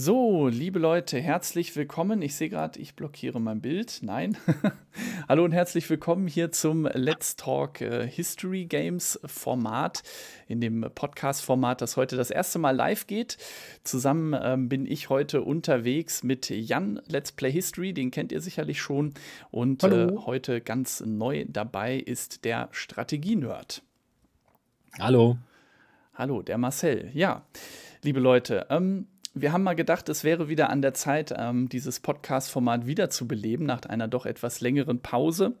So, liebe Leute, herzlich willkommen. Ich sehe gerade, ich blockiere mein Bild. Nein. Hallo und herzlich willkommen hier zum Let's Talk äh, History Games Format, in dem Podcast-Format, das heute das erste Mal live geht. Zusammen ähm, bin ich heute unterwegs mit Jan Let's Play History, den kennt ihr sicherlich schon. Und äh, heute ganz neu dabei ist der Strategienerd. Hallo. Hallo, der Marcel. Ja, liebe Leute, ähm, wir haben mal gedacht, es wäre wieder an der Zeit, ähm, dieses Podcast-Format wiederzubeleben nach einer doch etwas längeren Pause.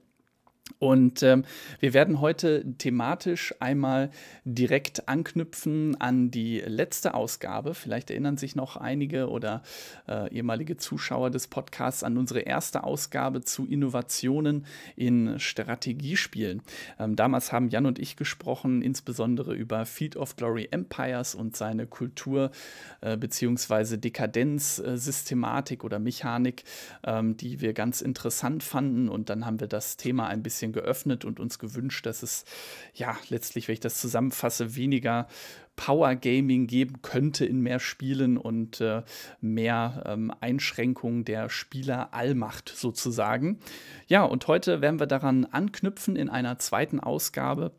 Und ähm, wir werden heute thematisch einmal direkt anknüpfen an die letzte Ausgabe. Vielleicht erinnern sich noch einige oder äh, ehemalige Zuschauer des Podcasts an unsere erste Ausgabe zu Innovationen in Strategiespielen. Ähm, damals haben Jan und ich gesprochen, insbesondere über Feed of Glory Empires und seine Kultur äh, bzw. Dekadenzsystematik äh, oder Mechanik, ähm, die wir ganz interessant fanden. Und dann haben wir das Thema ein bisschen bisschen geöffnet und uns gewünscht, dass es ja letztlich, wenn ich das zusammenfasse, weniger Power Gaming geben könnte in mehr Spielen und äh, mehr ähm, Einschränkungen der Spielerallmacht sozusagen. Ja, und heute werden wir daran anknüpfen in einer zweiten Ausgabe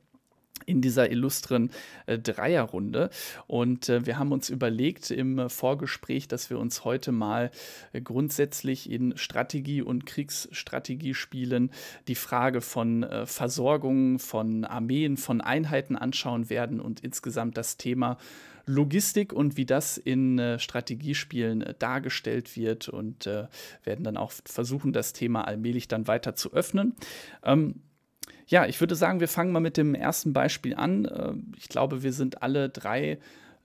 in dieser illustren äh, Dreierrunde. Und äh, wir haben uns überlegt im äh, Vorgespräch, dass wir uns heute mal äh, grundsätzlich in Strategie und Kriegsstrategie spielen, die Frage von äh, Versorgung, von Armeen, von Einheiten anschauen werden und insgesamt das Thema Logistik und wie das in äh, Strategiespielen dargestellt wird und werden dann auch versuchen, das Thema allmählich dann weiter zu öffnen. Ähm, ja, ich würde sagen, wir fangen mal mit dem ersten Beispiel an. Äh, ich glaube, wir sind alle drei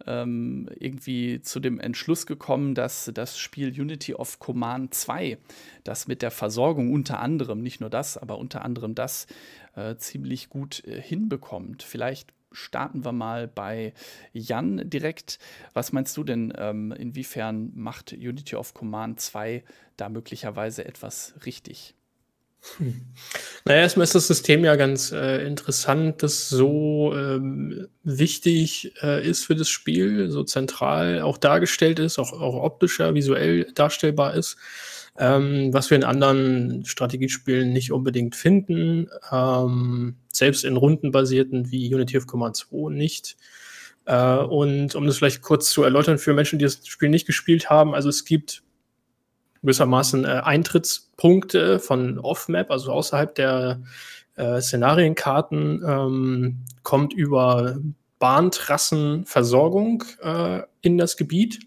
ähm, irgendwie zu dem Entschluss gekommen, dass das Spiel Unity of Command 2, das mit der Versorgung unter anderem, nicht nur das, aber unter anderem das, äh, ziemlich gut äh, hinbekommt. Vielleicht starten wir mal bei Jan direkt. Was meinst du denn, ähm, inwiefern macht Unity of Command 2 da möglicherweise etwas richtig? Hm. Naja, erstmal ist das System ja ganz äh, interessant, dass so ähm, wichtig äh, ist für das Spiel, so zentral auch dargestellt ist, auch, auch optischer, visuell darstellbar ist, ähm, was wir in anderen Strategiespielen nicht unbedingt finden, ähm, selbst in rundenbasierten wie Unity of Command 2 nicht. Äh, und um das vielleicht kurz zu erläutern für Menschen, die das Spiel nicht gespielt haben, also es gibt gewissermaßen äh, Eintrittspunkte von Off-Map, also außerhalb der äh, Szenarienkarten, ähm, kommt über Bahntrassenversorgung äh, in das Gebiet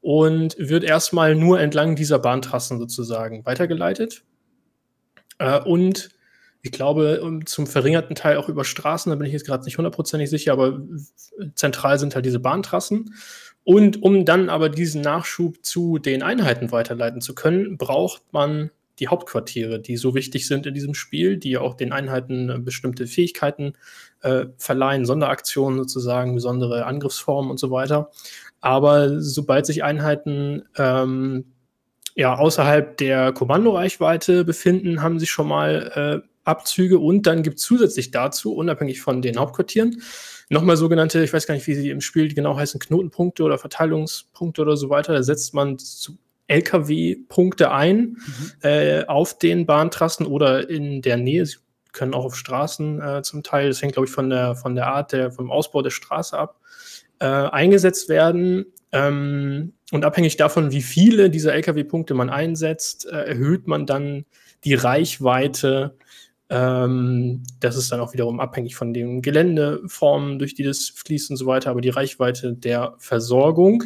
und wird erstmal nur entlang dieser Bahntrassen sozusagen weitergeleitet. Äh, und ich glaube, ähm, zum verringerten Teil auch über Straßen, da bin ich jetzt gerade nicht hundertprozentig sicher, aber äh, zentral sind halt diese Bahntrassen. Und um dann aber diesen Nachschub zu den Einheiten weiterleiten zu können, braucht man die Hauptquartiere, die so wichtig sind in diesem Spiel, die auch den Einheiten äh, bestimmte Fähigkeiten äh, verleihen, Sonderaktionen sozusagen, besondere Angriffsformen und so weiter. Aber sobald sich Einheiten ähm, ja, außerhalb der Kommandoreichweite befinden, haben sie schon mal äh, Abzüge und dann gibt es zusätzlich dazu, unabhängig von den Hauptquartieren, nochmal sogenannte, ich weiß gar nicht, wie sie im Spiel genau heißen, Knotenpunkte oder Verteilungspunkte oder so weiter. Da setzt man LKW-Punkte ein mhm. äh, auf den Bahntrassen oder in der Nähe. Sie können auch auf Straßen äh, zum Teil, das hängt, glaube ich, von der, von der Art, der, vom Ausbau der Straße ab, äh, eingesetzt werden. Ähm, und abhängig davon, wie viele dieser LKW-Punkte man einsetzt, äh, erhöht man dann die Reichweite ähm, das ist dann auch wiederum abhängig von den Geländeformen, durch die das fließt und so weiter, aber die Reichweite der Versorgung,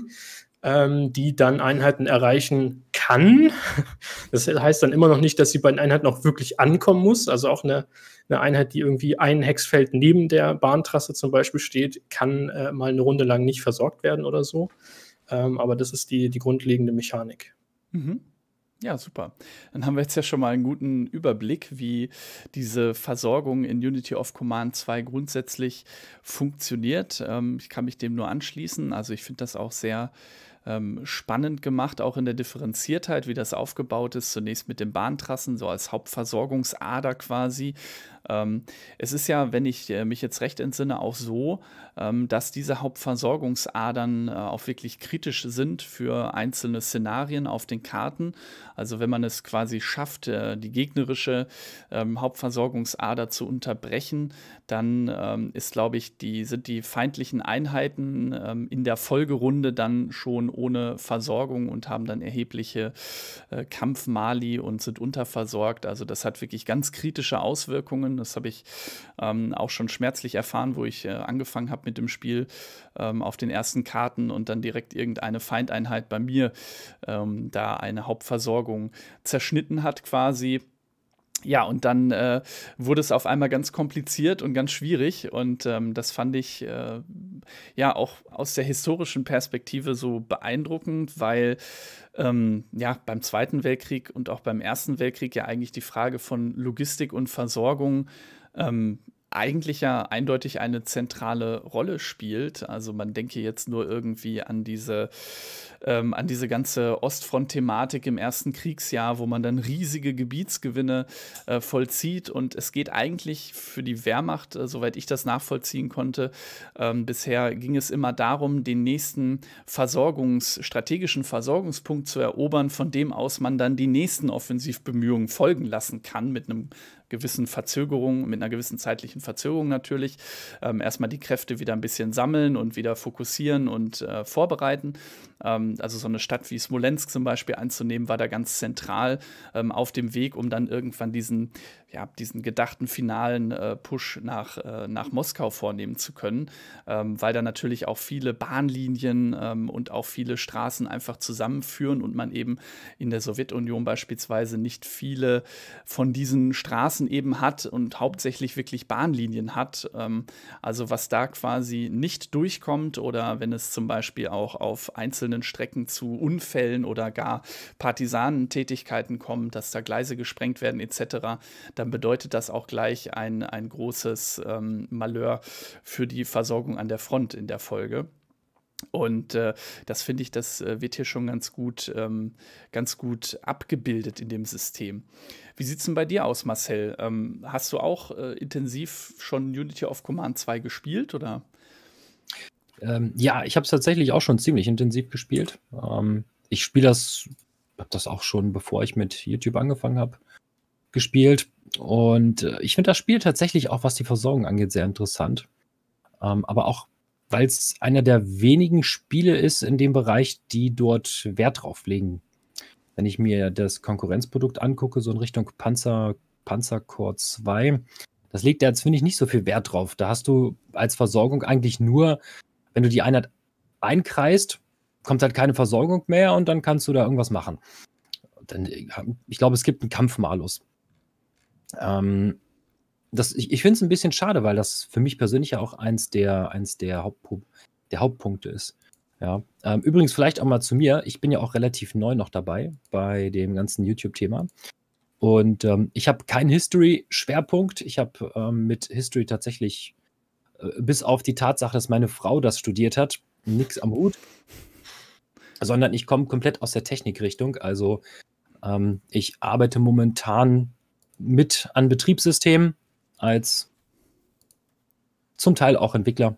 ähm, die dann Einheiten erreichen kann. Das heißt dann immer noch nicht, dass sie bei den Einheiten auch wirklich ankommen muss. Also auch eine, eine Einheit, die irgendwie ein Hexfeld neben der Bahntrasse zum Beispiel steht, kann äh, mal eine Runde lang nicht versorgt werden oder so. Ähm, aber das ist die, die grundlegende Mechanik. Mhm. Ja, super. Dann haben wir jetzt ja schon mal einen guten Überblick, wie diese Versorgung in Unity of Command 2 grundsätzlich funktioniert. Ähm, ich kann mich dem nur anschließen. Also ich finde das auch sehr ähm, spannend gemacht, auch in der Differenziertheit, wie das aufgebaut ist. Zunächst mit den Bahntrassen, so als Hauptversorgungsader quasi. Ähm, es ist ja, wenn ich äh, mich jetzt recht entsinne, auch so, ähm, dass diese Hauptversorgungsadern äh, auch wirklich kritisch sind für einzelne Szenarien auf den Karten. Also wenn man es quasi schafft, äh, die gegnerische ähm, Hauptversorgungsader zu unterbrechen, dann ähm, ist, glaube ich, die, sind die feindlichen Einheiten ähm, in der Folgerunde dann schon ohne Versorgung und haben dann erhebliche äh, Kampfmali und sind unterversorgt. Also das hat wirklich ganz kritische Auswirkungen können. Das habe ich ähm, auch schon schmerzlich erfahren, wo ich äh, angefangen habe mit dem Spiel ähm, auf den ersten Karten und dann direkt irgendeine Feindeinheit bei mir ähm, da eine Hauptversorgung zerschnitten hat quasi ja, und dann äh, wurde es auf einmal ganz kompliziert und ganz schwierig. Und ähm, das fand ich äh, ja auch aus der historischen Perspektive so beeindruckend, weil ähm, ja beim Zweiten Weltkrieg und auch beim Ersten Weltkrieg ja eigentlich die Frage von Logistik und Versorgung ähm, eigentlich ja eindeutig eine zentrale Rolle spielt. Also man denke jetzt nur irgendwie an diese, ähm, an diese ganze Ostfront-Thematik im ersten Kriegsjahr, wo man dann riesige Gebietsgewinne äh, vollzieht. Und es geht eigentlich für die Wehrmacht, äh, soweit ich das nachvollziehen konnte, ähm, bisher ging es immer darum, den nächsten Versorgungs, strategischen Versorgungspunkt zu erobern, von dem aus man dann die nächsten Offensivbemühungen folgen lassen kann mit einem gewissen Verzögerung, mit einer gewissen zeitlichen Verzögerung natürlich, ähm, erstmal die Kräfte wieder ein bisschen sammeln und wieder fokussieren und äh, vorbereiten. Ähm, also so eine Stadt wie Smolensk zum Beispiel einzunehmen, war da ganz zentral ähm, auf dem Weg, um dann irgendwann diesen, ja, diesen gedachten finalen äh, Push nach, äh, nach Moskau vornehmen zu können, ähm, weil da natürlich auch viele Bahnlinien ähm, und auch viele Straßen einfach zusammenführen und man eben in der Sowjetunion beispielsweise nicht viele von diesen Straßen eben hat und hauptsächlich wirklich Bahnlinien hat. Ähm, also was da quasi nicht durchkommt oder wenn es zum Beispiel auch auf einzelne einzelnen Strecken zu Unfällen oder gar Partisanentätigkeiten kommen, dass da Gleise gesprengt werden etc., dann bedeutet das auch gleich ein, ein großes ähm, Malheur für die Versorgung an der Front in der Folge. Und äh, das finde ich, das äh, wird hier schon ganz gut, ähm, ganz gut abgebildet in dem System. Wie sieht es denn bei dir aus, Marcel? Ähm, hast du auch äh, intensiv schon Unity of Command 2 gespielt oder? Ähm, ja, ich habe es tatsächlich auch schon ziemlich intensiv gespielt. Ähm, ich spiele das, habe das auch schon, bevor ich mit YouTube angefangen habe, gespielt. Und äh, ich finde das Spiel tatsächlich auch, was die Versorgung angeht, sehr interessant. Ähm, aber auch, weil es einer der wenigen Spiele ist in dem Bereich, die dort Wert drauf legen. Wenn ich mir das Konkurrenzprodukt angucke, so in Richtung Panzer, Panzercore 2, das legt da jetzt, finde ich, nicht so viel Wert drauf. Da hast du als Versorgung eigentlich nur wenn du die Einheit einkreist, kommt halt keine Versorgung mehr und dann kannst du da irgendwas machen. Dann, ich glaube, es gibt einen Kampfmalus. Ähm, das, ich, ich finde es ein bisschen schade, weil das für mich persönlich ja auch eins der, eins der, Hauptpu der Hauptpunkte ist. Ja. Ähm, übrigens, vielleicht auch mal zu mir. Ich bin ja auch relativ neu noch dabei bei dem ganzen YouTube-Thema. Und ähm, ich habe keinen History-Schwerpunkt. Ich habe ähm, mit History tatsächlich äh, bis auf die Tatsache, dass meine Frau das studiert hat, nichts am Hut, sondern ich komme komplett aus der Technikrichtung. Also ähm, ich arbeite momentan mit an Betriebssystemen als zum Teil auch Entwickler.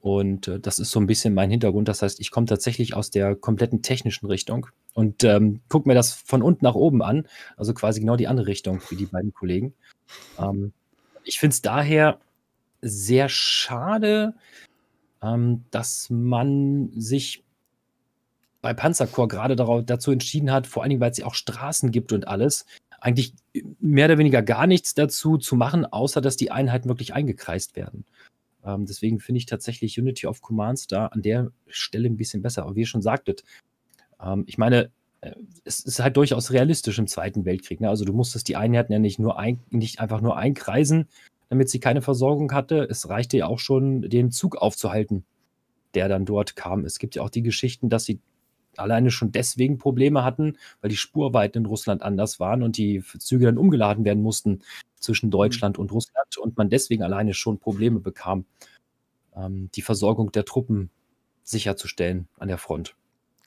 Und äh, das ist so ein bisschen mein Hintergrund. Das heißt, ich komme tatsächlich aus der kompletten technischen Richtung und ähm, gucke mir das von unten nach oben an. Also quasi genau die andere Richtung wie die beiden Kollegen. Ähm, ich finde es daher sehr schade, ähm, dass man sich bei Panzerkorps gerade dazu entschieden hat, vor allen Dingen, weil es ja auch Straßen gibt und alles, eigentlich mehr oder weniger gar nichts dazu zu machen, außer dass die Einheiten wirklich eingekreist werden. Ähm, deswegen finde ich tatsächlich Unity of Commands da an der Stelle ein bisschen besser. Aber wie ihr schon sagtet, ähm, ich meine, äh, es ist halt durchaus realistisch im Zweiten Weltkrieg. Ne? Also du musstest die Einheiten ja nicht nur ein, nicht einfach nur einkreisen, damit sie keine Versorgung hatte. Es reichte ja auch schon, den Zug aufzuhalten, der dann dort kam. Es gibt ja auch die Geschichten, dass sie alleine schon deswegen Probleme hatten, weil die Spurweiten in Russland anders waren und die Züge dann umgeladen werden mussten zwischen mhm. Deutschland und Russland und man deswegen alleine schon Probleme bekam, ähm, die Versorgung der Truppen sicherzustellen an der Front.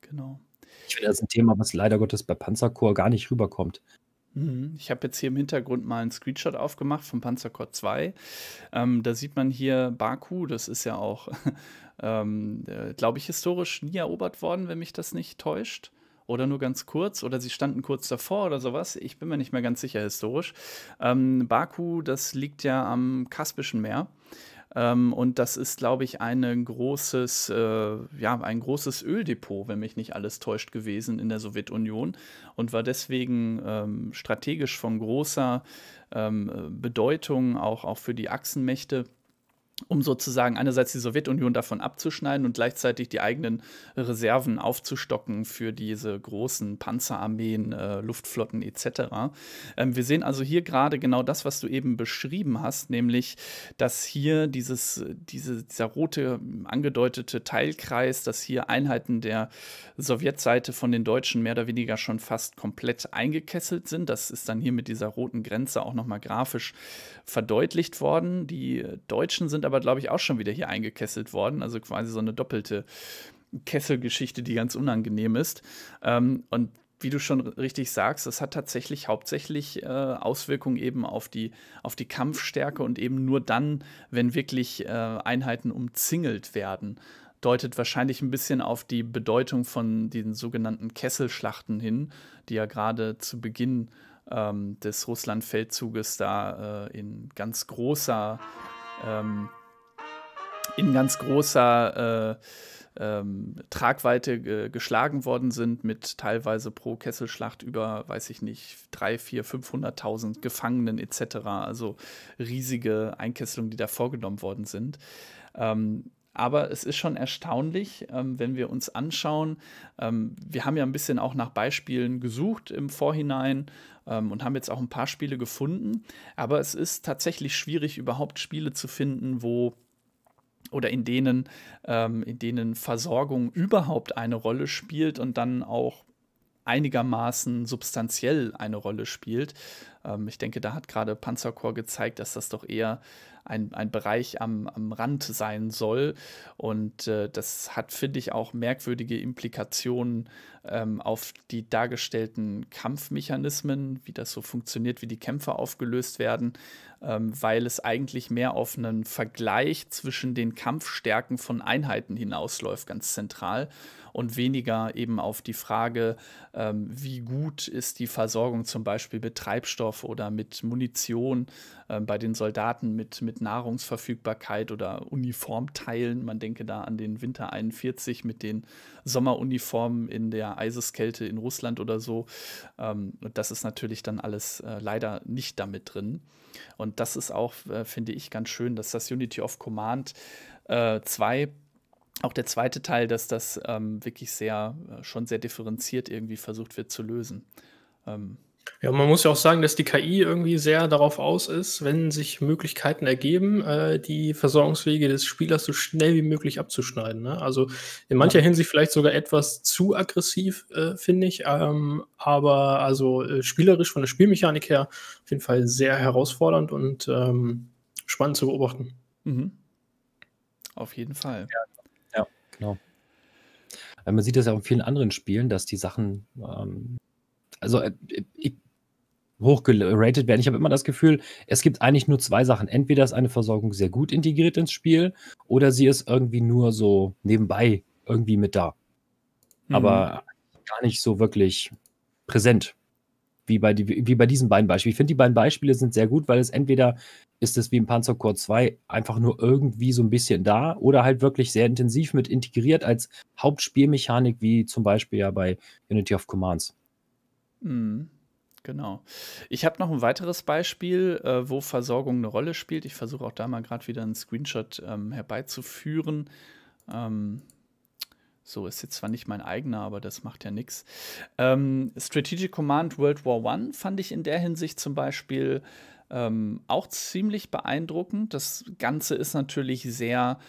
Genau. Ich finde, das ist ein Thema, was leider Gottes bei Panzerkorps gar nicht rüberkommt. Mhm. Ich habe jetzt hier im Hintergrund mal einen Screenshot aufgemacht vom Panzerkorps 2. Ähm, da sieht man hier Baku, das ist ja auch, ähm, äh, glaube ich, historisch nie erobert worden, wenn mich das nicht täuscht. Oder nur ganz kurz, oder sie standen kurz davor oder sowas. Ich bin mir nicht mehr ganz sicher historisch. Ähm, Baku, das liegt ja am Kaspischen Meer. Ähm, und das ist, glaube ich, eine großes, äh, ja, ein großes Öldepot, wenn mich nicht alles täuscht, gewesen in der Sowjetunion und war deswegen ähm, strategisch von großer ähm, Bedeutung auch, auch für die Achsenmächte um sozusagen einerseits die Sowjetunion davon abzuschneiden und gleichzeitig die eigenen Reserven aufzustocken für diese großen Panzerarmeen, äh, Luftflotten etc. Ähm, wir sehen also hier gerade genau das, was du eben beschrieben hast, nämlich dass hier dieses, diese, dieser rote angedeutete Teilkreis, dass hier Einheiten der Sowjetseite von den Deutschen mehr oder weniger schon fast komplett eingekesselt sind. Das ist dann hier mit dieser roten Grenze auch nochmal grafisch verdeutlicht worden. Die Deutschen sind aber, glaube ich, auch schon wieder hier eingekesselt worden. Also quasi so eine doppelte Kesselgeschichte, die ganz unangenehm ist. Ähm, und wie du schon richtig sagst, das hat tatsächlich hauptsächlich äh, Auswirkungen eben auf die, auf die Kampfstärke und eben nur dann, wenn wirklich äh, Einheiten umzingelt werden. Deutet wahrscheinlich ein bisschen auf die Bedeutung von den sogenannten Kesselschlachten hin, die ja gerade zu Beginn ähm, des Russland-Feldzuges da äh, in ganz großer ähm, in ganz großer äh, ähm, Tragweite geschlagen worden sind, mit teilweise pro Kesselschlacht über, weiß ich nicht, 3, 4, 500.000 Gefangenen etc. Also riesige Einkesselungen, die da vorgenommen worden sind. Ähm, aber es ist schon erstaunlich, ähm, wenn wir uns anschauen, ähm, wir haben ja ein bisschen auch nach Beispielen gesucht im Vorhinein, ähm, und haben jetzt auch ein paar Spiele gefunden. Aber es ist tatsächlich schwierig, überhaupt Spiele zu finden, wo oder in denen, ähm, in denen Versorgung überhaupt eine Rolle spielt und dann auch einigermaßen substanziell eine Rolle spielt. Ähm, ich denke, da hat gerade Panzerkorps gezeigt, dass das doch eher ein, ein Bereich am, am Rand sein soll. Und äh, das hat, finde ich, auch merkwürdige Implikationen ähm, auf die dargestellten Kampfmechanismen, wie das so funktioniert, wie die Kämpfe aufgelöst werden, ähm, weil es eigentlich mehr auf einen Vergleich zwischen den Kampfstärken von Einheiten hinausläuft, ganz zentral, und weniger eben auf die Frage, ähm, wie gut ist die Versorgung zum Beispiel mit Treibstoff Treibstoff oder mit Munition, äh, bei den Soldaten mit, mit Nahrungsverfügbarkeit oder Uniformteilen. Man denke da an den Winter 41 mit den Sommeruniformen in der Eiseskälte in Russland oder so. Ähm, und das ist natürlich dann alles äh, leider nicht damit drin. Und das ist auch, äh, finde ich, ganz schön, dass das Unity of Command 2 äh, auch der zweite Teil, dass das ähm, wirklich sehr, äh, schon sehr differenziert irgendwie versucht wird zu lösen. Ähm, ja, man muss ja auch sagen, dass die KI irgendwie sehr darauf aus ist, wenn sich Möglichkeiten ergeben, äh, die Versorgungswege des Spielers so schnell wie möglich abzuschneiden. Ne? Also in mancher ja. Hinsicht vielleicht sogar etwas zu aggressiv, äh, finde ich. Ähm, aber also äh, spielerisch von der Spielmechanik her auf jeden Fall sehr herausfordernd und ähm, spannend zu beobachten. Mhm. Auf jeden Fall. Ja, ja. genau. Äh, man sieht das ja auch in vielen anderen Spielen, dass die Sachen ähm also äh, ich, hochgeratet werden. Ich habe immer das Gefühl, es gibt eigentlich nur zwei Sachen. Entweder ist eine Versorgung sehr gut integriert ins Spiel oder sie ist irgendwie nur so nebenbei irgendwie mit da. Mhm. Aber gar nicht so wirklich präsent. Wie bei, die, wie bei diesen beiden Beispielen. Ich finde, die beiden Beispiele sind sehr gut, weil es entweder ist es wie im Panzer Panzercore 2 einfach nur irgendwie so ein bisschen da oder halt wirklich sehr intensiv mit integriert als Hauptspielmechanik, wie zum Beispiel ja bei Unity of Commands. Mhm. Genau. Ich habe noch ein weiteres Beispiel, äh, wo Versorgung eine Rolle spielt. Ich versuche auch da mal gerade wieder einen Screenshot ähm, herbeizuführen. Ähm, so ist jetzt zwar nicht mein eigener, aber das macht ja nichts. Ähm, Strategic Command World War I fand ich in der Hinsicht zum Beispiel ähm, auch ziemlich beeindruckend. Das Ganze ist natürlich sehr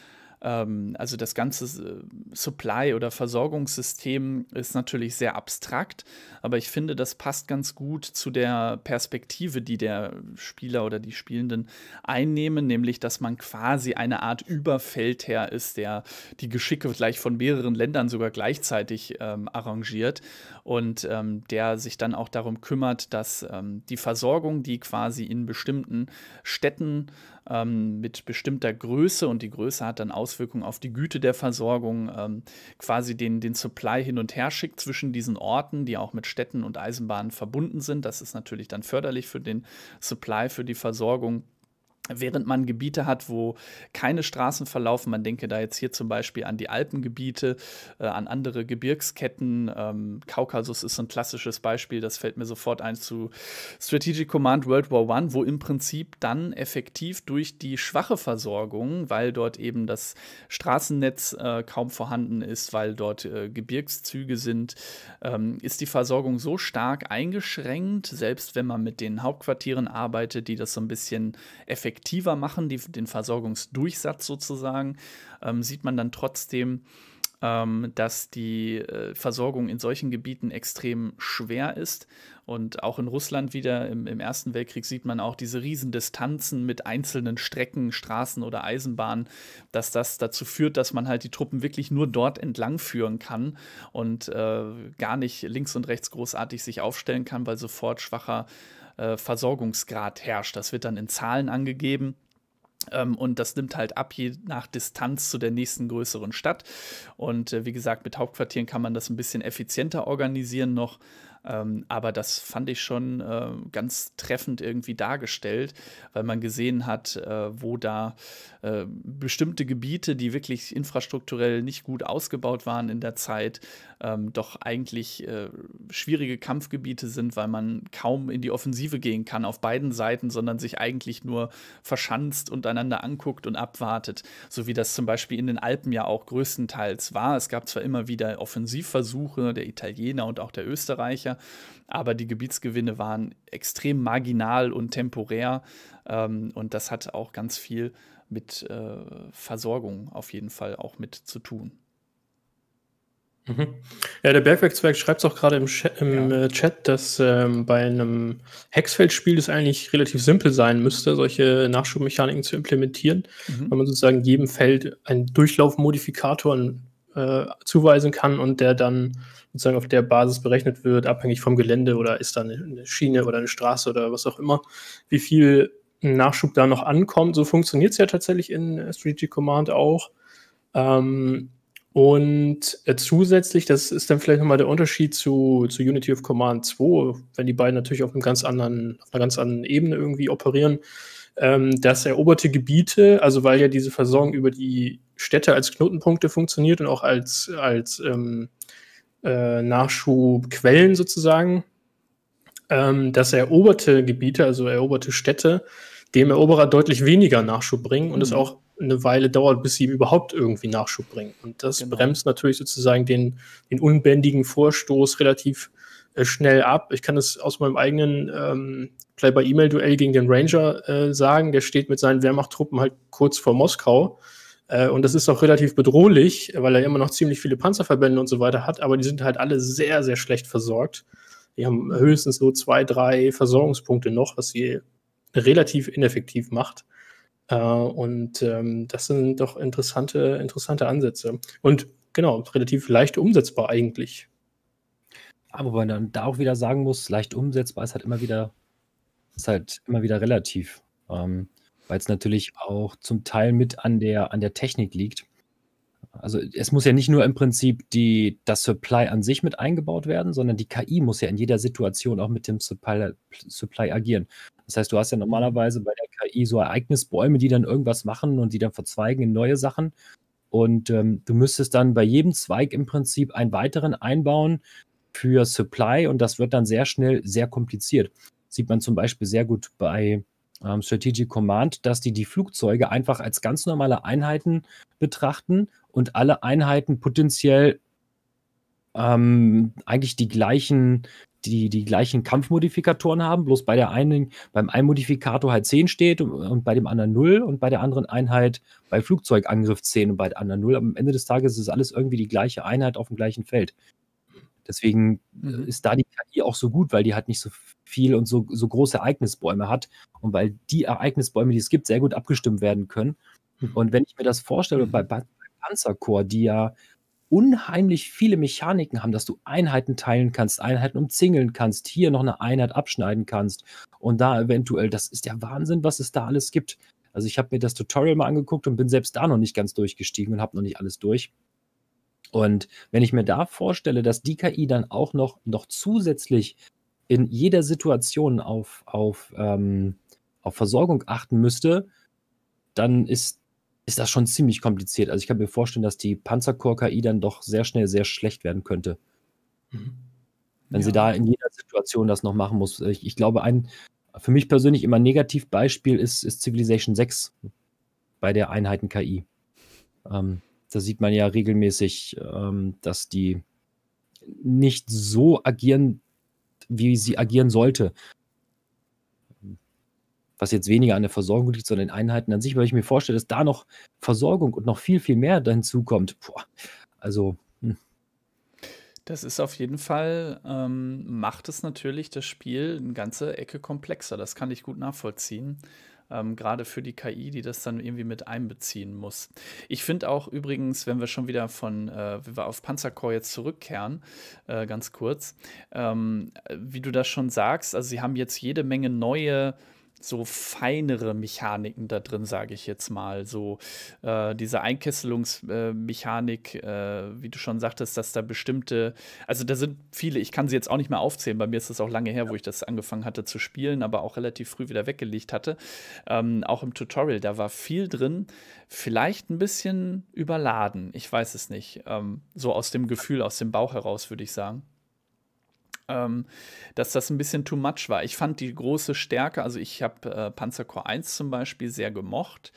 ähm, also das ganze äh, Supply- oder Versorgungssystem ist natürlich sehr abstrakt, aber ich finde, das passt ganz gut zu der Perspektive, die der Spieler oder die Spielenden einnehmen, nämlich dass man quasi eine Art Überfeldherr ist, der die Geschicke gleich von mehreren Ländern sogar gleichzeitig ähm, arrangiert und ähm, der sich dann auch darum kümmert, dass ähm, die Versorgung, die quasi in bestimmten Städten ähm, mit bestimmter Größe und die Größe hat dann Auswirkungen auf die Güte der Versorgung, ähm, quasi den, den Supply hin und her schickt zwischen diesen Orten, die auch mit Städten und Eisenbahnen verbunden sind. Das ist natürlich dann förderlich für den Supply, für die Versorgung. Während man Gebiete hat, wo keine Straßen verlaufen, man denke da jetzt hier zum Beispiel an die Alpengebiete, äh, an andere Gebirgsketten. Ähm, Kaukasus ist ein klassisches Beispiel, das fällt mir sofort ein zu Strategic Command World War I, wo im Prinzip dann effektiv durch die schwache Versorgung, weil dort eben das Straßennetz äh, kaum vorhanden ist, weil dort äh, Gebirgszüge sind, ähm, ist die Versorgung so stark eingeschränkt, selbst wenn man mit den Hauptquartieren arbeitet, die das so ein bisschen effektiv effektiver machen, die, den Versorgungsdurchsatz sozusagen, ähm, sieht man dann trotzdem, ähm, dass die äh, Versorgung in solchen Gebieten extrem schwer ist. Und auch in Russland wieder im, im Ersten Weltkrieg sieht man auch diese Distanzen mit einzelnen Strecken, Straßen oder Eisenbahnen, dass das dazu führt, dass man halt die Truppen wirklich nur dort entlang führen kann und äh, gar nicht links und rechts großartig sich aufstellen kann, weil sofort schwacher äh, Versorgungsgrad herrscht. Das wird dann in Zahlen angegeben. Ähm, und das nimmt halt ab, je nach Distanz zu der nächsten größeren Stadt. Und äh, wie gesagt, mit Hauptquartieren kann man das ein bisschen effizienter organisieren noch. Ähm, aber das fand ich schon äh, ganz treffend irgendwie dargestellt, weil man gesehen hat, äh, wo da äh, bestimmte Gebiete, die wirklich infrastrukturell nicht gut ausgebaut waren in der Zeit, ähm, doch eigentlich äh, schwierige Kampfgebiete sind, weil man kaum in die Offensive gehen kann auf beiden Seiten, sondern sich eigentlich nur verschanzt und einander anguckt und abwartet, so wie das zum Beispiel in den Alpen ja auch größtenteils war. Es gab zwar immer wieder Offensivversuche der Italiener und auch der Österreicher, aber die Gebietsgewinne waren extrem marginal und temporär. Ähm, und das hat auch ganz viel mit äh, Versorgung auf jeden Fall auch mit zu tun. Mhm. Ja, der Bergwerkszwerg schreibt es auch gerade im, Chat, im ja. Äh, Chat dass ähm, bei einem Hexfeldspiel es eigentlich relativ simpel sein müsste, solche Nachschubmechaniken zu implementieren, mhm. weil man sozusagen jedem Feld einen Durchlaufmodifikator äh, zuweisen kann und der dann sozusagen auf der Basis berechnet wird, abhängig vom Gelände oder ist da eine Schiene oder eine Straße oder was auch immer, wie viel Nachschub da noch ankommt. So funktioniert es ja tatsächlich in Strategic Command auch. Ähm, und äh, zusätzlich, das ist dann vielleicht nochmal der Unterschied zu, zu Unity of Command 2, wenn die beiden natürlich auf, einem ganz anderen, auf einer ganz anderen Ebene irgendwie operieren, ähm, dass eroberte Gebiete, also weil ja diese Versorgung über die Städte als Knotenpunkte funktioniert und auch als, als ähm, äh, Nachschubquellen sozusagen. Ähm, dass eroberte Gebiete, also eroberte Städte, dem Eroberer deutlich weniger Nachschub bringen und mhm. es auch eine Weile dauert, bis sie überhaupt irgendwie Nachschub bringen. Und das genau. bremst natürlich sozusagen den, den unbändigen Vorstoß relativ äh, schnell ab. Ich kann es aus meinem eigenen ähm, Play-by-E-Mail-Duell gegen den Ranger äh, sagen. Der steht mit seinen Wehrmachttruppen halt kurz vor Moskau äh, und das ist auch relativ bedrohlich, weil er immer noch ziemlich viele Panzerverbände und so weiter hat, aber die sind halt alle sehr, sehr schlecht versorgt. Die haben höchstens so zwei, drei Versorgungspunkte noch, was sie relativ ineffektiv macht. Äh, und ähm, das sind doch interessante, interessante Ansätze. Und genau, relativ leicht umsetzbar eigentlich. Aber man dann da auch wieder sagen muss, leicht umsetzbar ist halt immer wieder, ist halt immer wieder relativ. Ähm, weil es natürlich auch zum Teil mit an der, an der Technik liegt. Also es muss ja nicht nur im Prinzip die, das Supply an sich mit eingebaut werden, sondern die KI muss ja in jeder Situation auch mit dem Supply, Supply agieren. Das heißt, du hast ja mhm. normalerweise bei der KI so Ereignisbäume, die dann irgendwas machen und die dann verzweigen in neue Sachen. Und ähm, du müsstest dann bei jedem Zweig im Prinzip einen weiteren einbauen für Supply und das wird dann sehr schnell sehr kompliziert. sieht man zum Beispiel sehr gut bei ähm, Strategic Command, dass die die Flugzeuge einfach als ganz normale Einheiten betrachten und alle Einheiten potenziell ähm, eigentlich die gleichen, die, die gleichen Kampfmodifikatoren haben, bloß bei der einen, beim einen Modifikator halt 10 steht und, und bei dem anderen 0 und bei der anderen Einheit bei Flugzeugangriff 10 und bei der anderen 0. Am Ende des Tages ist alles irgendwie die gleiche Einheit auf dem gleichen Feld. Deswegen äh, mhm. ist da die KI auch so gut, weil die halt nicht so viel und so, so große Ereignisbäume hat und weil die Ereignisbäume, die es gibt, sehr gut abgestimmt werden können. Mhm. Und wenn ich mir das vorstelle, bei, mhm. bei Panzerkorps, die ja unheimlich viele Mechaniken haben, dass du Einheiten teilen kannst, Einheiten umzingeln kannst, hier noch eine Einheit abschneiden kannst und da eventuell, das ist der Wahnsinn, was es da alles gibt. Also ich habe mir das Tutorial mal angeguckt und bin selbst da noch nicht ganz durchgestiegen und habe noch nicht alles durch. Und wenn ich mir da vorstelle, dass die KI dann auch noch, noch zusätzlich in jeder Situation auf, auf, ähm, auf Versorgung achten müsste, dann ist, ist das schon ziemlich kompliziert. Also ich kann mir vorstellen, dass die Panzerkorps-KI dann doch sehr schnell sehr schlecht werden könnte. Mhm. Wenn ja. sie da in jeder Situation das noch machen muss. Ich, ich glaube, ein für mich persönlich immer Negativbeispiel ist, ist Civilization 6 bei der Einheiten-KI. Ähm, da sieht man ja regelmäßig, ähm, dass die nicht so agieren, wie sie agieren sollte. Was jetzt weniger an der Versorgung liegt, sondern den Einheiten an sich, weil ich mir vorstelle, dass da noch Versorgung und noch viel, viel mehr hinzukommt. Boah, also. Hm. Das ist auf jeden Fall, ähm, macht es natürlich das Spiel eine ganze Ecke komplexer. Das kann ich gut nachvollziehen ähm, gerade für die KI, die das dann irgendwie mit einbeziehen muss. Ich finde auch übrigens, wenn wir schon wieder von, äh, wenn wir auf Panzerkorps jetzt zurückkehren, äh, ganz kurz, ähm, äh, wie du das schon sagst, also sie haben jetzt jede Menge neue so feinere Mechaniken da drin, sage ich jetzt mal. So äh, diese Einkesselungsmechanik, äh, wie du schon sagtest, dass da bestimmte, also da sind viele, ich kann sie jetzt auch nicht mehr aufzählen, bei mir ist das auch lange her, wo ich das angefangen hatte zu spielen, aber auch relativ früh wieder weggelegt hatte. Ähm, auch im Tutorial, da war viel drin, vielleicht ein bisschen überladen, ich weiß es nicht. Ähm, so aus dem Gefühl, aus dem Bauch heraus, würde ich sagen ähm, dass das ein bisschen too much war. Ich fand die große Stärke, also ich habe äh, Panzerkorps 1 zum Beispiel sehr gemocht,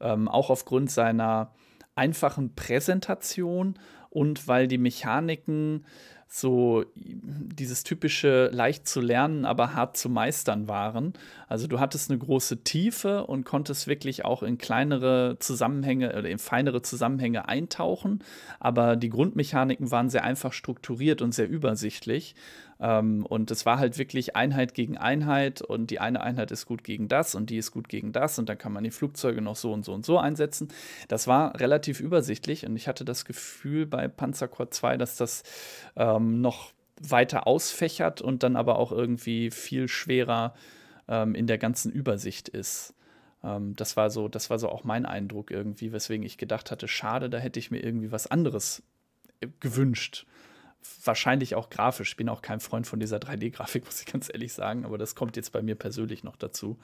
ähm, auch aufgrund seiner einfachen Präsentation und weil die Mechaniken so dieses typische leicht zu lernen, aber hart zu meistern waren. Also du hattest eine große Tiefe und konntest wirklich auch in kleinere Zusammenhänge oder in feinere Zusammenhänge eintauchen, aber die Grundmechaniken waren sehr einfach strukturiert und sehr übersichtlich, ähm, und es war halt wirklich Einheit gegen Einheit und die eine Einheit ist gut gegen das und die ist gut gegen das und dann kann man die Flugzeuge noch so und so und so einsetzen. Das war relativ übersichtlich und ich hatte das Gefühl bei Panzerkorps 2, dass das ähm, noch weiter ausfächert und dann aber auch irgendwie viel schwerer ähm, in der ganzen Übersicht ist. Ähm, das war so, das war so auch mein Eindruck irgendwie, weswegen ich gedacht hatte, schade, da hätte ich mir irgendwie was anderes äh, gewünscht wahrscheinlich auch grafisch. Ich bin auch kein Freund von dieser 3D-Grafik, muss ich ganz ehrlich sagen. Aber das kommt jetzt bei mir persönlich noch dazu,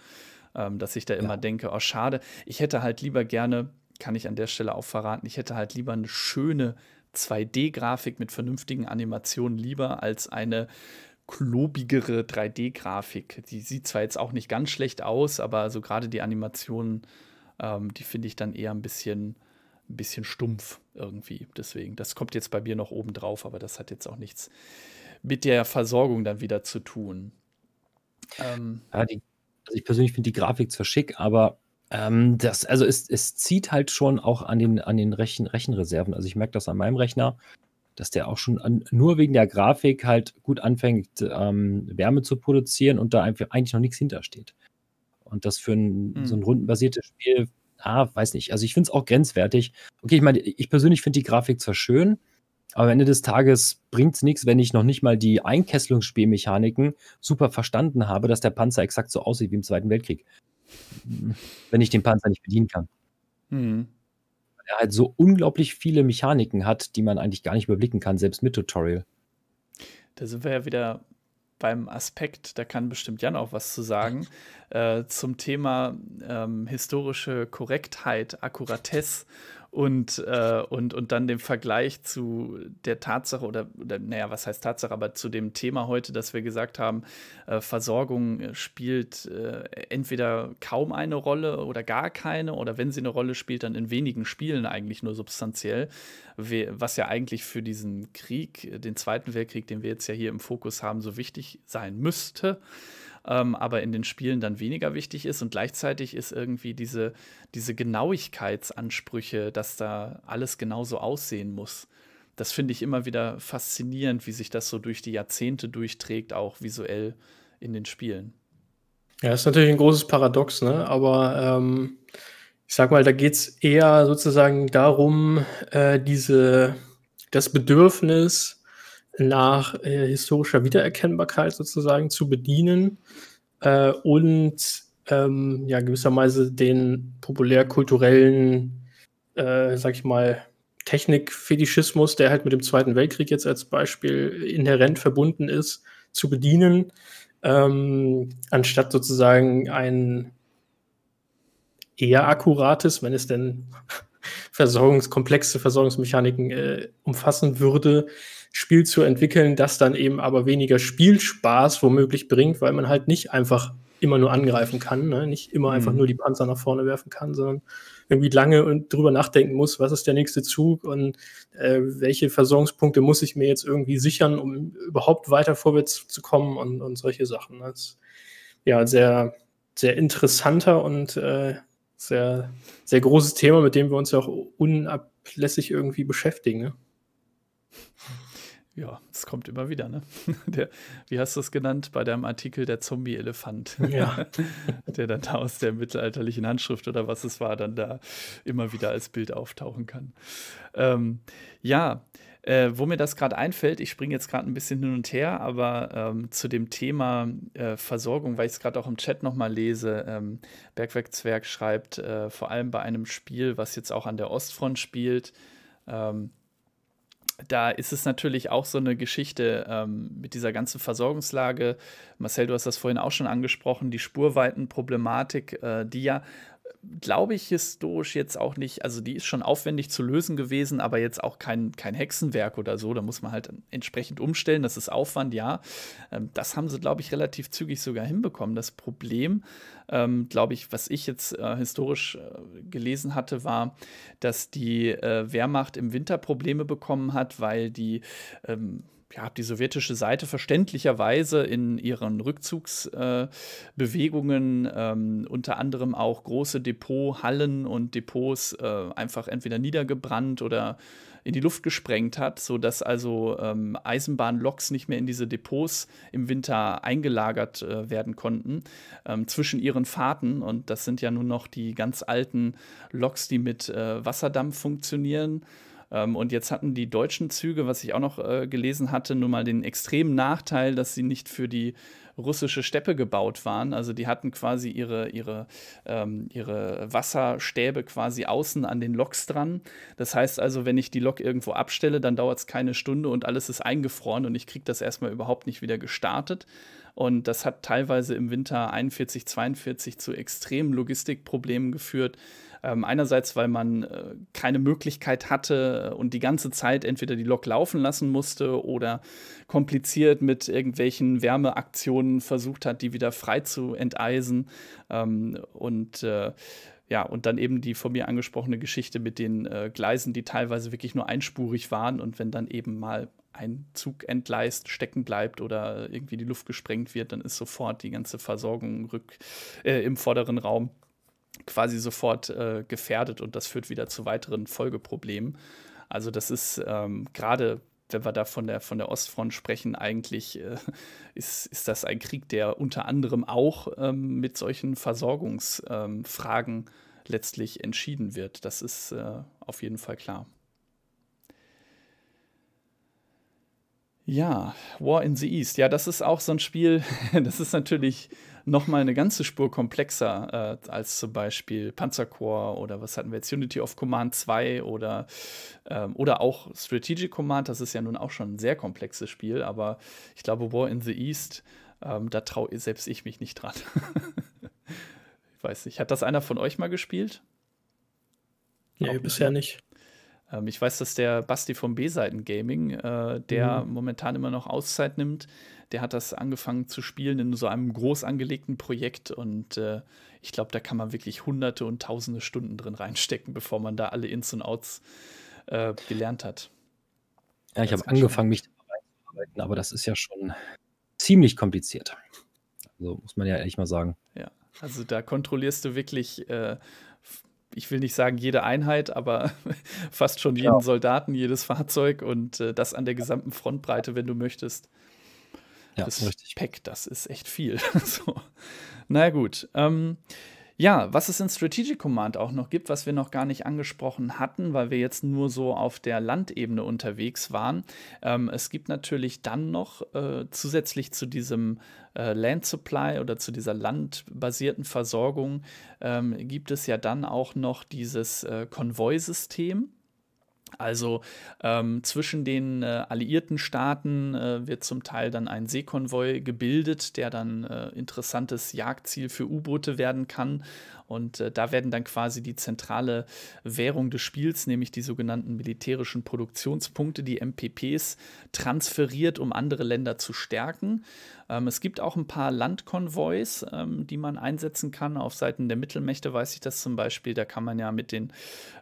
ähm, dass ich da immer ja. denke, oh schade, ich hätte halt lieber gerne, kann ich an der Stelle auch verraten, ich hätte halt lieber eine schöne 2D-Grafik mit vernünftigen Animationen lieber als eine klobigere 3D-Grafik. Die sieht zwar jetzt auch nicht ganz schlecht aus, aber so gerade die Animationen, ähm, die finde ich dann eher ein bisschen ein bisschen stumpf irgendwie. Deswegen, das kommt jetzt bei mir noch oben drauf, aber das hat jetzt auch nichts mit der Versorgung dann wieder zu tun. Ähm, ja, die, also ich persönlich finde die Grafik zwar schick, aber ähm, das, also es, es zieht halt schon auch an den, an den Rechen, Rechenreserven. Also ich merke das an meinem Rechner, dass der auch schon an, nur wegen der Grafik halt gut anfängt, ähm, Wärme zu produzieren und da einfach eigentlich noch nichts hintersteht. Und das für ein, mhm. so ein hm. rundenbasiertes Spiel ah, weiß nicht. Also ich finde es auch grenzwertig. Okay, ich meine, ich persönlich finde die Grafik zwar schön, aber am Ende des Tages bringt es nichts, wenn ich noch nicht mal die Einkesselungsspielmechaniken super verstanden habe, dass der Panzer exakt so aussieht wie im Zweiten Weltkrieg. Wenn ich den Panzer nicht bedienen kann. Hm. Weil Er halt so unglaublich viele Mechaniken hat, die man eigentlich gar nicht überblicken kann, selbst mit Tutorial. Da sind wir ja wieder beim Aspekt, da kann bestimmt Jan auch was zu sagen, äh, zum Thema ähm, historische Korrektheit, Akkuratesse und, äh, und, und dann dem Vergleich zu der Tatsache oder, oder, naja, was heißt Tatsache, aber zu dem Thema heute, dass wir gesagt haben, äh, Versorgung spielt äh, entweder kaum eine Rolle oder gar keine oder wenn sie eine Rolle spielt, dann in wenigen Spielen eigentlich nur substanziell, was ja eigentlich für diesen Krieg, den Zweiten Weltkrieg, den wir jetzt ja hier im Fokus haben, so wichtig sein müsste ähm, aber in den Spielen dann weniger wichtig ist. Und gleichzeitig ist irgendwie diese, diese Genauigkeitsansprüche, dass da alles genauso aussehen muss. Das finde ich immer wieder faszinierend, wie sich das so durch die Jahrzehnte durchträgt, auch visuell in den Spielen. Ja, das ist natürlich ein großes Paradox, ne? Aber ähm, ich sag mal, da geht es eher sozusagen darum, äh, diese, das Bedürfnis nach äh, historischer Wiedererkennbarkeit sozusagen zu bedienen äh, und ähm, ja, gewisserweise den populärkulturellen, äh, sag ich mal, Technikfetischismus, der halt mit dem Zweiten Weltkrieg jetzt als Beispiel inhärent verbunden ist, zu bedienen, ähm, anstatt sozusagen ein eher akkurates, wenn es denn versorgungskomplexe Versorgungsmechaniken äh, umfassen würde, Spiel zu entwickeln, das dann eben aber weniger Spielspaß womöglich bringt, weil man halt nicht einfach immer nur angreifen kann, ne? nicht immer mhm. einfach nur die Panzer nach vorne werfen kann, sondern irgendwie lange und drüber nachdenken muss, was ist der nächste Zug und äh, welche Versorgungspunkte muss ich mir jetzt irgendwie sichern, um überhaupt weiter vorwärts zu kommen und, und solche Sachen. Das ist ja sehr, sehr interessanter und äh, sehr, sehr großes Thema, mit dem wir uns ja auch unablässig irgendwie beschäftigen. Ne? Ja, es kommt immer wieder, ne? Der, wie hast du es genannt? Bei deinem Artikel der Zombie-Elefant. Ja. der dann da aus der mittelalterlichen Handschrift oder was es war, dann da immer wieder als Bild auftauchen kann. Ähm, ja, äh, wo mir das gerade einfällt, ich springe jetzt gerade ein bisschen hin und her, aber ähm, zu dem Thema äh, Versorgung, weil ich es gerade auch im Chat nochmal lese, ähm, Bergwerkzwerg schreibt, äh, vor allem bei einem Spiel, was jetzt auch an der Ostfront spielt, ähm, da ist es natürlich auch so eine Geschichte ähm, mit dieser ganzen Versorgungslage. Marcel, du hast das vorhin auch schon angesprochen, die Spurweitenproblematik, äh, die ja glaube ich, historisch jetzt auch nicht. Also, die ist schon aufwendig zu lösen gewesen, aber jetzt auch kein, kein Hexenwerk oder so. Da muss man halt entsprechend umstellen. Das ist Aufwand, ja. Ähm, das haben sie, glaube ich, relativ zügig sogar hinbekommen. Das Problem, ähm, glaube ich, was ich jetzt äh, historisch äh, gelesen hatte, war, dass die äh, Wehrmacht im Winter Probleme bekommen hat, weil die. Ähm, ja, die sowjetische Seite verständlicherweise in ihren Rückzugsbewegungen äh, ähm, unter anderem auch große Depothallen und Depots äh, einfach entweder niedergebrannt oder in die Luft gesprengt hat, sodass also ähm, Eisenbahnloks nicht mehr in diese Depots im Winter eingelagert äh, werden konnten ähm, zwischen ihren Fahrten. Und das sind ja nun noch die ganz alten Loks, die mit äh, Wasserdampf funktionieren ähm, und jetzt hatten die deutschen Züge, was ich auch noch äh, gelesen hatte, nun mal den extremen Nachteil, dass sie nicht für die russische Steppe gebaut waren. Also die hatten quasi ihre, ihre, ähm, ihre Wasserstäbe quasi außen an den Loks dran. Das heißt also, wenn ich die Lok irgendwo abstelle, dann dauert es keine Stunde und alles ist eingefroren und ich kriege das erstmal überhaupt nicht wieder gestartet. Und das hat teilweise im Winter 41, 42 zu extremen Logistikproblemen geführt. Ähm, einerseits, weil man äh, keine Möglichkeit hatte und die ganze Zeit entweder die Lok laufen lassen musste oder kompliziert mit irgendwelchen Wärmeaktionen Positionen versucht hat, die wieder frei zu enteisen. Ähm, und äh, ja, und dann eben die von mir angesprochene Geschichte mit den äh, Gleisen, die teilweise wirklich nur einspurig waren. Und wenn dann eben mal ein Zug entgleist, stecken bleibt oder irgendwie die Luft gesprengt wird, dann ist sofort die ganze Versorgung rück, äh, im vorderen Raum quasi sofort äh, gefährdet und das führt wieder zu weiteren Folgeproblemen. Also das ist ähm, gerade wenn wir da von der, von der Ostfront sprechen, eigentlich äh, ist, ist das ein Krieg, der unter anderem auch ähm, mit solchen Versorgungsfragen ähm, letztlich entschieden wird. Das ist äh, auf jeden Fall klar. Ja, War in the East. Ja, das ist auch so ein Spiel, das ist natürlich nochmal eine ganze Spur komplexer äh, als zum Beispiel Panzerkorps oder was hatten wir jetzt, Unity of Command 2 oder, ähm, oder auch Strategic Command. Das ist ja nun auch schon ein sehr komplexes Spiel, aber ich glaube, War in the East, ähm, da traue selbst ich mich nicht dran. ich weiß nicht, hat das einer von euch mal gespielt? Nee, auch bisher nicht. Ähm, ich weiß, dass der Basti vom B-Seiten Gaming, äh, der mhm. momentan immer noch Auszeit nimmt, der hat das angefangen zu spielen in so einem groß angelegten Projekt und äh, ich glaube, da kann man wirklich hunderte und tausende Stunden drin reinstecken, bevor man da alle Ins und Outs äh, gelernt hat. Ja, ich habe angefangen, mich da reinzuarbeiten, aber das ist ja schon ziemlich kompliziert. Also muss man ja ehrlich mal sagen. Ja, also da kontrollierst du wirklich äh, ich will nicht sagen jede Einheit, aber fast schon jeden ja. Genau. Soldaten, jedes Fahrzeug und äh, das an der gesamten Frontbreite, wenn du möchtest. Ja, das richtig. Pack, das ist echt viel. so. Na gut. Ähm, ja, was es in Strategic Command auch noch gibt, was wir noch gar nicht angesprochen hatten, weil wir jetzt nur so auf der Landebene unterwegs waren. Ähm, es gibt natürlich dann noch äh, zusätzlich zu diesem äh, Land Supply oder zu dieser landbasierten Versorgung ähm, gibt es ja dann auch noch dieses äh, Konvoi-System. Also ähm, zwischen den äh, alliierten Staaten äh, wird zum Teil dann ein Seekonvoi gebildet, der dann äh, interessantes Jagdziel für U-Boote werden kann. Und äh, da werden dann quasi die zentrale Währung des Spiels, nämlich die sogenannten militärischen Produktionspunkte, die MPPs, transferiert, um andere Länder zu stärken. Ähm, es gibt auch ein paar Landkonvois, ähm, die man einsetzen kann. Auf Seiten der Mittelmächte weiß ich das zum Beispiel. Da kann man ja mit, den,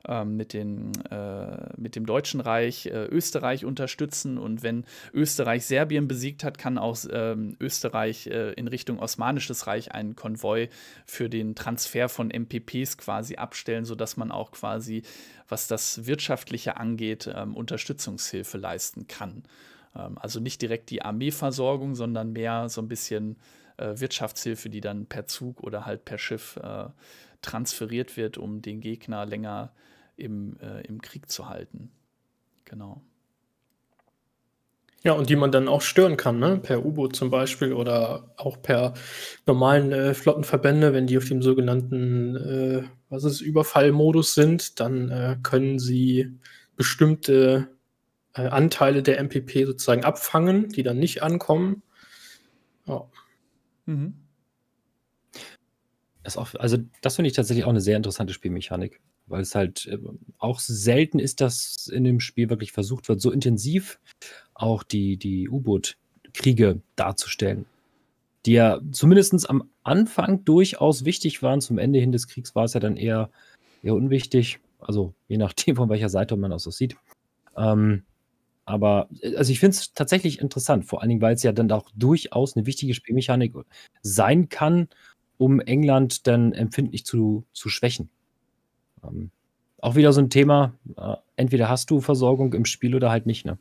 ähm, mit, den, äh, mit dem Deutschen Reich äh, Österreich unterstützen. Und wenn Österreich Serbien besiegt hat, kann auch ähm, Österreich äh, in Richtung Osmanisches Reich einen Konvoi für den Transfer von MPPs quasi abstellen, sodass man auch quasi, was das Wirtschaftliche angeht, ähm, Unterstützungshilfe leisten kann. Ähm, also nicht direkt die Armeeversorgung, sondern mehr so ein bisschen äh, Wirtschaftshilfe, die dann per Zug oder halt per Schiff äh, transferiert wird, um den Gegner länger im, äh, im Krieg zu halten. Genau. Ja, und die man dann auch stören kann, ne? per U-Boot zum Beispiel oder auch per normalen äh, Flottenverbände, wenn die auf dem sogenannten äh, was ist, Überfallmodus sind, dann äh, können sie bestimmte äh, Anteile der MPP sozusagen abfangen, die dann nicht ankommen. Ja. Mhm. Das auch, also das finde ich tatsächlich auch eine sehr interessante Spielmechanik, weil es halt äh, auch selten ist, dass in dem Spiel wirklich versucht wird, so intensiv auch die, die U-Boot-Kriege darzustellen, die ja zumindest am Anfang durchaus wichtig waren. Zum Ende hin des Kriegs war es ja dann eher, eher unwichtig. Also je nachdem, von welcher Seite man aus das sieht. Ähm, aber also ich finde es tatsächlich interessant, vor allen Dingen, weil es ja dann auch durchaus eine wichtige Spielmechanik sein kann, um England dann empfindlich zu, zu schwächen. Ähm, auch wieder so ein Thema, äh, entweder hast du Versorgung im Spiel oder halt nicht. Ne?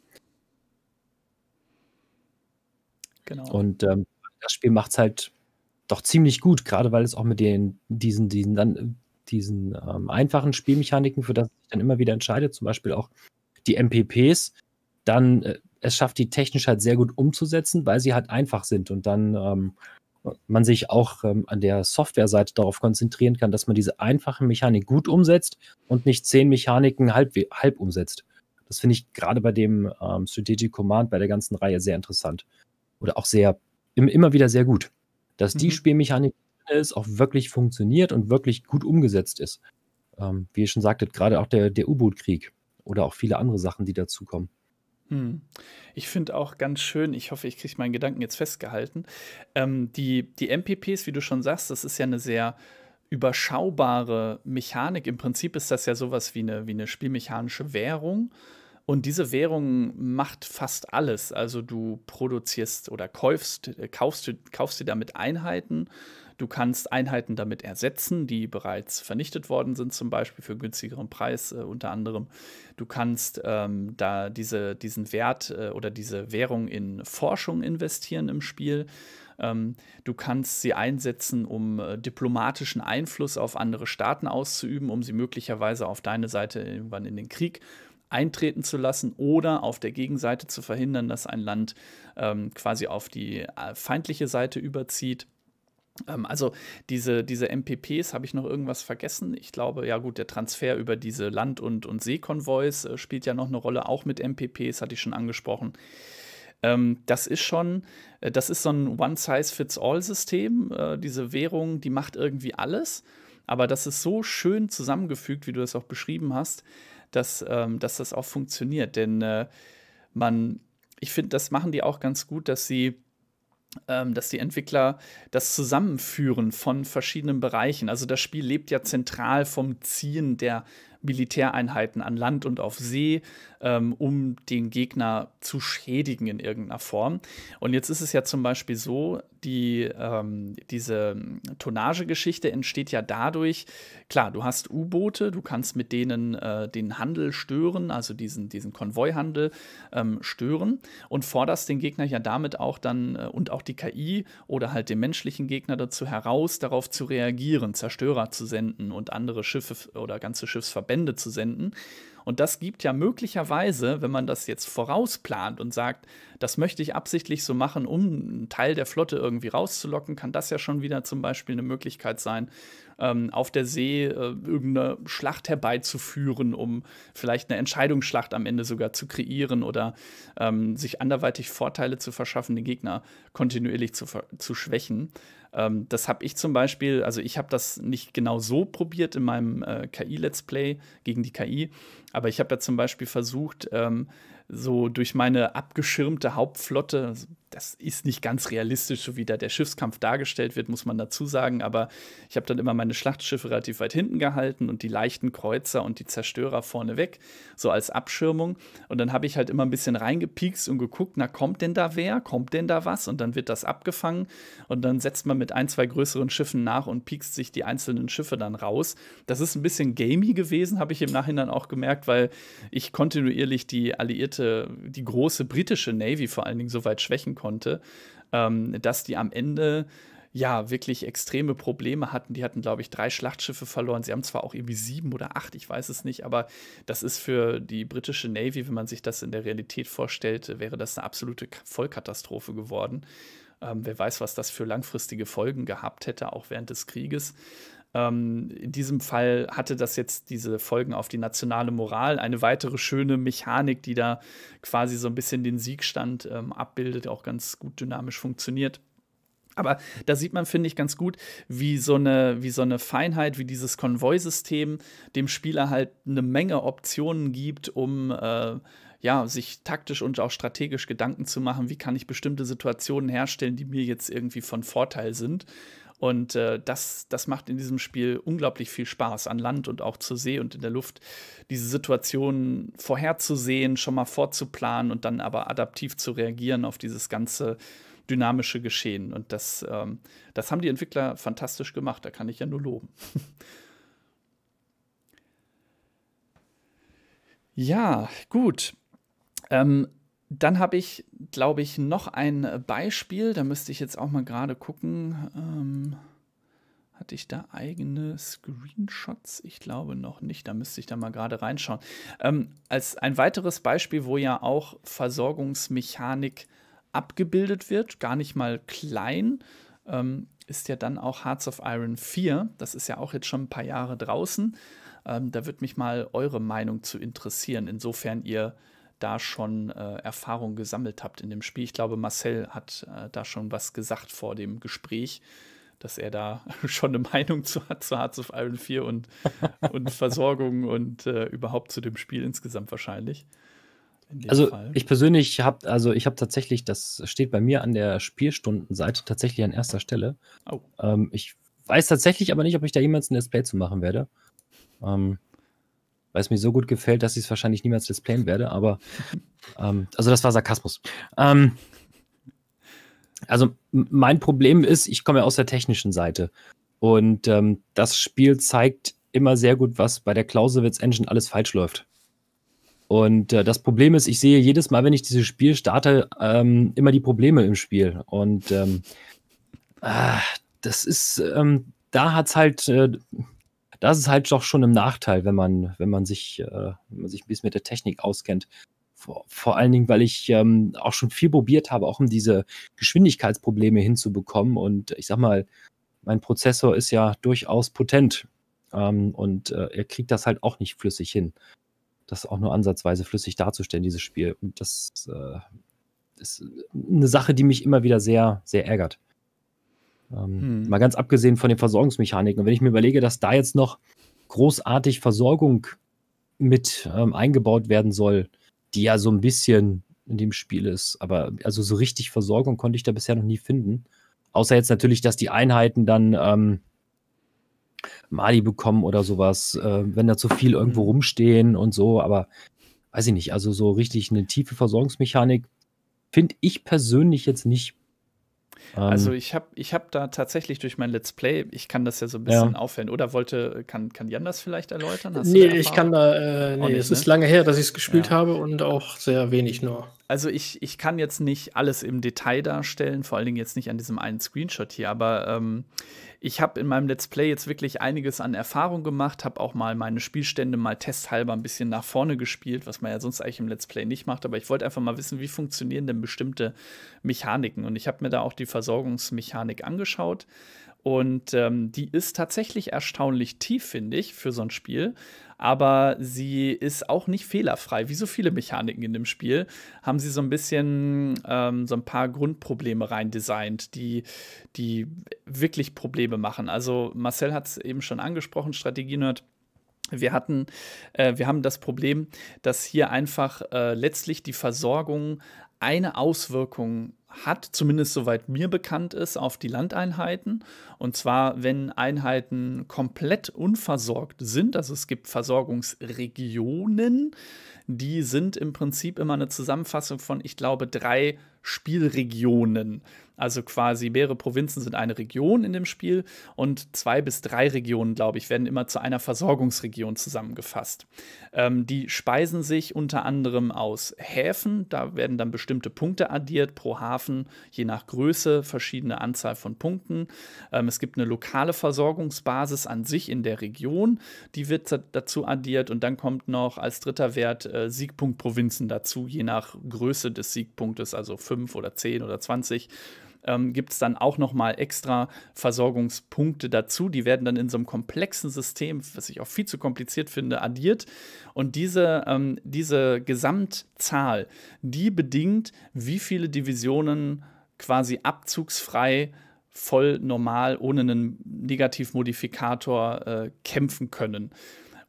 Genau. Und ähm, das Spiel macht es halt doch ziemlich gut, gerade weil es auch mit den, diesen, diesen, dann, diesen ähm, einfachen Spielmechaniken, für das ich dann immer wieder entscheide, zum Beispiel auch die MPPs, dann äh, es schafft die technisch halt sehr gut umzusetzen, weil sie halt einfach sind und dann ähm, man sich auch ähm, an der Softwareseite darauf konzentrieren kann, dass man diese einfache Mechanik gut umsetzt und nicht zehn Mechaniken halb, halb umsetzt. Das finde ich gerade bei dem ähm, Strategic Command, bei der ganzen Reihe sehr interessant oder auch sehr, immer wieder sehr gut. Dass mhm. die Spielmechanik ist, auch wirklich funktioniert und wirklich gut umgesetzt ist. Ähm, wie ihr schon sagtet, gerade auch der, der U-Boot-Krieg oder auch viele andere Sachen, die dazukommen. Hm. Ich finde auch ganz schön, ich hoffe, ich kriege meinen Gedanken jetzt festgehalten. Ähm, die, die MPPs, wie du schon sagst, das ist ja eine sehr überschaubare Mechanik. Im Prinzip ist das ja sowas wie eine, wie eine spielmechanische Währung und diese Währung macht fast alles. Also du produzierst oder kaufst, äh, kaufst, kaufst dir damit Einheiten. Du kannst Einheiten damit ersetzen, die bereits vernichtet worden sind, zum Beispiel für günstigeren Preis äh, unter anderem. Du kannst ähm, da diese, diesen Wert äh, oder diese Währung in Forschung investieren im Spiel. Ähm, du kannst sie einsetzen, um äh, diplomatischen Einfluss auf andere Staaten auszuüben, um sie möglicherweise auf deine Seite irgendwann in den Krieg zu eintreten zu lassen oder auf der Gegenseite zu verhindern, dass ein Land ähm, quasi auf die äh, feindliche Seite überzieht. Ähm, also diese, diese MPPs, habe ich noch irgendwas vergessen? Ich glaube, ja gut, der Transfer über diese Land- und, und Seekonvois äh, spielt ja noch eine Rolle, auch mit MPPs, hatte ich schon angesprochen ähm, das ist schon, äh, das ist so ein One-Size-Fits-All-System. Äh, diese Währung, die macht irgendwie alles. Aber das ist so schön zusammengefügt, wie du das auch beschrieben hast, dass, ähm, dass das auch funktioniert. Denn äh, man, ich finde, das machen die auch ganz gut, dass sie ähm, dass die Entwickler das Zusammenführen von verschiedenen Bereichen, also das Spiel lebt ja zentral vom Ziehen der Militäreinheiten an Land und auf See, ähm, um den Gegner zu schädigen in irgendeiner Form. Und jetzt ist es ja zum Beispiel so, die, ähm, diese Tonnagegeschichte entsteht ja dadurch, klar, du hast U-Boote, du kannst mit denen äh, den Handel stören, also diesen, diesen Konvoihandel ähm, stören und forderst den Gegner ja damit auch dann äh, und auch die KI oder halt den menschlichen Gegner dazu heraus, darauf zu reagieren, Zerstörer zu senden und andere Schiffe oder ganze Schiffsverbände zu senden. Und das gibt ja möglicherweise, wenn man das jetzt vorausplant und sagt, das möchte ich absichtlich so machen, um einen Teil der Flotte irgendwie rauszulocken, kann das ja schon wieder zum Beispiel eine Möglichkeit sein, ähm, auf der See äh, irgendeine Schlacht herbeizuführen, um vielleicht eine Entscheidungsschlacht am Ende sogar zu kreieren oder ähm, sich anderweitig Vorteile zu verschaffen, den Gegner kontinuierlich zu, zu schwächen. Ähm, das habe ich zum Beispiel, also ich habe das nicht genau so probiert in meinem äh, KI-Let's Play gegen die KI, aber ich habe da zum Beispiel versucht, ähm, so durch meine abgeschirmte Hauptflotte, also das ist nicht ganz realistisch, so wie da der Schiffskampf dargestellt wird, muss man dazu sagen. Aber ich habe dann immer meine Schlachtschiffe relativ weit hinten gehalten und die leichten Kreuzer und die Zerstörer vorne weg, so als Abschirmung. Und dann habe ich halt immer ein bisschen reingepiekst und geguckt, na, kommt denn da wer? Kommt denn da was? Und dann wird das abgefangen. Und dann setzt man mit ein, zwei größeren Schiffen nach und piekst sich die einzelnen Schiffe dann raus. Das ist ein bisschen gamey gewesen, habe ich im Nachhinein auch gemerkt, weil ich kontinuierlich die alliierte, die große britische Navy vor allen Dingen so weit schwächen konnte konnte, ähm, dass die am Ende ja wirklich extreme Probleme hatten. Die hatten, glaube ich, drei Schlachtschiffe verloren. Sie haben zwar auch irgendwie sieben oder acht, ich weiß es nicht, aber das ist für die britische Navy, wenn man sich das in der Realität vorstellt, wäre das eine absolute Vollkatastrophe geworden. Ähm, wer weiß, was das für langfristige Folgen gehabt hätte, auch während des Krieges. Ähm, in diesem Fall hatte das jetzt diese Folgen auf die nationale Moral. Eine weitere schöne Mechanik, die da quasi so ein bisschen den Siegstand ähm, abbildet, auch ganz gut dynamisch funktioniert. Aber da sieht man, finde ich, ganz gut, wie so, eine, wie so eine Feinheit, wie dieses Konvoisystem dem Spieler halt eine Menge Optionen gibt, um äh, ja, sich taktisch und auch strategisch Gedanken zu machen, wie kann ich bestimmte Situationen herstellen, die mir jetzt irgendwie von Vorteil sind. Und äh, das, das macht in diesem Spiel unglaublich viel Spaß, an Land und auch zur See und in der Luft diese Situation vorherzusehen, schon mal vorzuplanen und dann aber adaptiv zu reagieren auf dieses ganze dynamische Geschehen. Und das, ähm, das haben die Entwickler fantastisch gemacht, da kann ich ja nur loben. ja, gut. Ähm, dann habe ich, glaube ich, noch ein Beispiel. Da müsste ich jetzt auch mal gerade gucken. Ähm, hatte ich da eigene Screenshots? Ich glaube noch nicht. Da müsste ich da mal gerade reinschauen. Ähm, als ein weiteres Beispiel, wo ja auch Versorgungsmechanik abgebildet wird, gar nicht mal klein, ähm, ist ja dann auch Hearts of Iron 4. Das ist ja auch jetzt schon ein paar Jahre draußen. Ähm, da würde mich mal eure Meinung zu interessieren, insofern ihr da schon äh, Erfahrung gesammelt habt in dem Spiel. Ich glaube, Marcel hat äh, da schon was gesagt vor dem Gespräch, dass er da schon eine Meinung zu hat, zu Hearts of Iron 4 und, und Versorgung und äh, überhaupt zu dem Spiel insgesamt wahrscheinlich. In also Fall. ich persönlich habe, also ich habe tatsächlich, das steht bei mir an der Spielstundenseite tatsächlich an erster Stelle. Oh. Ähm, ich weiß tatsächlich aber nicht, ob ich da jemals ein Display zu machen werde. Ähm, weil es mir so gut gefällt, dass ich es wahrscheinlich niemals displayen werde, aber ähm, also das war Sarkasmus. Ähm, also mein Problem ist, ich komme ja aus der technischen Seite und ähm, das Spiel zeigt immer sehr gut, was bei der Clausewitz Engine alles falsch läuft. Und äh, das Problem ist, ich sehe jedes Mal, wenn ich dieses Spiel starte, ähm, immer die Probleme im Spiel. Und äh, das ist, ähm, da hat es halt äh, das ist halt doch schon ein Nachteil, wenn man, wenn man sich, äh, wenn man sich ein bisschen mit der Technik auskennt. Vor, vor allen Dingen, weil ich ähm, auch schon viel probiert habe, auch um diese Geschwindigkeitsprobleme hinzubekommen. Und ich sag mal, mein Prozessor ist ja durchaus potent ähm, und äh, er kriegt das halt auch nicht flüssig hin. Das auch nur ansatzweise flüssig darzustellen, dieses Spiel. Und das äh, ist äh, eine Sache, die mich immer wieder sehr, sehr ärgert. Ähm, hm. Mal ganz abgesehen von den Versorgungsmechaniken. Und wenn ich mir überlege, dass da jetzt noch großartig Versorgung mit ähm, eingebaut werden soll, die ja so ein bisschen in dem Spiel ist. Aber also so richtig Versorgung konnte ich da bisher noch nie finden. Außer jetzt natürlich, dass die Einheiten dann ähm, Mali bekommen oder sowas, äh, wenn da zu viel irgendwo hm. rumstehen und so. Aber weiß ich nicht, also so richtig eine tiefe Versorgungsmechanik finde ich persönlich jetzt nicht also ähm. ich habe ich hab da tatsächlich durch mein Let's Play, ich kann das ja so ein bisschen ja. aufhellen. Oder wollte, kann, kann Jan das vielleicht erläutern? Hast nee, ich kann da, äh, nee, nicht, es ne? ist lange her, dass ich es gespielt ja. habe und auch sehr wenig nur also ich, ich kann jetzt nicht alles im Detail darstellen, vor allen Dingen jetzt nicht an diesem einen Screenshot hier, aber ähm, ich habe in meinem Let's Play jetzt wirklich einiges an Erfahrung gemacht, habe auch mal meine Spielstände mal testhalber ein bisschen nach vorne gespielt, was man ja sonst eigentlich im Let's Play nicht macht, aber ich wollte einfach mal wissen, wie funktionieren denn bestimmte Mechaniken und ich habe mir da auch die Versorgungsmechanik angeschaut und ähm, die ist tatsächlich erstaunlich tief, finde ich, für so ein Spiel aber sie ist auch nicht fehlerfrei. Wie so viele Mechaniken in dem Spiel haben sie so ein bisschen ähm, so ein paar Grundprobleme reindesignt, die, die wirklich Probleme machen. Also Marcel hat es eben schon angesprochen, Strategienerd. Wir hatten, äh, wir haben das Problem, dass hier einfach äh, letztlich die Versorgung eine Auswirkung hat, zumindest soweit mir bekannt ist, auf die Landeinheiten. Und zwar, wenn Einheiten komplett unversorgt sind, also es gibt Versorgungsregionen, die sind im Prinzip immer eine Zusammenfassung von, ich glaube, drei Spielregionen. Also quasi mehrere Provinzen sind eine Region in dem Spiel und zwei bis drei Regionen, glaube ich, werden immer zu einer Versorgungsregion zusammengefasst. Ähm, die speisen sich unter anderem aus Häfen, da werden dann bestimmte Punkte addiert pro Hafen, je nach Größe, verschiedene Anzahl von Punkten. Ähm, es gibt eine lokale Versorgungsbasis an sich in der Region, die wird dazu addiert und dann kommt noch als dritter Wert äh, Siegpunktprovinzen dazu, je nach Größe des Siegpunktes, also 5 oder 10 oder 20 ähm, gibt es dann auch nochmal extra Versorgungspunkte dazu. Die werden dann in so einem komplexen System, was ich auch viel zu kompliziert finde, addiert. Und diese, ähm, diese Gesamtzahl, die bedingt, wie viele Divisionen quasi abzugsfrei voll normal ohne einen Negativmodifikator äh, kämpfen können.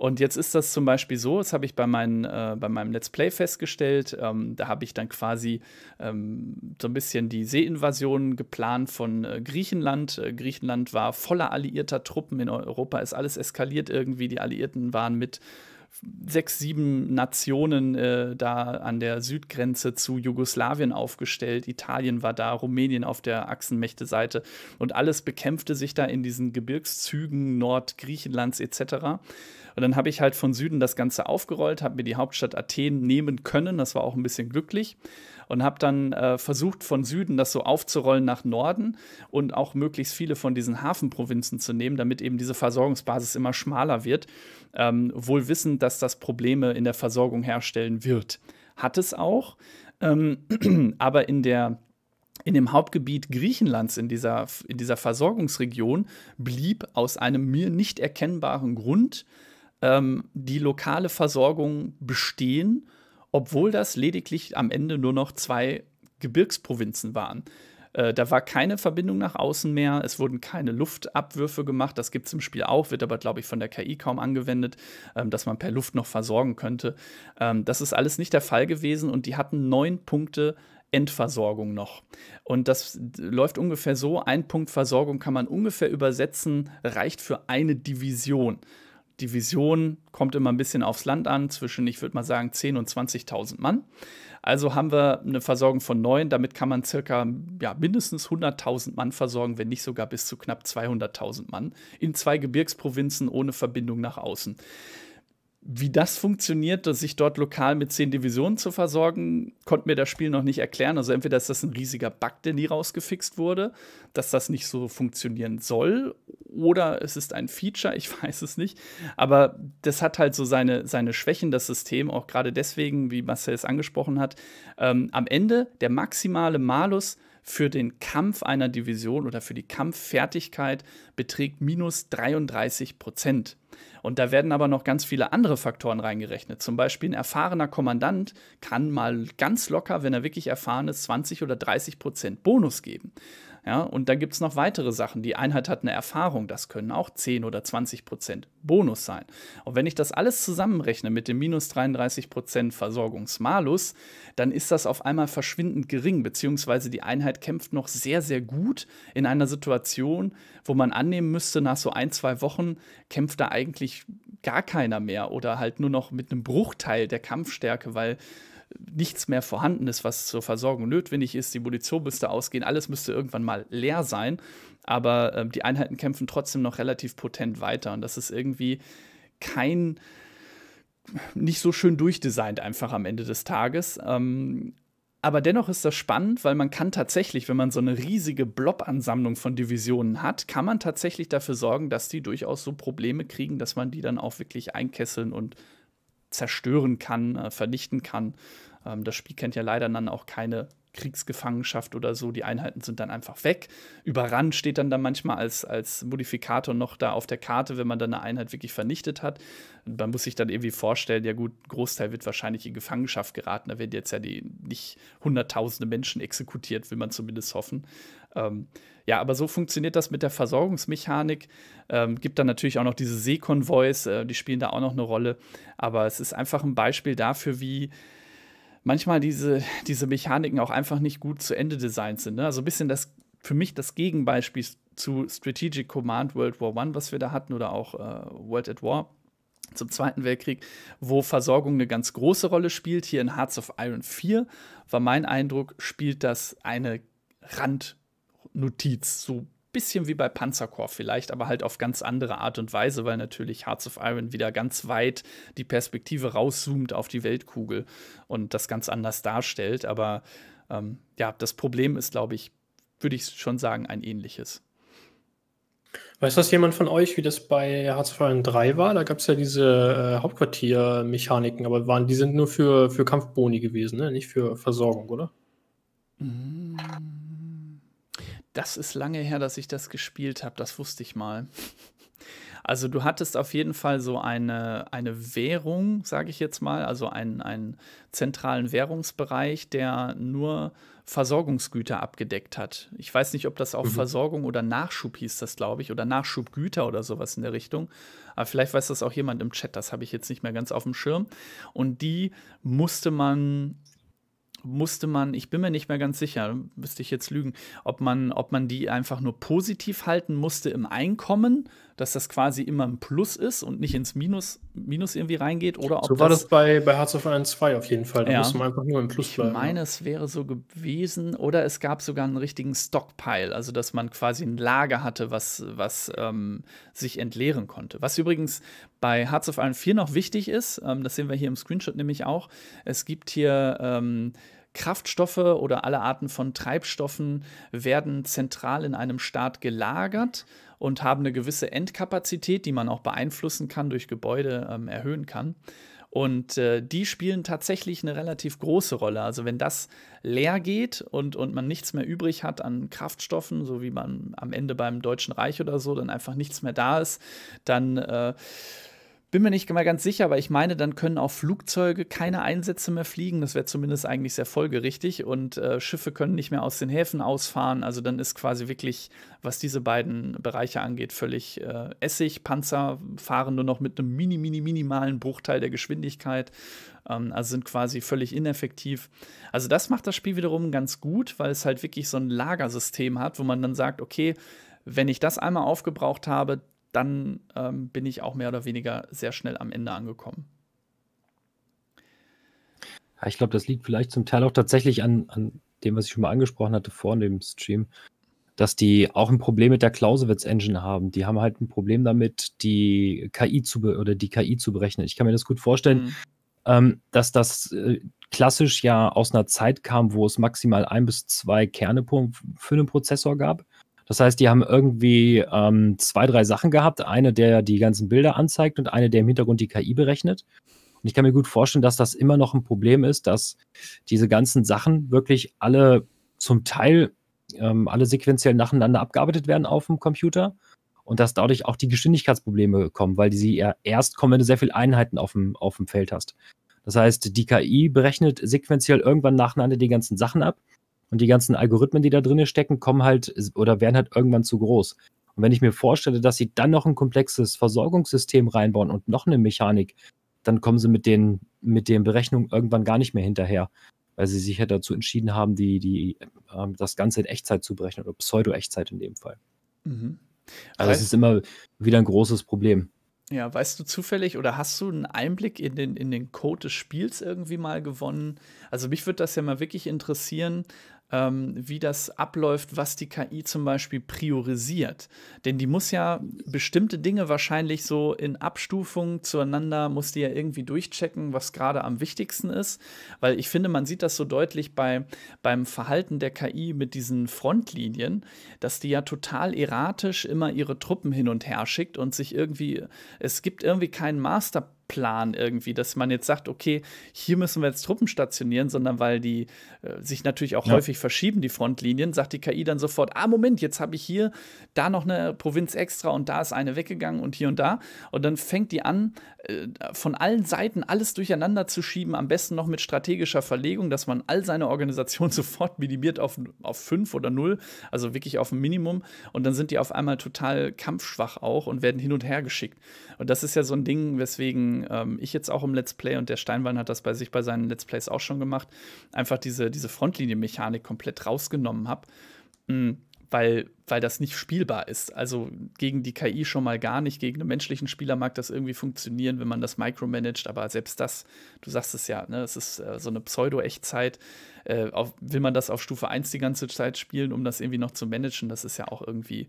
Und jetzt ist das zum Beispiel so, das habe ich bei, meinen, äh, bei meinem Let's Play festgestellt, ähm, da habe ich dann quasi ähm, so ein bisschen die Seeinvasion geplant von äh, Griechenland. Äh, Griechenland war voller alliierter Truppen, in Europa ist alles eskaliert irgendwie, die Alliierten waren mit sechs, sieben Nationen äh, da an der Südgrenze zu Jugoslawien aufgestellt. Italien war da, Rumänien auf der Achsenmächte-Seite und alles bekämpfte sich da in diesen Gebirgszügen Nordgriechenlands etc. Und dann habe ich halt von Süden das Ganze aufgerollt, habe mir die Hauptstadt Athen nehmen können, das war auch ein bisschen glücklich, und habe dann äh, versucht, von Süden das so aufzurollen nach Norden und auch möglichst viele von diesen Hafenprovinzen zu nehmen, damit eben diese Versorgungsbasis immer schmaler wird, ähm, wohl wissend, dass das Probleme in der Versorgung herstellen wird. Hat es auch, ähm, aber in der in dem Hauptgebiet Griechenlands, in dieser, in dieser Versorgungsregion, blieb aus einem mir nicht erkennbaren Grund ähm, die lokale Versorgung bestehen, obwohl das lediglich am Ende nur noch zwei Gebirgsprovinzen waren. Äh, da war keine Verbindung nach außen mehr, es wurden keine Luftabwürfe gemacht, das gibt es im Spiel auch, wird aber, glaube ich, von der KI kaum angewendet, ähm, dass man per Luft noch versorgen könnte. Ähm, das ist alles nicht der Fall gewesen und die hatten neun Punkte Endversorgung noch. Und das läuft ungefähr so, ein Punkt Versorgung kann man ungefähr übersetzen, reicht für eine Division die Vision kommt immer ein bisschen aufs Land an, zwischen, ich würde mal sagen, 10.000 und 20.000 Mann. Also haben wir eine Versorgung von neun, damit kann man circa ja, mindestens 100.000 Mann versorgen, wenn nicht sogar bis zu knapp 200.000 Mann in zwei Gebirgsprovinzen ohne Verbindung nach außen. Wie das funktioniert, dass sich dort lokal mit zehn Divisionen zu versorgen, konnte mir das Spiel noch nicht erklären. Also entweder ist das ein riesiger Bug, der nie rausgefixt wurde, dass das nicht so funktionieren soll, oder es ist ein Feature, ich weiß es nicht. Aber das hat halt so seine, seine Schwächen, das System, auch gerade deswegen, wie Marcel es angesprochen hat. Ähm, am Ende der maximale Malus für den Kampf einer Division oder für die Kampffertigkeit beträgt minus 33 Prozent. Und da werden aber noch ganz viele andere Faktoren reingerechnet. Zum Beispiel ein erfahrener Kommandant kann mal ganz locker, wenn er wirklich erfahren ist, 20 oder 30 Prozent Bonus geben. Ja, und dann gibt es noch weitere Sachen. Die Einheit hat eine Erfahrung, das können auch 10 oder 20 Prozent Bonus sein. Und wenn ich das alles zusammenrechne mit dem minus 33 Prozent Versorgungsmalus, dann ist das auf einmal verschwindend gering, beziehungsweise die Einheit kämpft noch sehr, sehr gut in einer Situation, wo man annehmen müsste, nach so ein, zwei Wochen kämpft da eigentlich gar keiner mehr oder halt nur noch mit einem Bruchteil der Kampfstärke, weil nichts mehr vorhanden ist, was zur Versorgung notwendig ist. Die Munition müsste ausgehen, alles müsste irgendwann mal leer sein. Aber äh, die Einheiten kämpfen trotzdem noch relativ potent weiter. Und das ist irgendwie kein nicht so schön durchdesignt einfach am Ende des Tages. Ähm, aber dennoch ist das spannend, weil man kann tatsächlich, wenn man so eine riesige Blob-Ansammlung von Divisionen hat, kann man tatsächlich dafür sorgen, dass die durchaus so Probleme kriegen, dass man die dann auch wirklich einkesseln und zerstören kann, äh, vernichten kann. Ähm, das Spiel kennt ja leider dann auch keine Kriegsgefangenschaft oder so. Die Einheiten sind dann einfach weg. Überrannt steht dann da manchmal als, als Modifikator noch da auf der Karte, wenn man dann eine Einheit wirklich vernichtet hat. Man muss sich dann irgendwie vorstellen, ja gut, ein Großteil wird wahrscheinlich in Gefangenschaft geraten. Da werden jetzt ja die nicht hunderttausende Menschen exekutiert, will man zumindest hoffen. Ähm, ja, aber so funktioniert das mit der Versorgungsmechanik. Ähm, gibt dann natürlich auch noch diese Seekonvois, äh, die spielen da auch noch eine Rolle. Aber es ist einfach ein Beispiel dafür, wie manchmal diese, diese Mechaniken auch einfach nicht gut zu Ende designt sind. Ne? Also ein bisschen das für mich das Gegenbeispiel zu Strategic Command World War I, was wir da hatten, oder auch äh, World at War zum Zweiten Weltkrieg, wo Versorgung eine ganz große Rolle spielt. Hier in Hearts of Iron 4 war mein Eindruck, spielt das eine Rand Notiz. So bisschen wie bei Panzerkorps vielleicht, aber halt auf ganz andere Art und Weise, weil natürlich Hearts of Iron wieder ganz weit die Perspektive rauszoomt auf die Weltkugel und das ganz anders darstellt. Aber ähm, ja, das Problem ist, glaube ich, würde ich schon sagen, ein ähnliches. Weiß das jemand von euch, wie das bei Hearts of Iron 3 war? Da gab es ja diese äh, Hauptquartiermechaniken, aber waren, die sind nur für, für Kampfboni gewesen, ne? nicht für Versorgung, oder? Mhm das ist lange her, dass ich das gespielt habe, das wusste ich mal. Also du hattest auf jeden Fall so eine, eine Währung, sage ich jetzt mal, also einen, einen zentralen Währungsbereich, der nur Versorgungsgüter abgedeckt hat. Ich weiß nicht, ob das auch mhm. Versorgung oder Nachschub hieß, das glaube ich, oder Nachschubgüter oder sowas in der Richtung. Aber vielleicht weiß das auch jemand im Chat, das habe ich jetzt nicht mehr ganz auf dem Schirm. Und die musste man musste man, ich bin mir nicht mehr ganz sicher, müsste ich jetzt lügen, ob man, ob man die einfach nur positiv halten musste im Einkommen, dass das quasi immer ein Plus ist und nicht ins Minus, Minus irgendwie reingeht. Oder ob so war das, das bei, bei Hearts of Iron 2 auf jeden Fall. Da ja. musste man einfach nur im Plus ich bleiben. Ich ne? meine, es wäre so gewesen. Oder es gab sogar einen richtigen Stockpile, also dass man quasi ein Lager hatte, was, was ähm, sich entleeren konnte. Was übrigens bei Hearts of Iron 4 noch wichtig ist, ähm, das sehen wir hier im Screenshot nämlich auch, es gibt hier ähm, Kraftstoffe oder alle Arten von Treibstoffen werden zentral in einem Staat gelagert und haben eine gewisse Endkapazität, die man auch beeinflussen kann, durch Gebäude ähm, erhöhen kann. Und äh, die spielen tatsächlich eine relativ große Rolle. Also wenn das leer geht und, und man nichts mehr übrig hat an Kraftstoffen, so wie man am Ende beim Deutschen Reich oder so, dann einfach nichts mehr da ist, dann äh, bin mir nicht mal ganz sicher, aber ich meine, dann können auch Flugzeuge keine Einsätze mehr fliegen. Das wäre zumindest eigentlich sehr folgerichtig. Und äh, Schiffe können nicht mehr aus den Häfen ausfahren. Also dann ist quasi wirklich, was diese beiden Bereiche angeht, völlig äh, Essig. Panzer fahren nur noch mit einem mini, mini, minimalen Bruchteil der Geschwindigkeit ähm, also sind quasi völlig ineffektiv. Also das macht das Spiel wiederum ganz gut, weil es halt wirklich so ein Lagersystem hat, wo man dann sagt, okay, wenn ich das einmal aufgebraucht habe, dann ähm, bin ich auch mehr oder weniger sehr schnell am Ende angekommen. ich glaube, das liegt vielleicht zum Teil auch tatsächlich an, an dem, was ich schon mal angesprochen hatte vor dem Stream, dass die auch ein Problem mit der Clausewitz-Engine haben. Die haben halt ein Problem damit, die KI zu oder die KI zu berechnen. Ich kann mir das gut vorstellen, mhm. ähm, dass das äh, klassisch ja aus einer Zeit kam, wo es maximal ein bis zwei Kerne für einen Prozessor gab das heißt, die haben irgendwie ähm, zwei, drei Sachen gehabt. Eine, der die ganzen Bilder anzeigt und eine, der im Hintergrund die KI berechnet. Und ich kann mir gut vorstellen, dass das immer noch ein Problem ist, dass diese ganzen Sachen wirklich alle zum Teil ähm, alle sequenziell nacheinander abgearbeitet werden auf dem Computer und dass dadurch auch die Geschwindigkeitsprobleme kommen, weil die sie ja erst kommen, wenn du sehr viele Einheiten auf dem, auf dem Feld hast. Das heißt, die KI berechnet sequenziell irgendwann nacheinander die ganzen Sachen ab und die ganzen Algorithmen, die da drin stecken, kommen halt oder werden halt irgendwann zu groß. Und wenn ich mir vorstelle, dass sie dann noch ein komplexes Versorgungssystem reinbauen und noch eine Mechanik, dann kommen sie mit den, mit den Berechnungen irgendwann gar nicht mehr hinterher, weil sie sich ja halt dazu entschieden haben, die, die, äh, das Ganze in Echtzeit zu berechnen oder Pseudo-Echtzeit in dem Fall. Mhm. Also es ist immer wieder ein großes Problem. Ja, weißt du zufällig oder hast du einen Einblick in den, in den Code des Spiels irgendwie mal gewonnen? Also mich würde das ja mal wirklich interessieren, ähm, wie das abläuft, was die KI zum Beispiel priorisiert. Denn die muss ja bestimmte Dinge wahrscheinlich so in Abstufung zueinander, muss die ja irgendwie durchchecken, was gerade am wichtigsten ist. Weil ich finde, man sieht das so deutlich bei, beim Verhalten der KI mit diesen Frontlinien, dass die ja total erratisch immer ihre Truppen hin und her schickt und sich irgendwie, es gibt irgendwie keinen Masterplan. Plan irgendwie, dass man jetzt sagt, okay, hier müssen wir jetzt Truppen stationieren, sondern weil die äh, sich natürlich auch ja. häufig verschieben, die Frontlinien, sagt die KI dann sofort, ah, Moment, jetzt habe ich hier da noch eine Provinz extra und da ist eine weggegangen und hier und da. Und dann fängt die an, äh, von allen Seiten alles durcheinander zu schieben, am besten noch mit strategischer Verlegung, dass man all seine Organisation sofort minimiert auf, auf fünf oder null, also wirklich auf ein Minimum. Und dann sind die auf einmal total kampfschwach auch und werden hin und her geschickt. Und das ist ja so ein Ding, weswegen ähm, ich jetzt auch im Let's Play und der Steinwein hat das bei sich bei seinen Let's Plays auch schon gemacht, einfach diese, diese Frontlinie-Mechanik komplett rausgenommen habe. Mm, weil, weil das nicht spielbar ist. Also gegen die KI schon mal gar nicht, gegen einen menschlichen Spieler mag das irgendwie funktionieren, wenn man das micromanagt, aber selbst das, du sagst es ja, ne, es ist äh, so eine Pseudo-Echtzeit. Äh, auf, will man das auf Stufe 1 die ganze Zeit spielen, um das irgendwie noch zu managen, das ist ja auch irgendwie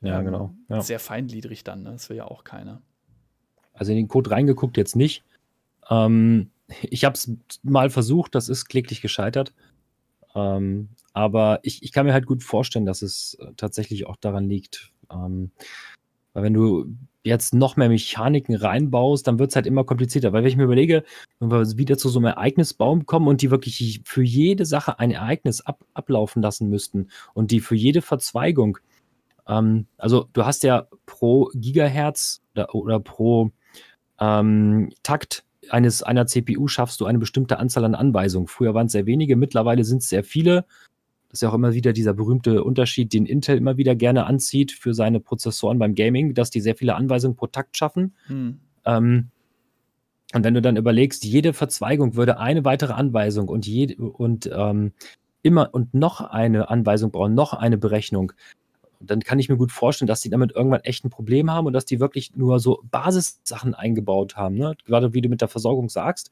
ja, ähm, genau. ja. sehr feingliedrig dann, ne? das will ja auch keiner. Also in den Code reingeguckt jetzt nicht. Ähm, ich habe es mal versucht, das ist kläglich gescheitert. Ähm, aber ich, ich kann mir halt gut vorstellen, dass es äh, tatsächlich auch daran liegt. Ähm, weil wenn du jetzt noch mehr Mechaniken reinbaust, dann wird es halt immer komplizierter. Weil wenn ich mir überlege, wenn wir wieder zu so einem Ereignisbaum kommen und die wirklich für jede Sache ein Ereignis ab, ablaufen lassen müssten und die für jede Verzweigung, ähm, also du hast ja pro Gigahertz oder, oder pro ähm, Takt eines einer CPU schaffst du eine bestimmte Anzahl an Anweisungen. Früher waren es sehr wenige, mittlerweile sind es sehr viele. Das ist ja auch immer wieder dieser berühmte Unterschied, den Intel immer wieder gerne anzieht für seine Prozessoren beim Gaming, dass die sehr viele Anweisungen pro Takt schaffen. Hm. Ähm, und wenn du dann überlegst, jede Verzweigung würde eine weitere Anweisung und, je, und ähm, immer und noch eine Anweisung brauchen, noch eine Berechnung, dann kann ich mir gut vorstellen, dass die damit irgendwann echt ein Problem haben und dass die wirklich nur so Basissachen eingebaut haben. Ne? Gerade wie du mit der Versorgung sagst.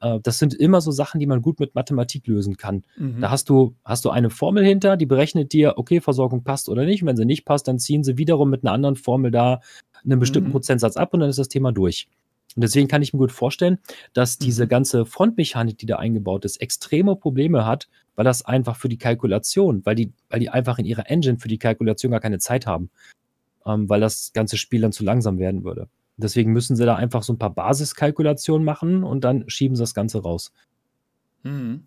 Äh, das sind immer so Sachen, die man gut mit Mathematik lösen kann. Mhm. Da hast du, hast du eine Formel hinter, die berechnet dir, okay, Versorgung passt oder nicht. Und wenn sie nicht passt, dann ziehen sie wiederum mit einer anderen Formel da einen bestimmten mhm. Prozentsatz ab und dann ist das Thema durch. Und deswegen kann ich mir gut vorstellen, dass diese mhm. ganze Frontmechanik, die da eingebaut ist, extreme Probleme hat, weil das einfach für die Kalkulation, weil die, weil die einfach in ihrer Engine für die Kalkulation gar keine Zeit haben, ähm, weil das ganze Spiel dann zu langsam werden würde. Deswegen müssen sie da einfach so ein paar Basiskalkulationen machen und dann schieben sie das Ganze raus. Mhm.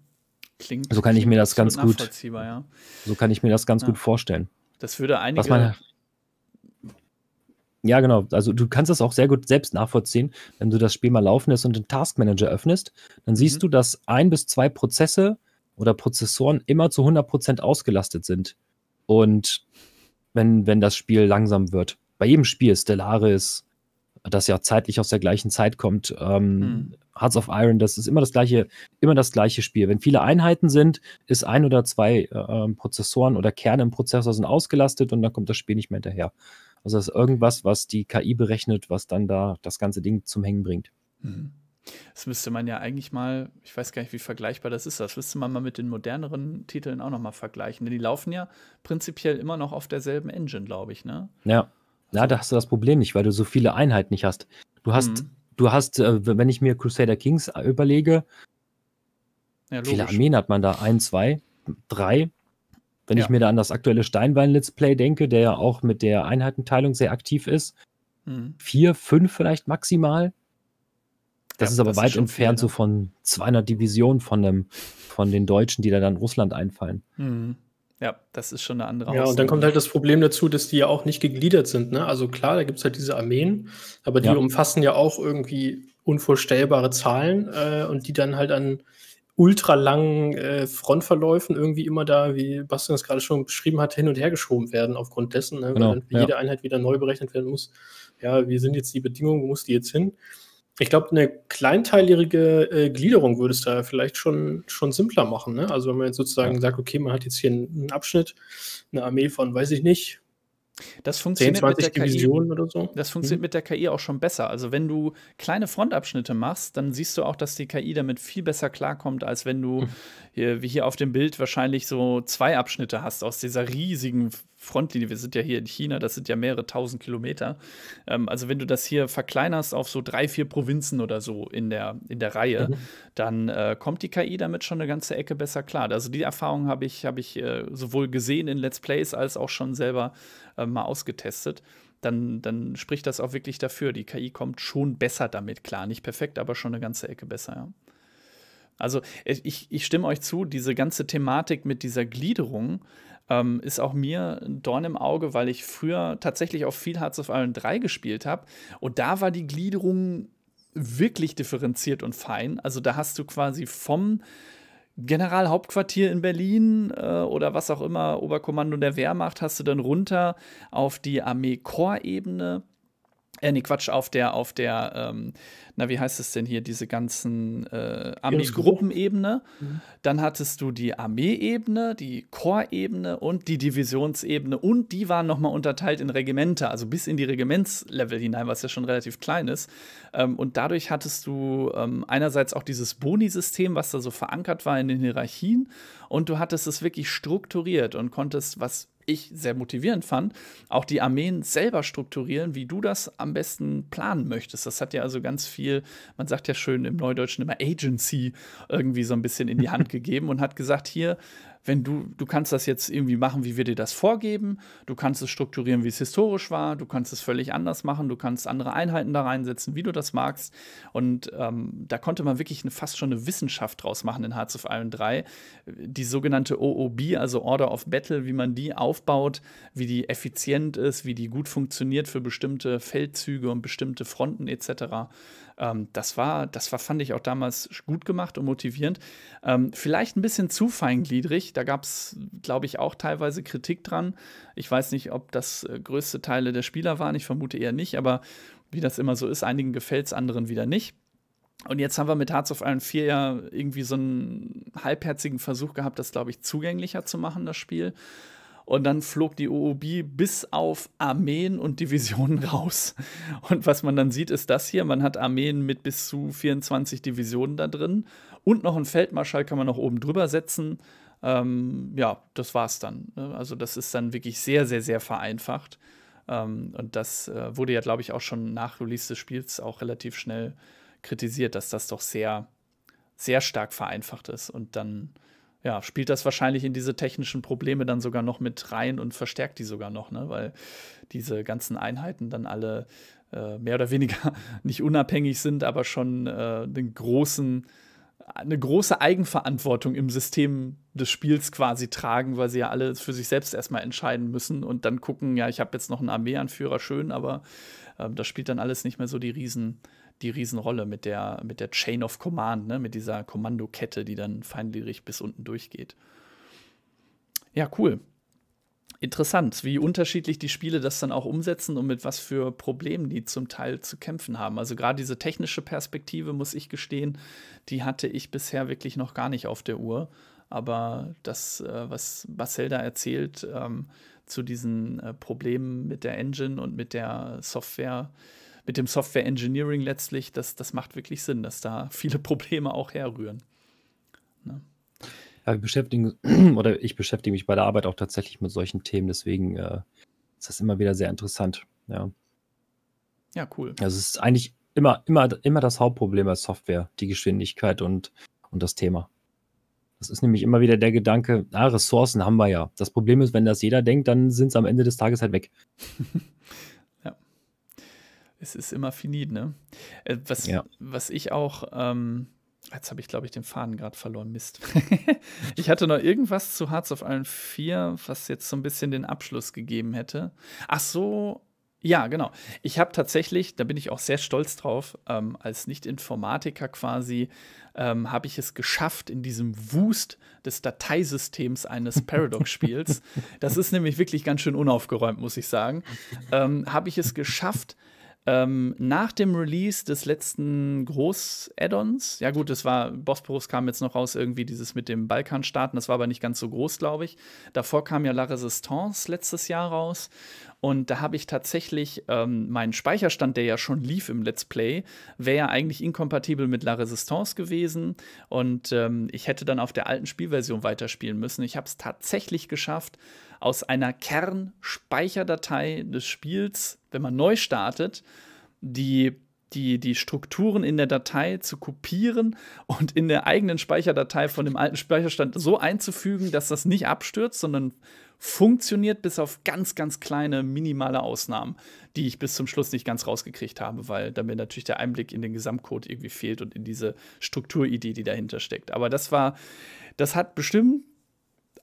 Klingt, so kann klingt ich mir das ganz gut. Ja. So kann ich mir das ganz ja. gut vorstellen. Das würde einige, man, ja, genau. Also du kannst das auch sehr gut selbst nachvollziehen, wenn du das Spiel mal laufen lässt und den Task Manager öffnest, dann siehst mhm. du, dass ein bis zwei Prozesse oder Prozessoren immer zu 100% ausgelastet sind. Und wenn, wenn das Spiel langsam wird. Bei jedem Spiel, Stellaris, das ja zeitlich aus der gleichen Zeit kommt, ähm, mhm. Hearts of Iron, das ist immer das gleiche, immer das gleiche Spiel. Wenn viele Einheiten sind, ist ein oder zwei äh, Prozessoren oder Kerne im Prozessor sind ausgelastet und dann kommt das Spiel nicht mehr hinterher. Also das ist irgendwas, was die KI berechnet, was dann da das ganze Ding zum Hängen bringt. Mhm. Das müsste man ja eigentlich mal, ich weiß gar nicht, wie vergleichbar das ist, das müsste man mal mit den moderneren Titeln auch nochmal vergleichen, denn die laufen ja prinzipiell immer noch auf derselben Engine, glaube ich, ne? Ja. Also. Ja, da hast du das Problem nicht, weil du so viele Einheiten nicht hast. Du hast, mhm. du hast, äh, wenn ich mir Crusader Kings äh, überlege, ja, viele Armeen hat man da? Ein, zwei, drei, wenn ja. ich mir da an das aktuelle steinbein lets Play denke, der ja auch mit der Einheitenteilung sehr aktiv ist, hm. vier, fünf vielleicht maximal. Das ja, ist aber das weit ist entfernt viel, ne? so von 200 Divisionen von, dem, von den Deutschen, die da dann Russland einfallen. Hm. Ja, das ist schon eine andere Aussage. Ja, und dann kommt halt das Problem dazu, dass die ja auch nicht gegliedert sind. Ne? Also klar, da gibt es halt diese Armeen, aber die ja. umfassen ja auch irgendwie unvorstellbare Zahlen äh, und die dann halt an ultralangen äh, Frontverläufen irgendwie immer da, wie Bastian es gerade schon beschrieben hat, hin und her geschoben werden aufgrund dessen, ne, genau, weil ja. jede Einheit wieder neu berechnet werden muss. Ja, wie sind jetzt die Bedingungen, wo muss die jetzt hin? Ich glaube, eine kleinteilige äh, Gliederung würde es da vielleicht schon, schon simpler machen. Ne? Also wenn man jetzt sozusagen ja. sagt, okay, man hat jetzt hier einen, einen Abschnitt, eine Armee von, weiß ich nicht, das funktioniert 10, 20 mit der Divisionen KI, oder so. Das funktioniert hm. mit der KI auch schon besser. Also wenn du kleine Frontabschnitte machst, dann siehst du auch, dass die KI damit viel besser klarkommt, als wenn du, mhm. hier, wie hier auf dem Bild, wahrscheinlich so zwei Abschnitte hast aus dieser riesigen Frontlinie. Wir sind ja hier in China, das sind ja mehrere tausend Kilometer. Ähm, also wenn du das hier verkleinerst auf so drei, vier Provinzen oder so in der, in der Reihe, mhm. dann äh, kommt die KI damit schon eine ganze Ecke besser klar. Also die Erfahrung habe ich, hab ich äh, sowohl gesehen in Let's Plays als auch schon selber äh, mal ausgetestet. Dann, dann spricht das auch wirklich dafür. Die KI kommt schon besser damit klar. Nicht perfekt, aber schon eine ganze Ecke besser, ja. Also äh, ich, ich stimme euch zu, diese ganze Thematik mit dieser Gliederung ähm, ist auch mir ein Dorn im Auge, weil ich früher tatsächlich auch viel Hearts of Iron 3 gespielt habe. Und da war die Gliederung wirklich differenziert und fein. Also da hast du quasi vom Generalhauptquartier in Berlin äh, oder was auch immer, Oberkommando der Wehrmacht, hast du dann runter auf die Armee-Korps-Ebene äh, nee, Quatsch, auf der, auf der, ähm, na, wie heißt es denn hier, diese ganzen äh, Armee-Gruppenebene. Mhm. Dann hattest du die Armee-Ebene, die Korps-Ebene und die Divisionsebene und die waren nochmal unterteilt in Regimenter, also bis in die Regimentslevel hinein, was ja schon relativ klein ist. Ähm, und dadurch hattest du ähm, einerseits auch dieses Boni-System, was da so verankert war in den Hierarchien und du hattest es wirklich strukturiert und konntest, was ich sehr motivierend fand, auch die Armeen selber strukturieren, wie du das am besten planen möchtest. Das hat ja also ganz viel, man sagt ja schön im Neudeutschen immer Agency irgendwie so ein bisschen in die Hand gegeben und hat gesagt, hier, wenn du, du kannst das jetzt irgendwie machen, wie wir dir das vorgeben, du kannst es strukturieren, wie es historisch war, du kannst es völlig anders machen, du kannst andere Einheiten da reinsetzen, wie du das magst. Und ähm, da konnte man wirklich eine, fast schon eine Wissenschaft draus machen in Hearts of Iron 3. Die sogenannte OOB, also Order of Battle, wie man die aufbaut, wie die effizient ist, wie die gut funktioniert für bestimmte Feldzüge und bestimmte Fronten etc. Ähm, das war, das war, fand ich auch damals gut gemacht und motivierend. Ähm, vielleicht ein bisschen zu feingliedrig. Da gab es, glaube ich, auch teilweise Kritik dran. Ich weiß nicht, ob das äh, größte Teile der Spieler waren. Ich vermute eher nicht, aber wie das immer so ist, einigen gefällt es, anderen wieder nicht. Und jetzt haben wir mit Hearts of Iron 4 ja irgendwie so einen halbherzigen Versuch gehabt, das, glaube ich, zugänglicher zu machen, das Spiel. Und dann flog die OOB bis auf Armeen und Divisionen raus. Und was man dann sieht, ist das hier. Man hat Armeen mit bis zu 24 Divisionen da drin. Und noch einen Feldmarschall kann man noch oben drüber setzen. Ähm, ja, das war's dann. Ne? Also das ist dann wirklich sehr, sehr, sehr vereinfacht. Ähm, und das äh, wurde ja, glaube ich, auch schon nach Release des Spiels auch relativ schnell kritisiert, dass das doch sehr, sehr stark vereinfacht ist. Und dann ja, spielt das wahrscheinlich in diese technischen Probleme dann sogar noch mit rein und verstärkt die sogar noch, ne? weil diese ganzen Einheiten dann alle äh, mehr oder weniger nicht unabhängig sind, aber schon äh, den großen, eine große Eigenverantwortung im System des Spiels quasi tragen, weil sie ja alle für sich selbst erstmal entscheiden müssen und dann gucken, ja, ich habe jetzt noch einen Armeeanführer, schön, aber äh, das spielt dann alles nicht mehr so die Riesen die Riesenrolle mit der, mit der Chain of Command, ne? mit dieser Kommandokette, die dann feindlich bis unten durchgeht. Ja, cool. Interessant, wie unterschiedlich die Spiele das dann auch umsetzen und mit was für Problemen die zum Teil zu kämpfen haben. Also gerade diese technische Perspektive, muss ich gestehen, die hatte ich bisher wirklich noch gar nicht auf der Uhr. Aber das, äh, was Marcel da erzählt ähm, zu diesen äh, Problemen mit der Engine und mit der Software, äh, mit dem Software Engineering letztlich, das, das macht wirklich Sinn, dass da viele Probleme auch herrühren. Ne? Ja, wir beschäftigen, oder ich beschäftige mich bei der Arbeit auch tatsächlich mit solchen Themen, deswegen äh, ist das immer wieder sehr interessant. Ja, ja cool. Also es ist eigentlich immer, immer, immer das Hauptproblem bei Software, die Geschwindigkeit und, und das Thema. Das ist nämlich immer wieder der Gedanke, ah, Ressourcen haben wir ja. Das Problem ist, wenn das jeder denkt, dann sind sie am Ende des Tages halt weg. es ist immer finit, ne? Äh, was, ja. was ich auch, ähm, jetzt habe ich, glaube ich, den Faden gerade verloren, Mist. ich hatte noch irgendwas zu Hearts of Iron 4, was jetzt so ein bisschen den Abschluss gegeben hätte. Ach so, ja, genau. Ich habe tatsächlich, da bin ich auch sehr stolz drauf, ähm, als Nicht-Informatiker quasi, ähm, habe ich es geschafft, in diesem Wust des Dateisystems eines Paradox-Spiels, das ist nämlich wirklich ganz schön unaufgeräumt, muss ich sagen, ähm, habe ich es geschafft, ähm, nach dem Release des letzten Groß-Add-ons, ja gut, das war, Bosporus kam jetzt noch raus, irgendwie dieses mit dem Balkanstaaten, das war aber nicht ganz so groß, glaube ich. Davor kam ja La Resistance letztes Jahr raus und da habe ich tatsächlich ähm, meinen Speicherstand, der ja schon lief im Let's Play, wäre ja eigentlich inkompatibel mit La Resistance gewesen. Und ähm, ich hätte dann auf der alten Spielversion weiterspielen müssen. Ich habe es tatsächlich geschafft, aus einer Kernspeicherdatei des Spiels, wenn man neu startet, die, die, die Strukturen in der Datei zu kopieren und in der eigenen Speicherdatei von dem alten Speicherstand so einzufügen, dass das nicht abstürzt, sondern funktioniert bis auf ganz, ganz kleine, minimale Ausnahmen, die ich bis zum Schluss nicht ganz rausgekriegt habe, weil da mir natürlich der Einblick in den Gesamtcode irgendwie fehlt und in diese Strukturidee, die dahinter steckt. Aber das war, das hat bestimmt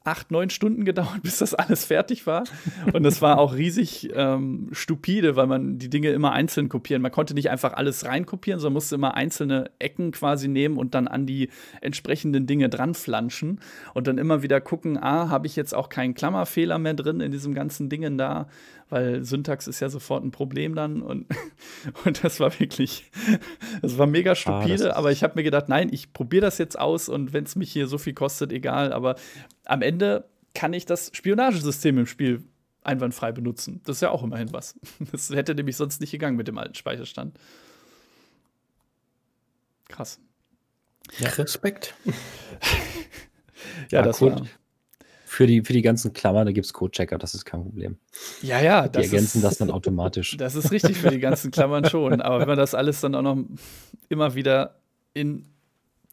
acht, neun Stunden gedauert, bis das alles fertig war. Und das war auch riesig ähm, stupide, weil man die Dinge immer einzeln kopieren. Man konnte nicht einfach alles reinkopieren, sondern musste immer einzelne Ecken quasi nehmen und dann an die entsprechenden Dinge dranflanschen und dann immer wieder gucken, ah, habe ich jetzt auch keinen Klammerfehler mehr drin in diesem ganzen Dingen da, weil Syntax ist ja sofort ein Problem dann. Und, und das war wirklich, das war mega ah, stupide, ah, aber ich habe mir gedacht, nein, ich probiere das jetzt aus und wenn es mich hier so viel kostet, egal, aber am Ende kann ich das Spionagesystem im Spiel einwandfrei benutzen. Das ist ja auch immerhin was. Das hätte nämlich sonst nicht gegangen mit dem alten Speicherstand. Krass. Ja, Respekt. ja, ja, das gut. War, für die, für die ganzen Klammern, da gibt es Code-Checker, das ist kein Problem. Ja, ja. Die ergänzen ist, das dann automatisch. Das ist richtig für die ganzen Klammern schon. Aber wenn man das alles dann auch noch immer wieder in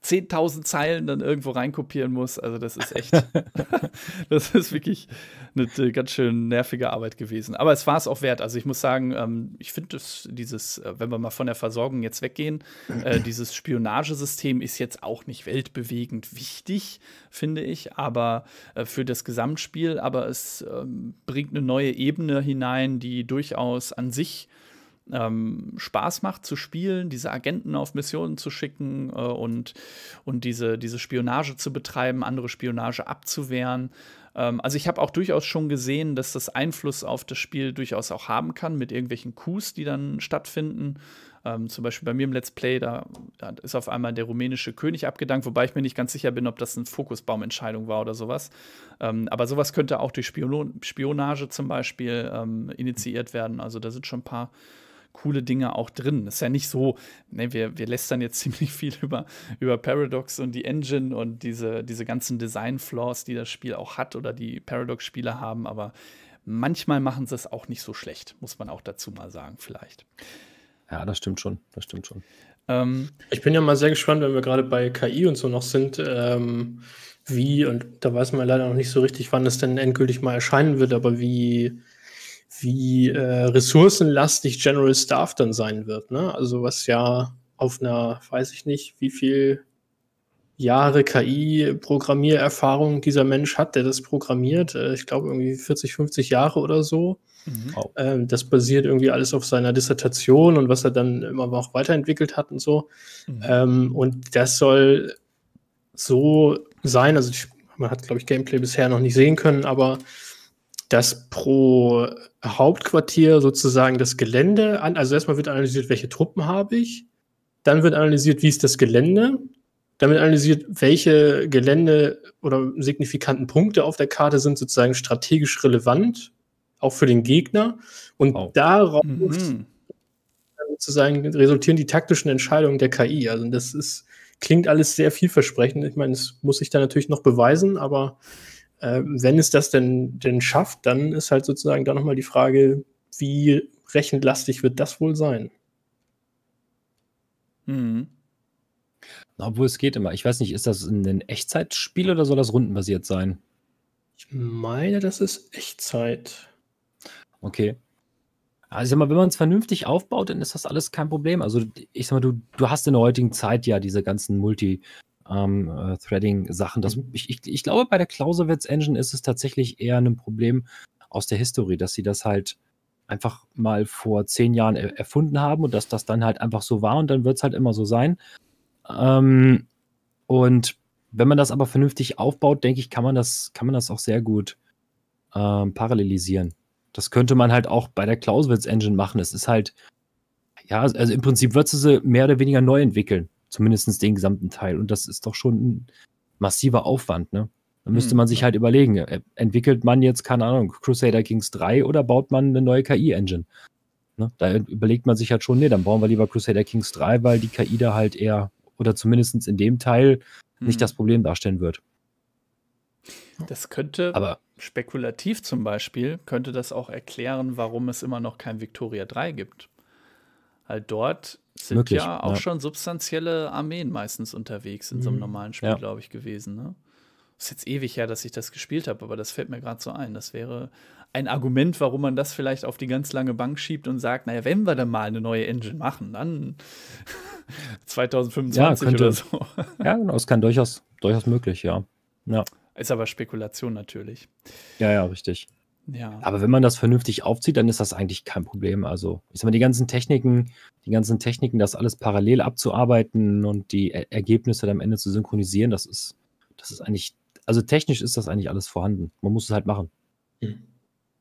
10.000 Zeilen dann irgendwo reinkopieren muss. Also das ist echt, das ist wirklich eine äh, ganz schön nervige Arbeit gewesen. Aber es war es auch wert. Also ich muss sagen, ähm, ich finde dieses, äh, wenn wir mal von der Versorgung jetzt weggehen, äh, dieses Spionagesystem ist jetzt auch nicht weltbewegend wichtig, finde ich, aber äh, für das Gesamtspiel, aber es ähm, bringt eine neue Ebene hinein, die durchaus an sich ähm, Spaß macht zu spielen, diese Agenten auf Missionen zu schicken äh, und, und diese, diese Spionage zu betreiben, andere Spionage abzuwehren. Ähm, also ich habe auch durchaus schon gesehen, dass das Einfluss auf das Spiel durchaus auch haben kann mit irgendwelchen Coups, die dann stattfinden. Ähm, zum Beispiel bei mir im Let's Play, da, ist auf einmal der rumänische König abgedankt, wobei ich mir nicht ganz sicher bin, ob das eine Fokusbaumentscheidung war oder sowas. Ähm, aber sowas könnte auch durch Spionage zum Beispiel ähm, initiiert werden. Also da sind schon ein paar coole Dinge auch drin. Das ist ja nicht so, ne, wir, wir lästern jetzt ziemlich viel über, über Paradox und die Engine und diese, diese ganzen Design-Flaws, die das Spiel auch hat oder die Paradox-Spiele haben, aber manchmal machen sie es auch nicht so schlecht, muss man auch dazu mal sagen, vielleicht. Ja, das stimmt schon, das stimmt schon. Ähm, ich bin ja mal sehr gespannt, wenn wir gerade bei KI und so noch sind. Ähm wie, und da weiß man leider noch nicht so richtig, wann es denn endgültig mal erscheinen wird, aber wie wie äh, ressourcenlastig General Staff dann sein wird. Ne? Also was ja auf einer, weiß ich nicht, wie viel Jahre KI-Programmiererfahrung dieser Mensch hat, der das programmiert. Äh, ich glaube irgendwie 40, 50 Jahre oder so. Mhm. Ähm, das basiert irgendwie alles auf seiner Dissertation und was er dann immer auch weiterentwickelt hat und so. Mhm. Ähm, und das soll so sein. Also ich, man hat, glaube ich, Gameplay bisher noch nicht sehen können, aber dass pro Hauptquartier sozusagen das Gelände an, also erstmal wird analysiert, welche Truppen habe ich, dann wird analysiert, wie ist das Gelände, dann wird analysiert, welche Gelände oder signifikanten Punkte auf der Karte sind sozusagen strategisch relevant, auch für den Gegner. Und wow. daraus mhm. sozusagen resultieren die taktischen Entscheidungen der KI. Also das ist, klingt alles sehr vielversprechend. Ich meine, es muss sich da natürlich noch beweisen, aber äh, wenn es das denn, denn schafft, dann ist halt sozusagen da nochmal die Frage, wie rechenlastig wird das wohl sein? Mhm. Obwohl es geht immer. Ich weiß nicht, ist das ein Echtzeitspiel oder soll das rundenbasiert sein? Ich meine, das ist Echtzeit. Okay. Also, sag mal, wenn man es vernünftig aufbaut, dann ist das alles kein Problem. Also, ich sag mal, du, du hast in der heutigen Zeit ja diese ganzen Multi- ähm, äh, Threading-Sachen. Mhm. Ich, ich, ich, glaube, bei der Clausewitz Engine ist es tatsächlich eher ein Problem aus der Historie, dass sie das halt einfach mal vor zehn Jahren er erfunden haben und dass das dann halt einfach so war und dann wird es halt immer so sein. Ähm, und wenn man das aber vernünftig aufbaut, denke ich, kann man das, kann man das auch sehr gut ähm, parallelisieren. Das könnte man halt auch bei der Clausewitz Engine machen. Es ist halt, ja, also im Prinzip wird du sie mehr oder weniger neu entwickeln. Zumindest den gesamten Teil. Und das ist doch schon ein massiver Aufwand, ne? Da müsste hm. man sich halt überlegen, äh, entwickelt man jetzt, keine Ahnung, Crusader Kings 3 oder baut man eine neue KI-Engine? Ne? Da überlegt man sich halt schon, nee, dann bauen wir lieber Crusader Kings 3, weil die KI da halt eher, oder zumindest in dem Teil, nicht hm. das Problem darstellen wird. Das könnte, aber spekulativ zum Beispiel, könnte das auch erklären, warum es immer noch kein Victoria 3 gibt halt dort sind möglich, ja auch ja. schon substanzielle Armeen meistens unterwegs in mhm. so einem mhm. normalen Spiel, ja. glaube ich, gewesen. Ne? Ist jetzt ewig her, dass ich das gespielt habe, aber das fällt mir gerade so ein. Das wäre ein Argument, warum man das vielleicht auf die ganz lange Bank schiebt und sagt, naja, wenn wir dann mal eine neue Engine machen, dann 2025 ja, könnte, oder so. ja, genau, es kann durchaus, durchaus möglich, ja. ja. Ist aber Spekulation natürlich. Ja, ja, richtig. Ja. Aber wenn man das vernünftig aufzieht, dann ist das eigentlich kein Problem. Also, ich sag mal, die ganzen Techniken, die ganzen Techniken, das alles parallel abzuarbeiten und die er Ergebnisse dann am Ende zu synchronisieren, das ist, das ist eigentlich, also technisch ist das eigentlich alles vorhanden. Man muss es halt machen. Mhm.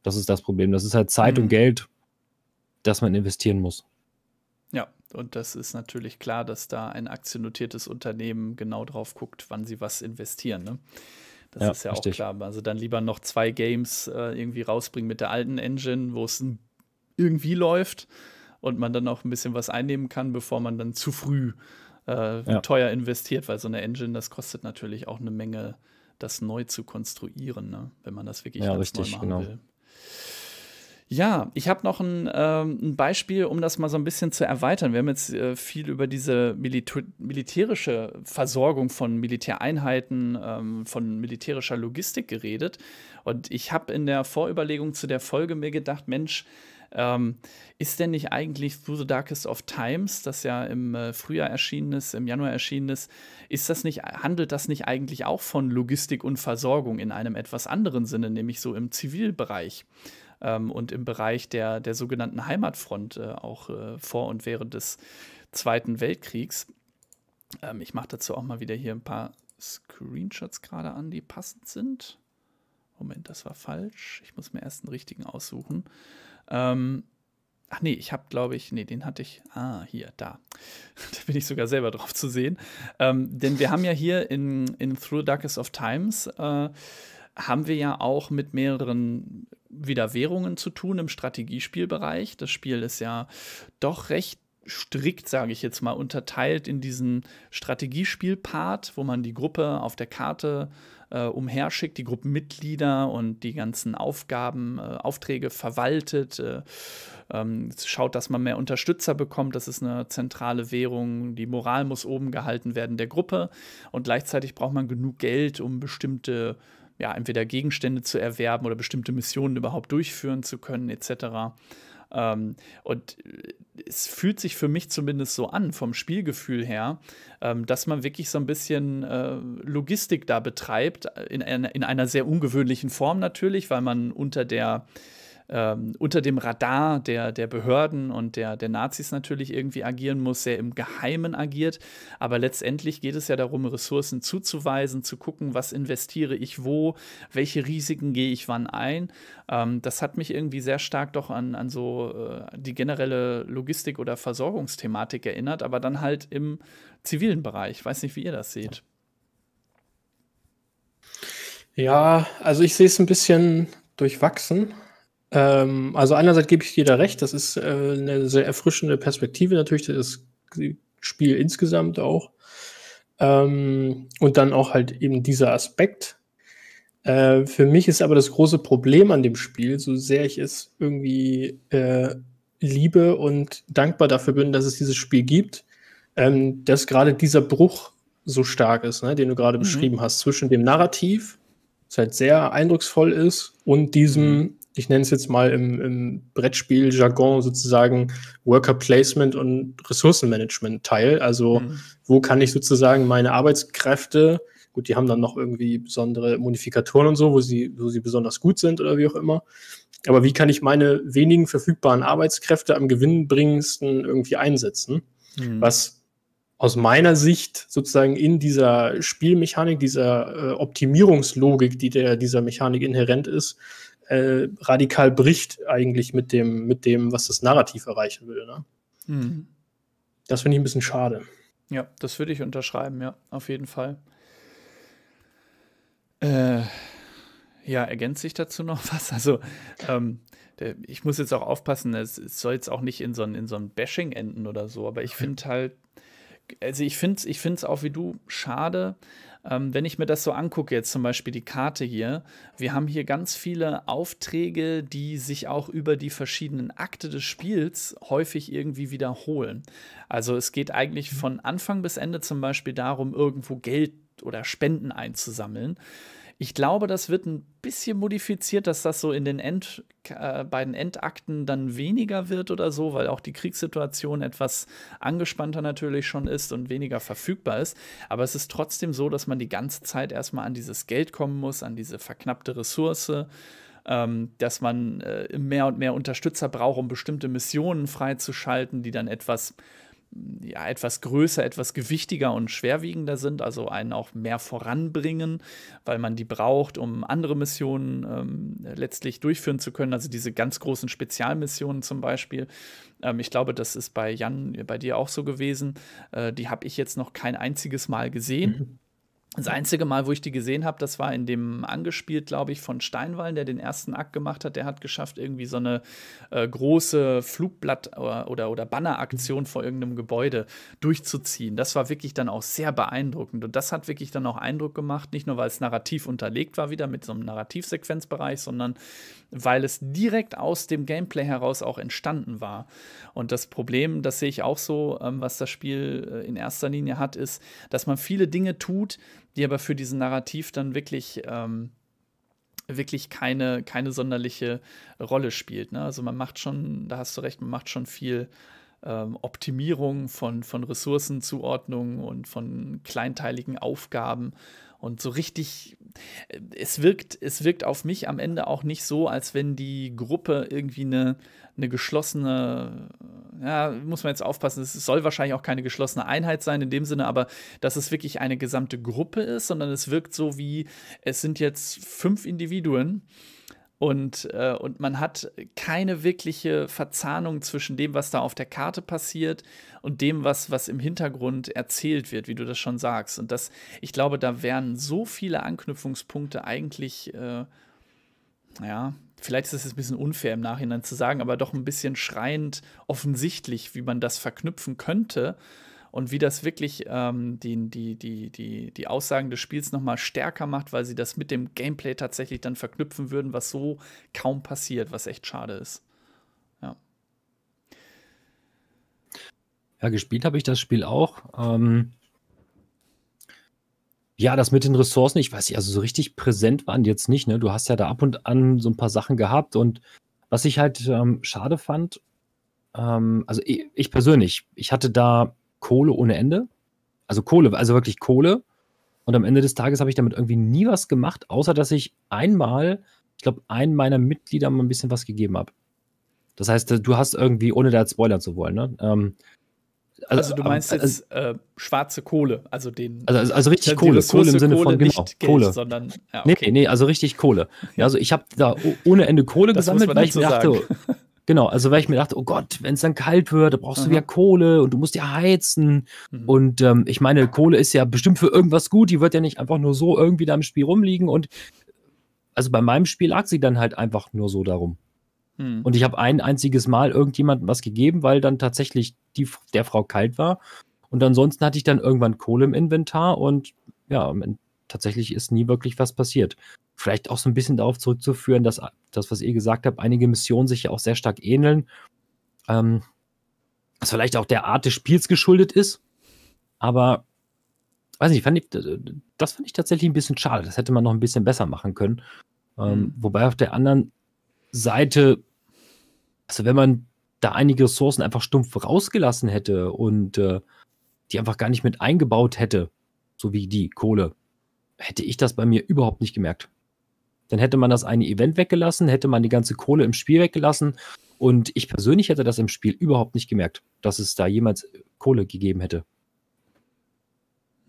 Das ist das Problem. Das ist halt Zeit mhm. und Geld, das man investieren muss. Ja, und das ist natürlich klar, dass da ein aktiennotiertes Unternehmen genau drauf guckt, wann sie was investieren. Ne? Das ja, ist ja auch klar. Also dann lieber noch zwei Games äh, irgendwie rausbringen mit der alten Engine, wo es irgendwie läuft und man dann auch ein bisschen was einnehmen kann, bevor man dann zu früh äh, ja. teuer investiert, weil so eine Engine, das kostet natürlich auch eine Menge, das neu zu konstruieren, ne? wenn man das wirklich ja, richtig, neu machen genau. will. Ja, ich habe noch ein, ähm, ein, Beispiel, um das mal so ein bisschen zu erweitern. Wir haben jetzt äh, viel über diese Milita militärische Versorgung von Militäreinheiten, ähm, von militärischer Logistik geredet. Und ich habe in der Vorüberlegung zu der Folge mir gedacht, Mensch, ähm, ist denn nicht eigentlich Through the Darkest of Times, das ja im äh, Frühjahr erschienen ist, im Januar erschienen ist, ist das nicht, handelt das nicht eigentlich auch von Logistik und Versorgung in einem etwas anderen Sinne, nämlich so im Zivilbereich? ähm, und im Bereich der, der sogenannten Heimatfront äh, auch äh, vor und während des Zweiten Weltkriegs. Ähm, ich mache dazu auch mal wieder hier ein paar Screenshots gerade an, die passend sind. Moment, das war falsch. Ich muss mir erst einen richtigen aussuchen. Ähm, Ach nee, ich habe, glaube ich, nee, den hatte ich. Ah, hier, da. da bin ich sogar selber drauf zu sehen. Ähm, denn wir haben ja hier in, in Through Darkest of Times äh, haben wir ja auch mit mehreren wieder Währungen zu tun im Strategiespielbereich. Das Spiel ist ja doch recht strikt, sage ich jetzt mal, unterteilt in diesen Strategiespielpart, wo man die Gruppe auf der Karte äh, umherschickt, die Gruppenmitglieder und die ganzen Aufgaben, äh, Aufträge verwaltet, äh, ähm, schaut, dass man mehr Unterstützer bekommt, das ist eine zentrale Währung, die Moral muss oben gehalten werden der Gruppe und gleichzeitig braucht man genug Geld, um bestimmte äh, ja, entweder Gegenstände zu erwerben oder bestimmte Missionen überhaupt durchführen zu können, etc. Ähm, und äh, es fühlt sich für mich zumindest so an, vom Spielgefühl her, ähm, dass man wirklich so ein bisschen äh, Logistik da betreibt, äh, in, in, einer sehr ungewöhnlichen Form natürlich, weil man unter der ähm, unter dem Radar der, der Behörden und der, der Nazis natürlich irgendwie agieren muss, sehr im Geheimen agiert. Aber letztendlich geht es ja darum, Ressourcen zuzuweisen, zu gucken, was investiere ich wo, welche Risiken gehe ich wann ein. Ähm, das hat mich irgendwie sehr stark doch an, an so äh, die generelle Logistik- oder Versorgungsthematik erinnert, aber dann halt im zivilen Bereich. Ich weiß nicht, wie ihr das seht. Ja, also ich sehe es ein bisschen durchwachsen. Ähm, also einerseits gebe ich dir da recht, das ist äh, eine sehr erfrischende Perspektive natürlich, das Spiel insgesamt auch. Ähm, und dann auch halt eben dieser Aspekt. Äh, für mich ist aber das große Problem an dem Spiel, so sehr ich es irgendwie äh, liebe und dankbar dafür bin, dass es dieses Spiel gibt, ähm, dass gerade dieser Bruch so stark ist, ne, den du gerade mhm. beschrieben hast, zwischen dem Narrativ, das halt sehr eindrucksvoll ist, und diesem, mhm ich nenne es jetzt mal im, im Brettspiel-Jargon sozusagen Worker Placement und Ressourcenmanagement teil. Also mhm. wo kann ich sozusagen meine Arbeitskräfte, gut, die haben dann noch irgendwie besondere Modifikatoren und so, wo sie, wo sie besonders gut sind oder wie auch immer. Aber wie kann ich meine wenigen verfügbaren Arbeitskräfte am gewinnbringendsten irgendwie einsetzen? Mhm. Was aus meiner Sicht sozusagen in dieser Spielmechanik, dieser äh, Optimierungslogik, die der, dieser Mechanik inhärent ist, äh, radikal bricht eigentlich mit dem, mit dem, was das Narrativ erreichen will. Ne? Mhm. Das finde ich ein bisschen schade. Ja, das würde ich unterschreiben, ja, auf jeden Fall. Äh, ja, ergänze ich dazu noch was? Also, ähm, der, ich muss jetzt auch aufpassen, es, es, soll jetzt auch nicht in so ein, so Bashing enden oder so, aber ich finde halt, also ich finde es ich auch wie du schade, ähm, wenn ich mir das so angucke, jetzt zum Beispiel die Karte hier, wir haben hier ganz viele Aufträge, die sich auch über die verschiedenen Akte des Spiels häufig irgendwie wiederholen. Also es geht eigentlich mhm. von Anfang bis Ende zum Beispiel darum, irgendwo Geld oder Spenden einzusammeln. Ich glaube, das wird ein bisschen modifiziert, dass das so in den End, äh, beiden Endakten dann weniger wird oder so, weil auch die Kriegssituation etwas angespannter natürlich schon ist und weniger verfügbar ist. Aber es ist trotzdem so, dass man die ganze Zeit erstmal an dieses Geld kommen muss, an diese verknappte Ressource ähm, dass man äh, mehr und mehr Unterstützer braucht, um bestimmte Missionen freizuschalten, die dann etwas ja, etwas größer, etwas gewichtiger und schwerwiegender sind, also einen auch mehr voranbringen, weil man die braucht, um andere Missionen ähm, letztlich durchführen zu können, also diese ganz großen Spezialmissionen zum Beispiel. Ähm, ich glaube, das ist bei Jan, bei dir auch so gewesen. Äh, die habe ich jetzt noch kein einziges Mal gesehen. Mhm. Das einzige Mal, wo ich die gesehen habe, das war in dem angespielt, glaube ich, von Steinwallen, der den ersten Akt gemacht hat. Der hat geschafft, irgendwie so eine äh, große Flugblatt- oder, äh, oder, oder Banneraktion mhm. vor irgendeinem Gebäude durchzuziehen. Das war wirklich dann auch sehr beeindruckend. Und das hat wirklich dann auch Eindruck gemacht, nicht nur, weil es narrativ unterlegt war, wieder mit so einem Narrativsequenzbereich, sondern weil es direkt aus dem Gameplay heraus auch entstanden war. Und das Problem, das sehe ich auch so, ähm, was das Spiel äh, in erster Linie hat, ist, dass man viele Dinge tut, die aber für diesen Narrativ dann wirklich, ähm, wirklich keine, keine sonderliche Rolle spielt. Ne? Also man macht schon, da hast du recht, man macht schon viel ähm, Optimierung von, von Ressourcenzuordnungen und von kleinteiligen Aufgaben. Und so richtig, äh, es wirkt, es wirkt auf mich am Ende auch nicht so, als wenn die Gruppe irgendwie eine, eine geschlossene, ja, muss man jetzt aufpassen, es soll wahrscheinlich auch keine geschlossene Einheit sein in dem Sinne, aber dass es wirklich eine gesamte Gruppe ist, sondern es wirkt so wie, es sind jetzt fünf Individuen und, äh, und man hat keine wirkliche Verzahnung zwischen dem, was da auf der Karte passiert und dem, was, was im Hintergrund erzählt wird, wie du das schon sagst. Und das, ich glaube, da wären so viele Anknüpfungspunkte eigentlich, äh, ja, vielleicht ist es jetzt ein bisschen unfair im Nachhinein zu sagen, aber doch ein bisschen schreiend offensichtlich, wie man das verknüpfen könnte und wie das wirklich ähm, die, die, die, die, die Aussagen des Spiels nochmal stärker macht, weil sie das mit dem Gameplay tatsächlich dann verknüpfen würden, was so kaum passiert, was echt schade ist. Ja. Ja, gespielt habe ich das Spiel auch. Ähm, ja, das mit den Ressourcen, ich weiß nicht, also so richtig präsent waren die jetzt nicht. Ne? Du hast ja da ab und an so ein paar Sachen gehabt und was ich halt ähm, schade fand, ähm, also ich, ich, persönlich, ich hatte da Kohle ohne Ende. Also Kohle, also wirklich Kohle. Und am Ende des Tages habe ich damit irgendwie nie was gemacht, außer dass ich einmal, ich glaube, einen meiner Mitglieder mal ein bisschen was gegeben habe. Das heißt, du hast irgendwie, ohne da jetzt spoilern zu wollen, ne? Ähm, also, also, du ähm, meinst also, jetzt äh, schwarze Kohle, also den. Also, also, also richtig Kohle, Kohle im Sinne Kohle, von genau, Geld, Kohle. Sondern, ja, okay. Nee, nee, also richtig Kohle. Ja, also ich habe da ohne Ende Kohle das gesammelt, weil ich mir dachte, oh, genau, also weil ich mir dachte, oh Gott, wenn es dann kalt wird, da brauchst mhm. du wieder Kohle und du musst ja heizen. Mhm. Und ähm, ich meine, Kohle ist ja bestimmt für irgendwas gut, die wird ja nicht einfach nur so irgendwie da im Spiel rumliegen und also bei meinem Spiel lag sie dann halt einfach nur so darum. Hm. Und ich habe ein einziges Mal irgendjemandem was gegeben, weil dann tatsächlich die, der Frau kalt war. Und ansonsten hatte ich dann irgendwann Kohle im Inventar und ja, tatsächlich ist nie wirklich was passiert. Vielleicht auch so ein bisschen darauf zurückzuführen, dass das, was ihr gesagt habt, einige Missionen sich ja auch sehr stark ähneln. Ähm, was vielleicht auch der Art des Spiels geschuldet ist. Aber weiß nicht, fand ich, das fand ich tatsächlich ein bisschen schade. Das hätte man noch ein bisschen besser machen können. Ähm, hm. Wobei auf der anderen Seite, also wenn man da einige Ressourcen einfach stumpf rausgelassen hätte und äh, die einfach gar nicht mit eingebaut hätte, so wie die Kohle, hätte ich das bei mir überhaupt nicht gemerkt. Dann hätte man das eine Event weggelassen, hätte man die ganze Kohle im Spiel weggelassen und ich persönlich hätte das im Spiel überhaupt nicht gemerkt, dass es da jemals Kohle gegeben hätte.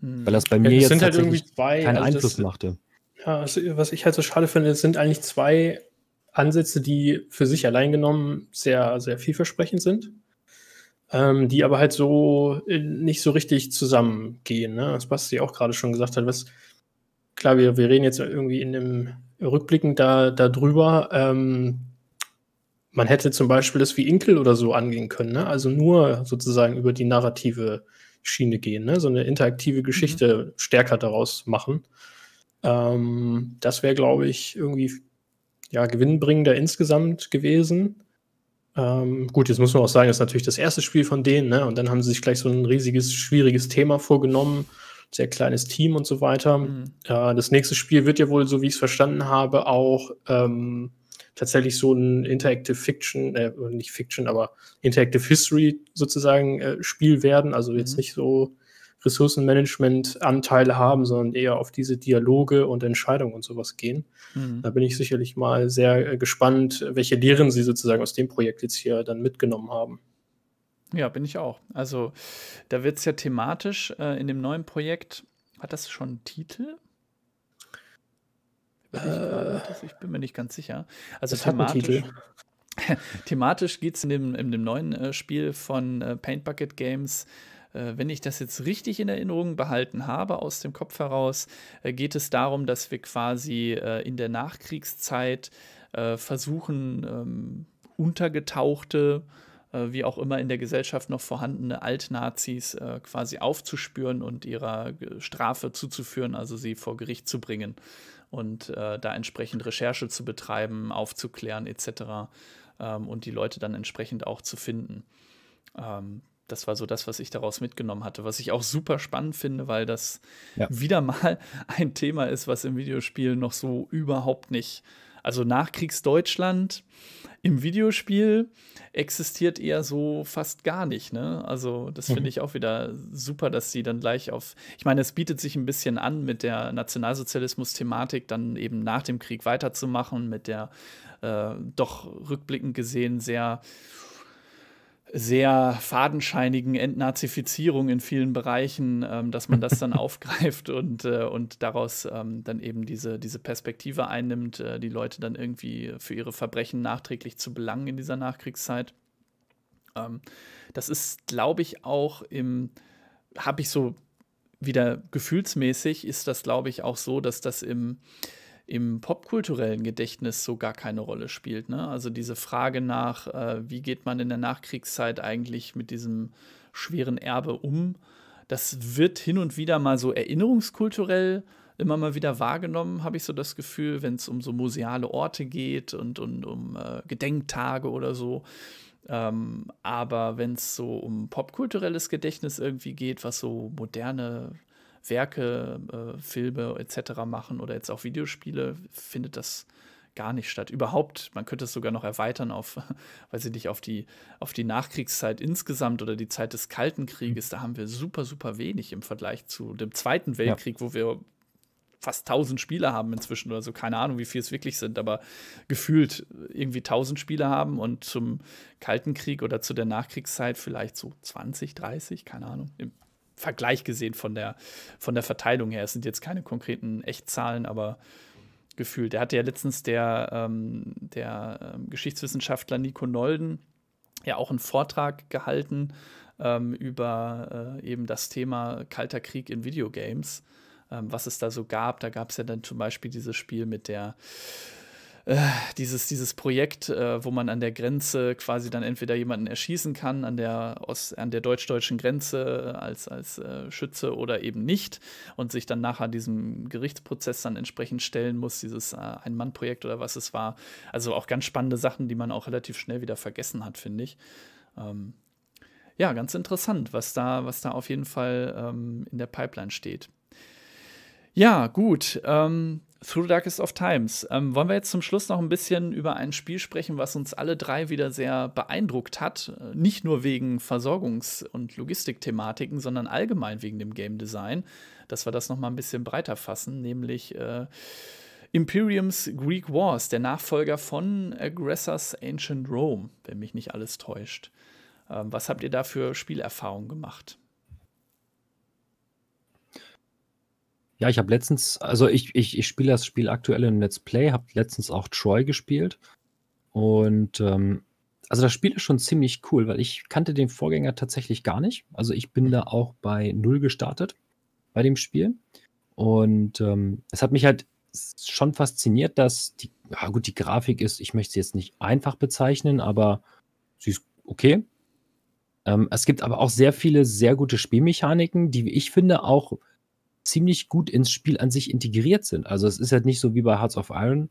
Hm. Weil das bei mir ja, das jetzt halt tatsächlich zwei, keinen also Einfluss das, machte. Ja, also was ich halt so schade finde, es sind eigentlich zwei Ansätze, die für sich allein genommen sehr, sehr vielversprechend sind, ähm, die aber halt so äh, nicht so richtig zusammengehen. Ne? Was Basti auch gerade schon gesagt hat, was klar, wir, wir reden jetzt irgendwie in dem Rückblicken da, da drüber. Ähm, man hätte zum Beispiel das wie Inkel oder so angehen können, ne? also nur sozusagen über die narrative Schiene gehen, ne? so eine interaktive mhm. Geschichte mhm. stärker daraus machen. Ähm, das wäre, glaube ich, irgendwie ja, gewinnbringender insgesamt gewesen. Ähm, gut, jetzt muss man auch sagen, das ist natürlich das erste Spiel von denen, ne? Und dann haben sie sich gleich so ein riesiges, schwieriges Thema vorgenommen, sehr kleines Team und so weiter. Mhm. Äh, das nächste Spiel wird ja wohl, so wie ich es verstanden habe, auch ähm, tatsächlich so ein Interactive Fiction, äh, nicht Fiction, aber Interactive History sozusagen äh, Spiel werden. Also jetzt mhm. nicht so Ressourcenmanagement-Anteile haben, sondern eher auf diese Dialoge und Entscheidungen und sowas gehen. Mhm. Da bin ich sicherlich mal sehr äh, gespannt, welche Lehren Sie sozusagen aus dem Projekt jetzt hier dann mitgenommen haben. Ja, bin ich auch. Also da wird es ja thematisch äh, in dem neuen Projekt, hat das schon einen Titel? Ich, äh, ich bin mir nicht ganz sicher. Also das thematisch. thematisch geht es in dem, in dem neuen äh, Spiel von äh, Paint Bucket Games äh, wenn ich das jetzt richtig in Erinnerung behalten habe, aus dem Kopf heraus, äh, geht es darum, dass wir quasi äh, in der Nachkriegszeit versuchen, ähm, untergetauchte, wie auch immer in der Gesellschaft noch vorhandene Altnazis quasi aufzuspüren und ihrer Strafe zuzuführen, also sie vor Gericht zu bringen und da entsprechend Recherche zu betreiben, aufzuklären etc. Ähm, und die Leute dann entsprechend auch zu finden ähm, das war so das, was ich daraus mitgenommen hatte, was ich auch super spannend finde, weil das ja. wieder mal ein Thema ist, was im Videospiel noch so überhaupt nicht. Also Nachkriegsdeutschland im Videospiel existiert eher so fast gar nicht. Ne? Also das mhm. finde ich auch wieder super, dass sie dann gleich auf. Ich meine, es bietet sich ein bisschen an, mit der Nationalsozialismus-Thematik dann eben nach dem Krieg weiterzumachen, mit der äh, doch rückblickend gesehen sehr sehr fadenscheinigen Entnazifizierung in vielen Bereichen, ähm, dass man das dann aufgreift und, äh, und daraus ähm, dann eben diese, diese Perspektive einnimmt, äh, die Leute dann irgendwie für ihre Verbrechen nachträglich zu belangen in dieser Nachkriegszeit. Ähm, das ist, glaube ich, auch im, habe ich so wieder gefühlsmäßig, ist das, glaube ich, auch so, dass das im im popkulturellen Gedächtnis so gar keine Rolle spielt. Ne? Also diese Frage nach, äh, wie geht man in der Nachkriegszeit eigentlich mit diesem schweren Erbe um, das wird hin und wieder mal so erinnerungskulturell immer mal wieder wahrgenommen, habe ich so das Gefühl, wenn es um so museale Orte geht und, und um äh, Gedenktage oder so. Ähm, aber wenn es so um popkulturelles Gedächtnis irgendwie geht, was so moderne Werke, äh, Filme etc. machen oder jetzt auch Videospiele, findet das gar nicht statt. Überhaupt, man könnte es sogar noch erweitern auf, weiß ich nicht, auf die, auf die Nachkriegszeit insgesamt oder die Zeit des Kalten Krieges. Mhm. Da haben wir super, super wenig im Vergleich zu dem Zweiten Weltkrieg, ja. wo wir fast 1000 Spiele haben inzwischen oder so. Keine Ahnung, wie viel es wirklich sind, aber gefühlt irgendwie 1000 Spiele haben und zum Kalten Krieg oder zu der Nachkriegszeit vielleicht so 20, 30, keine Ahnung. Vergleich gesehen von der, von der Verteilung her. Es sind jetzt keine konkreten Echtzahlen, aber gefühlt. Der hatte ja letztens der, ähm, der ähm, Geschichtswissenschaftler Nico Nolden ja auch einen Vortrag gehalten ähm, über äh, eben das Thema Kalter Krieg in Videogames, ähm, was es da so gab. Da gab es ja dann zum Beispiel dieses Spiel mit der äh, dieses, dieses Projekt, äh, wo man an der Grenze quasi dann entweder jemanden erschießen kann, an der, der deutsch-deutschen Grenze äh, als, als äh, Schütze oder eben nicht und sich dann nachher diesem Gerichtsprozess dann entsprechend stellen muss, dieses äh, Ein-Mann-Projekt oder was es war. Also auch ganz spannende Sachen, die man auch relativ schnell wieder vergessen hat, finde ich. Ähm, ja, ganz interessant, was da, was da auf jeden Fall ähm, in der Pipeline steht. Ja, gut. Ähm, Through Darkest of Times. Ähm, wollen wir jetzt zum Schluss noch ein bisschen über ein Spiel sprechen, was uns alle drei wieder sehr beeindruckt hat? Äh, nicht nur wegen Versorgungs- und Logistikthematiken, sondern allgemein wegen dem Game Design, dass wir das noch mal ein bisschen breiter fassen, nämlich äh, Imperiums Greek Wars, der Nachfolger von Aggressors Ancient Rome, wenn mich nicht alles täuscht. Ähm, was habt ihr da für Spielerfahrungen gemacht? Ja, ich habe letztens, also ich, ich, ich spiele das Spiel aktuell im Let's Play, habe letztens auch Troy gespielt. Und ähm, also das Spiel ist schon ziemlich cool, weil ich kannte den Vorgänger tatsächlich gar nicht. Also ich bin da auch bei Null gestartet bei dem Spiel. Und ähm, es hat mich halt schon fasziniert, dass die, ja gut, die Grafik ist, ich möchte sie jetzt nicht einfach bezeichnen, aber sie ist okay. Ähm, es gibt aber auch sehr viele sehr gute Spielmechaniken, die ich finde auch ziemlich gut ins Spiel an sich integriert sind. Also es ist halt nicht so wie bei Hearts of Iron,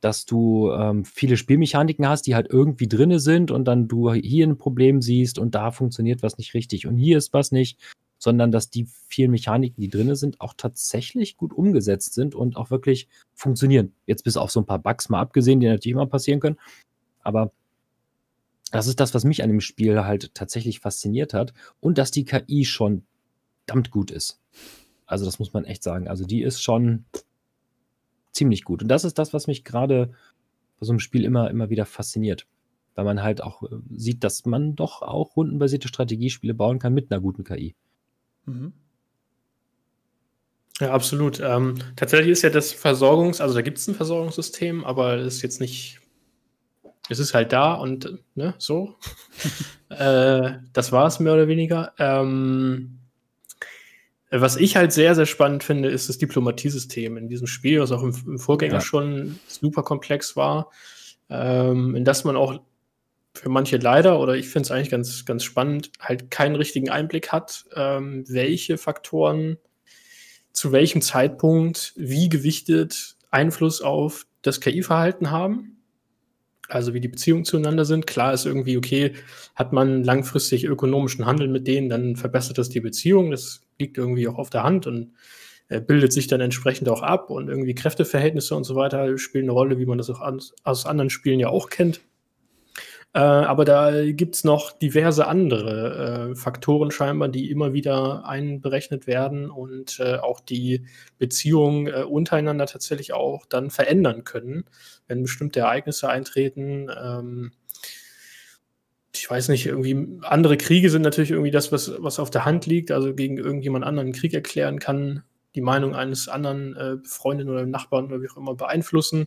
dass du ähm, viele Spielmechaniken hast, die halt irgendwie drinne sind und dann du hier ein Problem siehst und da funktioniert was nicht richtig und hier ist was nicht, sondern dass die vielen Mechaniken, die drinne sind, auch tatsächlich gut umgesetzt sind und auch wirklich funktionieren. Jetzt bis auf so ein paar Bugs mal abgesehen, die natürlich immer passieren können, aber das ist das, was mich an dem Spiel halt tatsächlich fasziniert hat und dass die KI schon verdammt gut ist. Also das muss man echt sagen. Also die ist schon ziemlich gut. Und das ist das, was mich gerade bei so einem Spiel immer, immer wieder fasziniert. Weil man halt auch äh, sieht, dass man doch auch rundenbasierte Strategiespiele bauen kann mit einer guten KI. Mhm. Ja, absolut. Ähm, tatsächlich ist ja das Versorgungs-, also da gibt es ein Versorgungssystem, aber es ist jetzt nicht, es ist halt da und äh, ne, so. äh, das war es mehr oder weniger. Ähm, was ich halt sehr, sehr spannend finde, ist das Diplomatiesystem in diesem Spiel, was auch im, im Vorgänger ja. schon super komplex war, ähm, in das man auch für manche leider, oder ich finde es eigentlich ganz, ganz spannend, halt keinen richtigen Einblick hat, ähm, welche Faktoren zu welchem Zeitpunkt wie gewichtet Einfluss auf das KI-Verhalten haben. Also wie die Beziehungen zueinander sind. Klar ist irgendwie, okay, hat man langfristig ökonomischen Handel mit denen, dann verbessert das die Beziehung. Das liegt irgendwie auch auf der Hand und äh, bildet sich dann entsprechend auch ab und irgendwie Kräfteverhältnisse und so weiter spielen eine Rolle, wie man das auch aus anderen Spielen ja auch kennt. Äh, aber da gibt es noch diverse andere äh, Faktoren scheinbar, die immer wieder einberechnet werden und äh, auch die Beziehungen äh, untereinander tatsächlich auch dann verändern können, wenn bestimmte Ereignisse eintreten. Ähm, ich weiß nicht, irgendwie andere Kriege sind natürlich irgendwie das, was, was auf der Hand liegt, also gegen irgendjemand anderen einen Krieg erklären kann, die Meinung eines anderen äh, Freundin oder Nachbarn oder wie auch immer beeinflussen.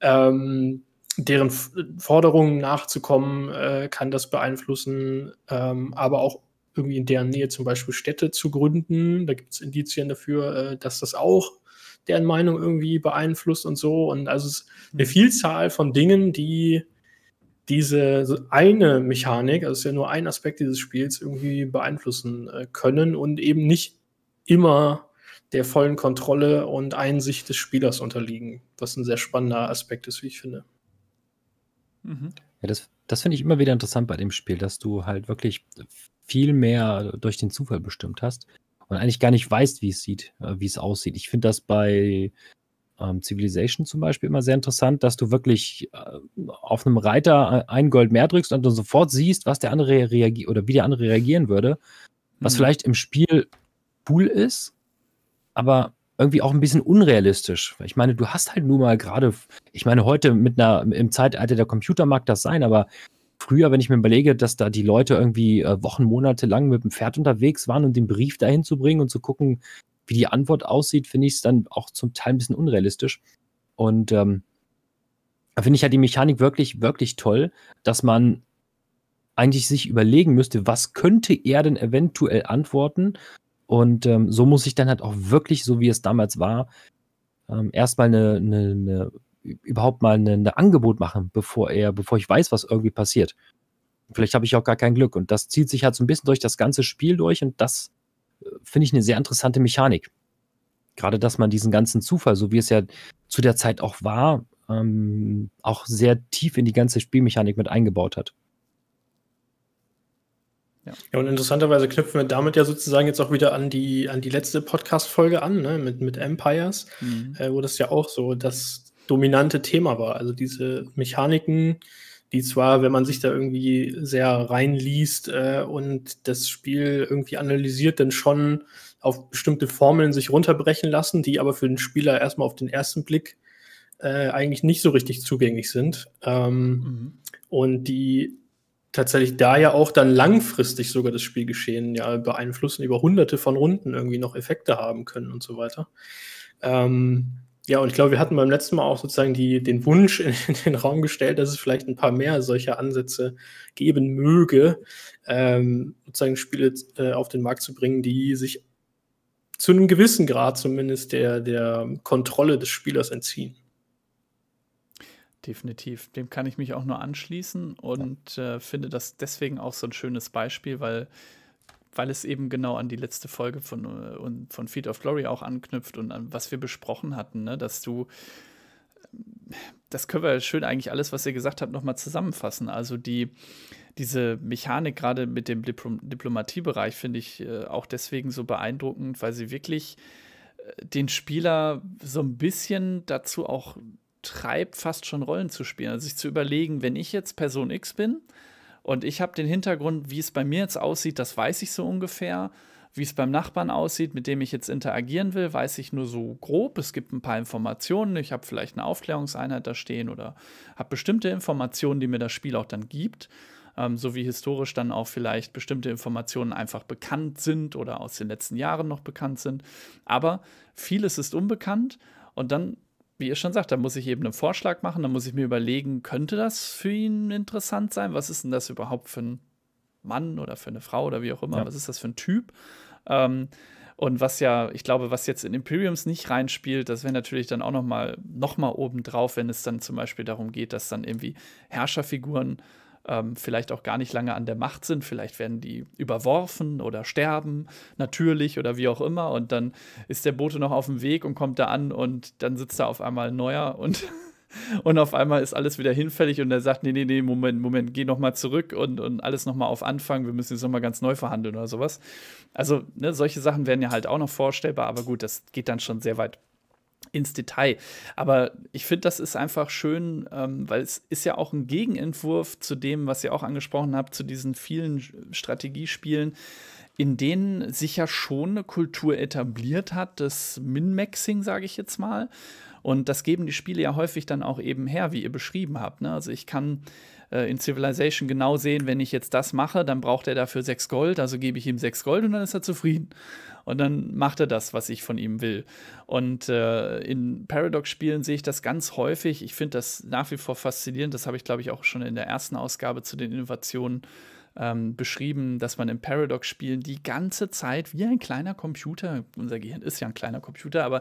Ähm, deren Forderungen nachzukommen äh, kann das beeinflussen, ähm, aber auch irgendwie in deren Nähe zum Beispiel Städte zu gründen. Da gibt es Indizien dafür, äh, dass das auch deren Meinung irgendwie beeinflusst und so. Und also es ist eine mhm. Vielzahl von Dingen, die diese eine Mechanik, also ist ja nur ein Aspekt dieses Spiels, irgendwie beeinflussen äh, können und eben nicht immer der vollen Kontrolle und Einsicht des Spielers unterliegen, was ein sehr spannender Aspekt ist, wie ich finde. Mhm. Ja, das, das finde ich immer wieder interessant bei dem Spiel, dass du halt wirklich viel mehr durch den Zufall bestimmt hast und eigentlich gar nicht weißt, wie es sieht, äh, wie es aussieht. Ich finde das bei ähm, Civilization zum Beispiel immer sehr interessant, dass du wirklich äh, auf einem Reiter e, ein Gold mehr drückst und dann sofort siehst, was der andere reagiert oder wie der andere reagieren würde. Was mhm. vielleicht im Spiel cool ist, aber irgendwie auch ein bisschen unrealistisch. Ich meine, du hast halt nur mal gerade, ich meine, heute mit einer, im Zeitalter der Computer mag das sein, aber früher, wenn ich mir überlege, dass da die Leute irgendwie äh, Wochen, Monate lang mit dem Pferd unterwegs waren und den Brief dahin zu bringen und zu gucken, wie die Antwort aussieht, finde ich es dann auch zum Teil ein bisschen unrealistisch. Und ähm, da finde ich halt die Mechanik wirklich, wirklich toll, dass man eigentlich sich überlegen müsste, was könnte er denn eventuell antworten. Und ähm, so muss ich dann halt auch wirklich, so wie es damals war, ähm, erstmal eine, eine, eine, überhaupt mal ein Angebot machen, bevor er, bevor ich weiß, was irgendwie passiert. Vielleicht habe ich auch gar kein Glück. Und das zieht sich halt so ein bisschen durch das ganze Spiel durch und das finde ich eine sehr interessante Mechanik. Gerade, dass man diesen ganzen Zufall, so wie es ja zu der Zeit auch war, ähm, auch sehr tief in die ganze Spielmechanik mit eingebaut hat. Ja. ja. und interessanterweise knüpfen wir damit ja sozusagen jetzt auch wieder an die, an die letzte Podcast-Folge an, ne? mit, mit Empires, mhm. äh, wo das ja auch so das dominante Thema war. Also diese Mechaniken, die zwar, wenn man sich da irgendwie sehr reinliest äh, und das Spiel irgendwie analysiert, dann schon auf bestimmte Formeln sich runterbrechen lassen, die aber für den Spieler erstmal auf den ersten Blick äh, eigentlich nicht so richtig zugänglich sind. Ähm, mhm. Und die tatsächlich da ja auch dann langfristig sogar das Spielgeschehen ja beeinflussen, über hunderte von Runden irgendwie noch Effekte haben können und so weiter. Ähm, ja, und ich glaube, wir hatten beim letzten Mal auch sozusagen die, den Wunsch in, den Raum gestellt, dass es vielleicht ein paar mehr solcher Ansätze geben möge, ähm, sozusagen Spiele äh, auf den Markt zu bringen, die sich zu einem gewissen Grad zumindest der, der Kontrolle des Spielers entziehen. Definitiv. Dem kann ich mich auch nur anschließen und äh, finde das deswegen auch so ein schönes Beispiel, weil weil es eben genau an die letzte Folge von, äh, von Feed of Glory auch anknüpft und an was wir besprochen hatten, ne? dass du, ähm, das können wir schön eigentlich alles, was ihr gesagt habt, nochmal zusammenfassen. Also die, diese Mechanik gerade mit dem Diplom Diplomatiebereich finde ich äh, auch deswegen so beeindruckend, weil sie wirklich äh, den Spieler so ein bisschen dazu auch treibt, fast schon Rollen zu spielen. Also sich zu überlegen, wenn ich jetzt Person X bin, und ich habe den Hintergrund, wie es bei mir jetzt aussieht, das weiß ich so ungefähr. Wie es beim Nachbarn aussieht, mit dem ich jetzt interagieren will, weiß ich nur so grob. Es gibt ein paar Informationen. Ich habe vielleicht eine Aufklärungseinheit da stehen oder habe bestimmte Informationen, die mir das Spiel auch dann gibt. Ähm, wie historisch dann auch vielleicht bestimmte Informationen einfach bekannt sind oder aus den letzten Jahren noch bekannt sind. Aber vieles ist unbekannt und dann wie ihr schon sagt, da muss ich eben einen Vorschlag machen, da muss ich mir überlegen, könnte das für ihn interessant sein? Was ist denn das überhaupt für ein Mann oder für eine Frau oder wie auch immer? Ja. Was ist das für ein Typ? Ähm, und was ja, ich glaube, was jetzt in Imperiums nicht reinspielt, das wäre natürlich dann auch nochmal noch mal obendrauf, wenn es dann zum Beispiel darum geht, dass dann irgendwie Herrscherfiguren ähm, vielleicht auch gar nicht lange an der Macht sind. Vielleicht werden die überworfen oder sterben, natürlich oder wie auch immer. Und dann ist der Bote noch auf dem Weg und kommt da an und dann sitzt da auf einmal ein neuer und. Und auf einmal ist alles wieder hinfällig und er sagt, nee, nee, nee, Moment, Moment, geh nochmal zurück und, und alles nochmal auf Anfang, wir müssen jetzt nochmal ganz neu verhandeln oder sowas. Also ne, solche Sachen werden ja halt auch noch vorstellbar, aber gut, das geht dann schon sehr weit ins Detail. Aber ich finde, das ist einfach schön, ähm, weil es ist ja auch ein Gegenentwurf zu dem, was ihr auch angesprochen habt, zu diesen vielen Strategiespielen, in denen sich ja schon eine Kultur etabliert hat, das Min-Maxing, sage ich jetzt mal. Und das geben die Spiele ja häufig dann auch eben her, wie ihr beschrieben habt. Ne? Also ich kann äh, in Civilization genau sehen, wenn ich jetzt das mache, dann braucht er dafür sechs Gold, also gebe ich ihm sechs Gold und dann ist er zufrieden und dann macht er das, was ich von ihm will. Und äh, in Paradox-Spielen sehe ich das ganz häufig. Ich finde das nach wie vor faszinierend. Das habe ich, glaube ich, auch schon in der ersten Ausgabe zu den Innovationen ähm, beschrieben, dass man in Paradox-Spielen die ganze Zeit wie ein kleiner Computer, unser Gehirn ist ja ein kleiner Computer, aber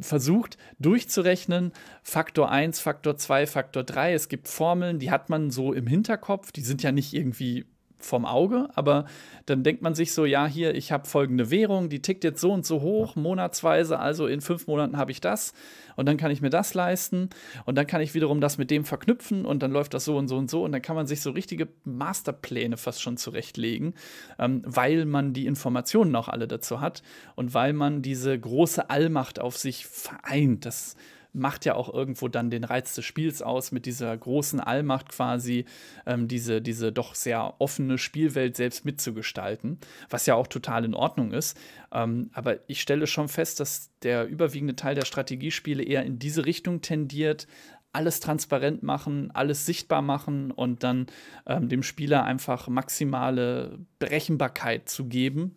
versucht durchzurechnen, Faktor 1, Faktor 2, Faktor 3. Es gibt Formeln, die hat man so im Hinterkopf, die sind ja nicht irgendwie vom Auge, aber dann denkt man sich so, ja, hier, ich habe folgende Währung, die tickt jetzt so und so hoch, monatsweise, also in fünf Monaten habe ich das und dann kann ich mir das leisten und dann kann ich wiederum das mit dem verknüpfen und dann läuft das so und so und so und dann kann man sich so richtige Masterpläne fast schon zurechtlegen, ähm, weil man die Informationen auch alle dazu hat und weil man diese große Allmacht auf sich vereint. Das ist macht ja auch irgendwo dann den Reiz des Spiels aus, mit dieser großen Allmacht quasi, ähm, diese, diese doch sehr offene Spielwelt selbst mitzugestalten, was ja auch total in Ordnung ist. Ähm, aber ich stelle schon fest, dass der überwiegende Teil der Strategiespiele eher in diese Richtung tendiert, alles transparent machen, alles sichtbar machen und dann ähm, dem Spieler einfach maximale Berechenbarkeit zu geben,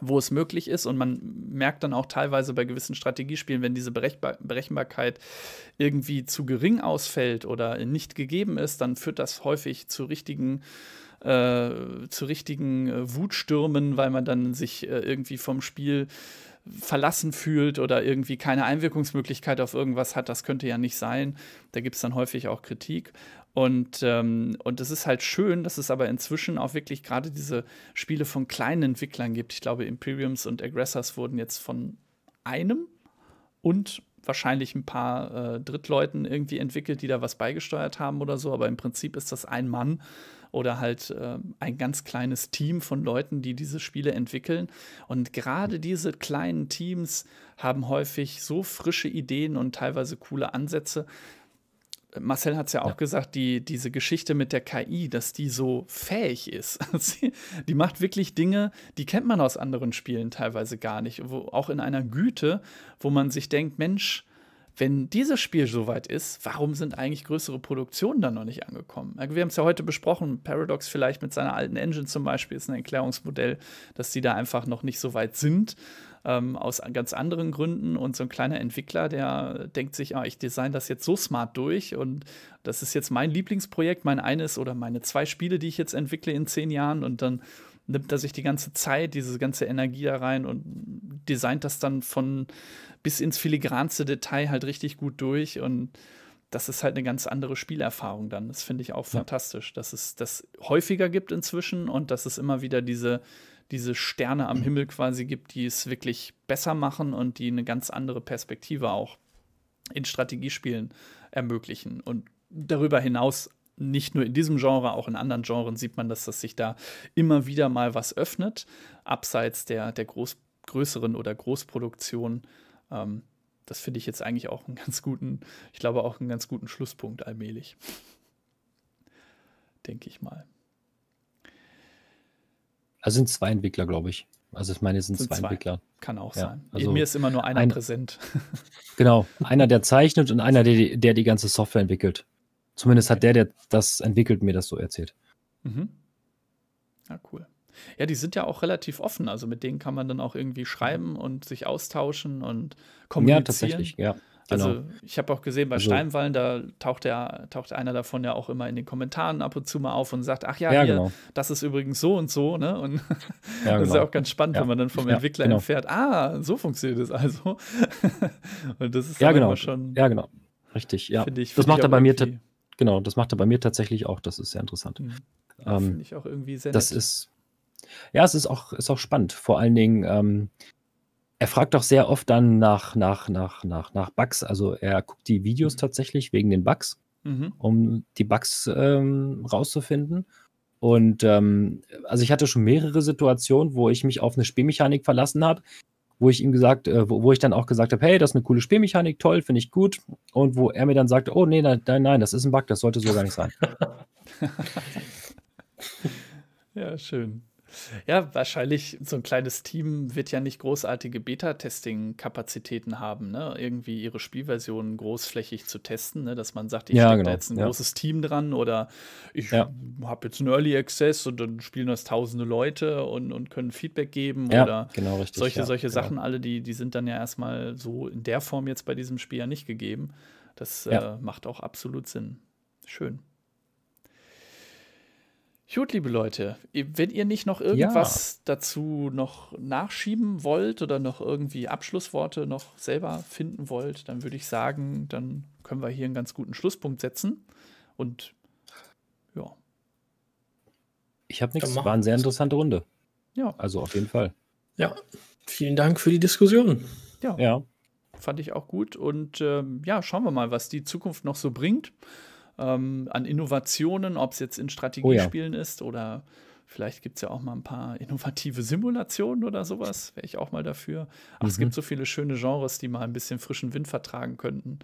wo es möglich ist. Und man merkt dann auch teilweise bei gewissen Strategiespielen, wenn diese Berechenbar Berechenbarkeit irgendwie zu gering ausfällt oder nicht gegeben ist, dann führt das häufig zu richtigen äh, zu richtigen äh, Wutstürmen, weil man dann sich äh, irgendwie vom Spiel verlassen fühlt oder irgendwie keine Einwirkungsmöglichkeit auf irgendwas hat. Das könnte ja nicht sein. Da gibt es dann häufig auch Kritik. Und, ähm, und es ist halt schön, dass es aber inzwischen auch wirklich gerade diese Spiele von kleinen Entwicklern gibt. Ich glaube, Imperiums und Aggressors wurden jetzt von einem und wahrscheinlich ein paar äh, Drittleuten irgendwie entwickelt, die da was beigesteuert haben oder so. Aber im Prinzip ist das ein Mann oder halt äh, ein ganz kleines Team von Leuten, die diese Spiele entwickeln. Und gerade diese kleinen Teams haben häufig so frische Ideen und teilweise coole Ansätze, Marcel hat es ja auch ja. gesagt, die, diese Geschichte mit der KI, dass die so fähig ist. Also die macht wirklich Dinge, die kennt man aus anderen Spielen teilweise gar nicht. Wo, auch in einer Güte, wo man sich denkt, Mensch, wenn dieses Spiel so weit ist, warum sind eigentlich größere Produktionen dann noch nicht angekommen? Wir haben es ja heute besprochen, Paradox vielleicht mit seiner alten Engine zum Beispiel ist ein Erklärungsmodell, dass die da einfach noch nicht so weit sind ähm, aus ganz anderen Gründen. Und so ein kleiner Entwickler, der denkt sich, ah, ich design das jetzt so smart durch und das ist jetzt mein Lieblingsprojekt, mein eines oder meine zwei Spiele, die ich jetzt entwickle in zehn Jahren und dann nimmt er sich die ganze Zeit, diese ganze Energie da rein und designt das dann von bis ins filigranste Detail halt richtig gut durch und das ist halt eine ganz andere Spielerfahrung dann. Das finde ich auch ja. fantastisch, dass es das häufiger gibt inzwischen und dass es immer wieder diese diese Sterne am Himmel quasi gibt, die es wirklich besser machen und die eine ganz andere Perspektive auch in Strategiespielen ermöglichen. Und darüber hinaus, nicht nur in diesem Genre, auch in anderen Genren sieht man, dass das sich da immer wieder mal was öffnet, abseits der, der groß, größeren oder Großproduktion. Ähm, das finde ich jetzt eigentlich auch einen ganz guten, ich glaube auch einen ganz guten Schlusspunkt allmählich. Denke ich mal. Also sind zwei Entwickler, glaube ich. Also ich meine, es sind, sind zwei, zwei, Entwickler. Kann auch ja, sein. Also Mir ist immer nur einer ein, präsent. Genau, einer, der zeichnet und einer, der, der die ganze Software entwickelt. Zumindest hat der, der das entwickelt, mir das so erzählt. Mhm. Ja, cool. Ja, die sind ja auch relativ offen. Also mit denen kann man dann auch irgendwie schreiben und sich austauschen und kommunizieren. Ja, tatsächlich, ja. Genau. Also ich habe auch gesehen, bei also, Steinwallen, da taucht, der, taucht einer davon ja auch immer in den Kommentaren ab und zu mal auf und sagt, ach ja, ja hier, genau. das ist übrigens so und so, ne? Und ja, das ist ja genau. auch ganz spannend, ja. wenn man dann vom Entwickler genau. erfährt, ah, so funktioniert es also. und das ist ja genau. schon. Ja, genau. Richtig, ja. Ich, das macht er bei mir genau, das macht er bei mir tatsächlich auch. Das ist sehr interessant. Mhm. Ähm, Finde ich auch irgendwie sehr. Das nett. ist ja, es ist auch, ist auch spannend. Vor allen Dingen, ähm, er fragt auch sehr oft dann nach, nach, nach, nach, nach Bugs. Also er guckt die Videos mhm. tatsächlich wegen den Bugs, mhm. um die Bugs ähm, rauszufinden. Und ähm, also ich hatte schon mehrere Situationen, wo ich mich auf eine Spielmechanik verlassen habe, wo ich ihm gesagt, äh, wo, wo, ich dann auch gesagt habe, hey, das ist eine coole Spielmechanik, toll, finde ich gut. Und wo er mir dann sagt, oh nee, nein, nein, das ist ein Bug, das sollte so gar nicht sein. ja, schön. Ja, wahrscheinlich so ein kleines Team wird ja nicht großartige Beta-Testing-Kapazitäten haben, ne? irgendwie ihre Spielversionen großflächig zu testen, ne? dass man sagt, ich ja, stecke genau. da jetzt ein ja. großes Team dran oder ich ja. habe jetzt einen Early Access und dann spielen das tausende Leute und, und können Feedback geben ja, oder genau, richtig, solche, solche genau. Sachen alle, die, die sind dann ja erstmal so in der Form jetzt bei diesem Spiel ja nicht gegeben. Das äh, macht auch absolut Sinn. Schön. Gut, liebe Leute, wenn ihr nicht noch irgendwas ja. dazu noch nachschieben wollt oder noch irgendwie Abschlussworte noch selber finden wollt, dann würde ich sagen, dann können wir hier einen ganz guten Schlusspunkt setzen. Und ja. Ich habe nichts. War eine sehr interessante Runde. Ja. Also auf jeden Fall. Ja. Vielen Dank für die Diskussion. Ja. ja. Fand ich auch gut. Und ähm, ja, schauen wir mal, was die Zukunft noch so bringt ähm, an Innovationen, ob es jetzt in Strategiespielen oh ja. ist oder vielleicht gibt es ja auch mal ein paar innovative Simulationen oder sowas, wäre ich auch mal dafür. Ach, mhm. es gibt mhm. so viele schöne Genres, die mal ein bisschen frischen Wind vertragen könnten.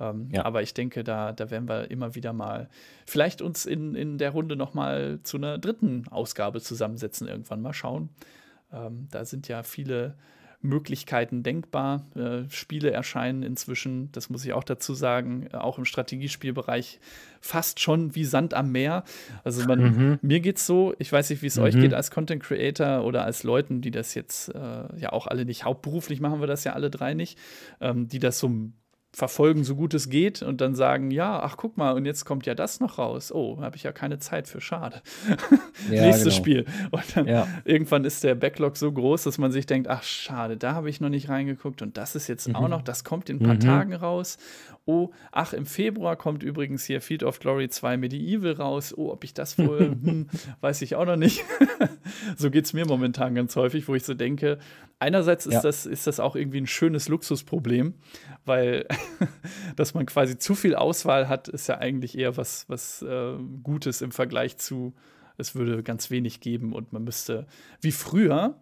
Ähm, ja. Aber ich denke, da, da werden wir immer wieder mal vielleicht uns in, in der Runde noch mal zu einer dritten Ausgabe zusammensetzen, irgendwann mal schauen. Ähm, da sind ja viele Möglichkeiten denkbar. Äh, Spiele erscheinen inzwischen, das muss ich auch dazu sagen, äh, auch im Strategiespielbereich fast schon wie Sand am Meer. Also man, mhm. mir geht's so, ich weiß nicht, wie es mhm. euch geht als Content Creator oder als Leuten, die das jetzt äh, ja auch alle nicht hauptberuflich machen wir das ja alle drei nicht, ähm, die das so verfolgen, so gut es geht, und dann sagen, ja, ach guck mal, und jetzt kommt ja das noch raus. Oh, habe ich ja keine Zeit für, schade. Ja, Nächstes genau. Spiel. Und dann ja. irgendwann ist der Backlog so groß, dass man sich denkt, ach schade, da habe ich noch nicht reingeguckt und das ist jetzt mhm. auch noch, das kommt in ein paar mhm. Tagen raus. Oh, ach, im Februar kommt übrigens hier Field of Glory 2 Medieval raus. Oh, ob ich das wohl, hm, weiß ich auch noch nicht. so geht es mir momentan ganz häufig, wo ich so denke, einerseits ist, ja. das, ist das auch irgendwie ein schönes Luxusproblem, weil dass man quasi zu viel Auswahl hat, ist ja eigentlich eher was, was äh, Gutes im Vergleich zu, es würde ganz wenig geben und man müsste wie früher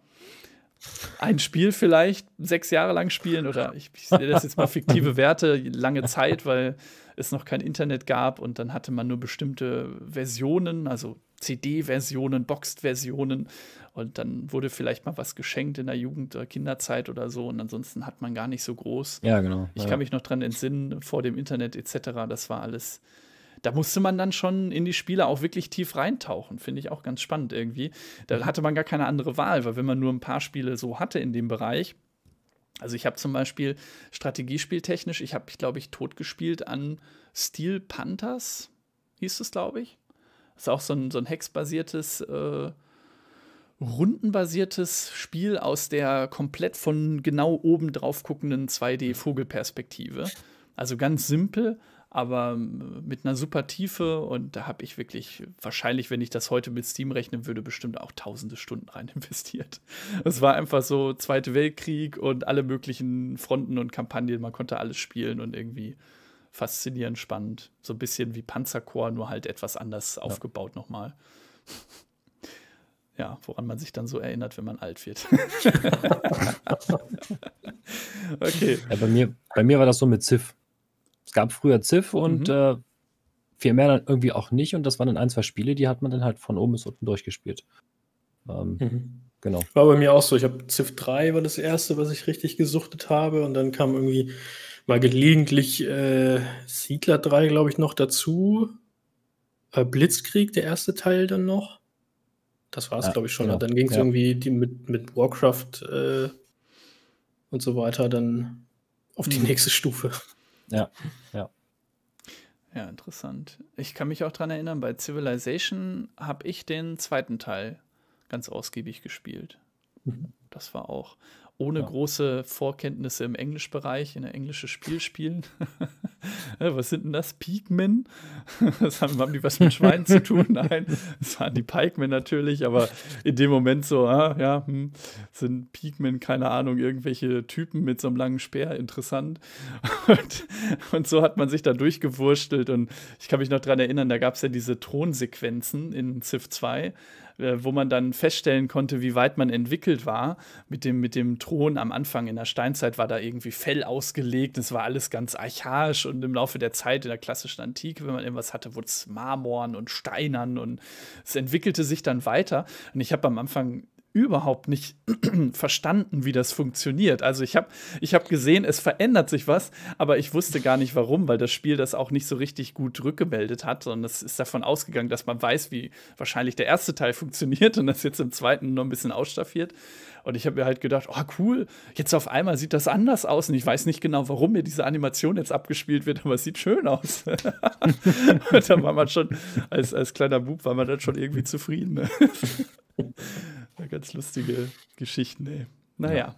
ein Spiel vielleicht sechs Jahre lang spielen oder ich, ich sehe das jetzt mal fiktive Werte, lange Zeit, weil es noch kein Internet gab und dann hatte man nur bestimmte Versionen, also CD-Versionen, Boxed-Versionen und dann wurde vielleicht mal was geschenkt in der Jugend- oder äh, Kinderzeit oder so. Und ansonsten hat man gar nicht so groß. Ja, genau. Ich ja. kann mich noch dran entsinnen, vor dem Internet etc. Das war alles. Da musste man dann schon in die Spiele auch wirklich tief reintauchen. Finde ich auch ganz spannend irgendwie. Da mhm. hatte man gar keine andere Wahl, weil wenn man nur ein paar Spiele so hatte in dem Bereich, also ich habe zum Beispiel strategiespieltechnisch, ich habe, glaube ich, totgespielt an Steel Panthers, hieß es, glaube ich. Das ist auch so ein, so ein hex äh, rundenbasiertes Spiel aus der komplett von genau oben drauf guckenden 2D-Vogelperspektive. Mhm. Also ganz simpel, aber mit einer super Tiefe und da habe ich wirklich wahrscheinlich, wenn ich das heute mit Steam rechnen würde, bestimmt auch tausende Stunden rein investiert. Es war einfach so Zweite Weltkrieg und alle möglichen Fronten und Kampagnen, man konnte alles spielen und irgendwie faszinierend spannend, so ein bisschen wie Panzerkorps, nur halt etwas anders ja. aufgebaut nochmal ja, woran man sich dann so erinnert, wenn man alt wird. okay. Ja, bei, mir, bei mir war das so mit Ziff. Es gab früher Ziff und mhm. äh, viel mehr dann irgendwie auch nicht. Und das waren dann ein, zwei Spiele, die hat man dann halt von oben bis unten durchgespielt. Ähm, mhm. Genau. War bei mir auch so. Ich habe Ziff 3 war das erste, was ich richtig gesuchtet habe. Und dann kam irgendwie mal gelegentlich äh, Siedler 3, glaube ich, noch dazu. Äh, Blitzkrieg, der erste Teil dann noch. Das war es, ja, glaube ich, schon. Genau. Dann ging es ja. irgendwie die mit, mit Warcraft äh, und so weiter dann auf die mhm. nächste Stufe. Ja, ja. Ja, interessant. Ich kann mich auch daran erinnern, bei Civilization habe ich den zweiten Teil ganz ausgiebig gespielt. Mhm. Das war auch ohne ja. große Vorkenntnisse im Englischbereich, in ein englisches Spiel spielen. Äh, was sind denn das? Peakmen? das haben, haben die was mit Schweinen zu tun? Nein, das waren die Pikemen natürlich, aber in dem Moment so, ah, ja, hm, sind Peakmen, keine Ahnung, irgendwelche Typen mit so einem langen Speer, interessant. Und, und so hat man sich da durchgewurschtelt und ich kann mich noch daran erinnern, da gab es ja diese Thronsequenzen in Civ 2 äh, wo man dann feststellen konnte, wie weit man entwickelt war. Mit dem, mit dem Thron am Anfang in der Steinzeit war da irgendwie Fell ausgelegt. Es war alles ganz archaisch und im Laufe der Zeit, in der klassischen Antike, wenn man irgendwas hatte, wurde es Marmorn und Steinern und es entwickelte sich dann weiter. Und ich habe am Anfang überhaupt nicht verstanden, wie das funktioniert. Also ich habe ich hab gesehen, es verändert sich was, aber ich wusste gar nicht warum, weil das Spiel das auch nicht so richtig gut rückgemeldet hat. Und es ist davon ausgegangen, dass man weiß, wie wahrscheinlich der erste Teil funktioniert und das jetzt im zweiten nur ein bisschen ausstaffiert. Und ich habe mir halt gedacht, oh cool, jetzt auf einmal sieht das anders aus. Und ich weiß nicht genau, warum mir diese Animation jetzt abgespielt wird, aber es sieht schön aus. und dann war man schon, als, als kleiner Bub war man dann schon irgendwie zufrieden. Ne? Ganz lustige Geschichten, ey. Naja. Ja.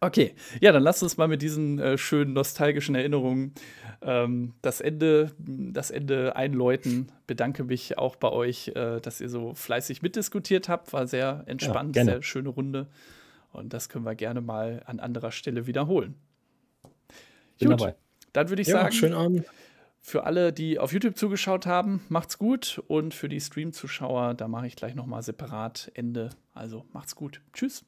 Okay, ja, dann lasst uns mal mit diesen äh, schönen nostalgischen Erinnerungen ähm, das, Ende, das Ende einläuten. Bedanke mich auch bei euch, äh, dass ihr so fleißig mitdiskutiert habt. War sehr entspannt, ja, sehr schöne Runde. Und das können wir gerne mal an anderer Stelle wiederholen. Bin Gut, dabei. dann würde ich ja, sagen. Schönen Abend. Für alle, die auf YouTube zugeschaut haben, macht's gut. Und für die Stream-Zuschauer, da mache ich gleich nochmal separat Ende. Also macht's gut. Tschüss.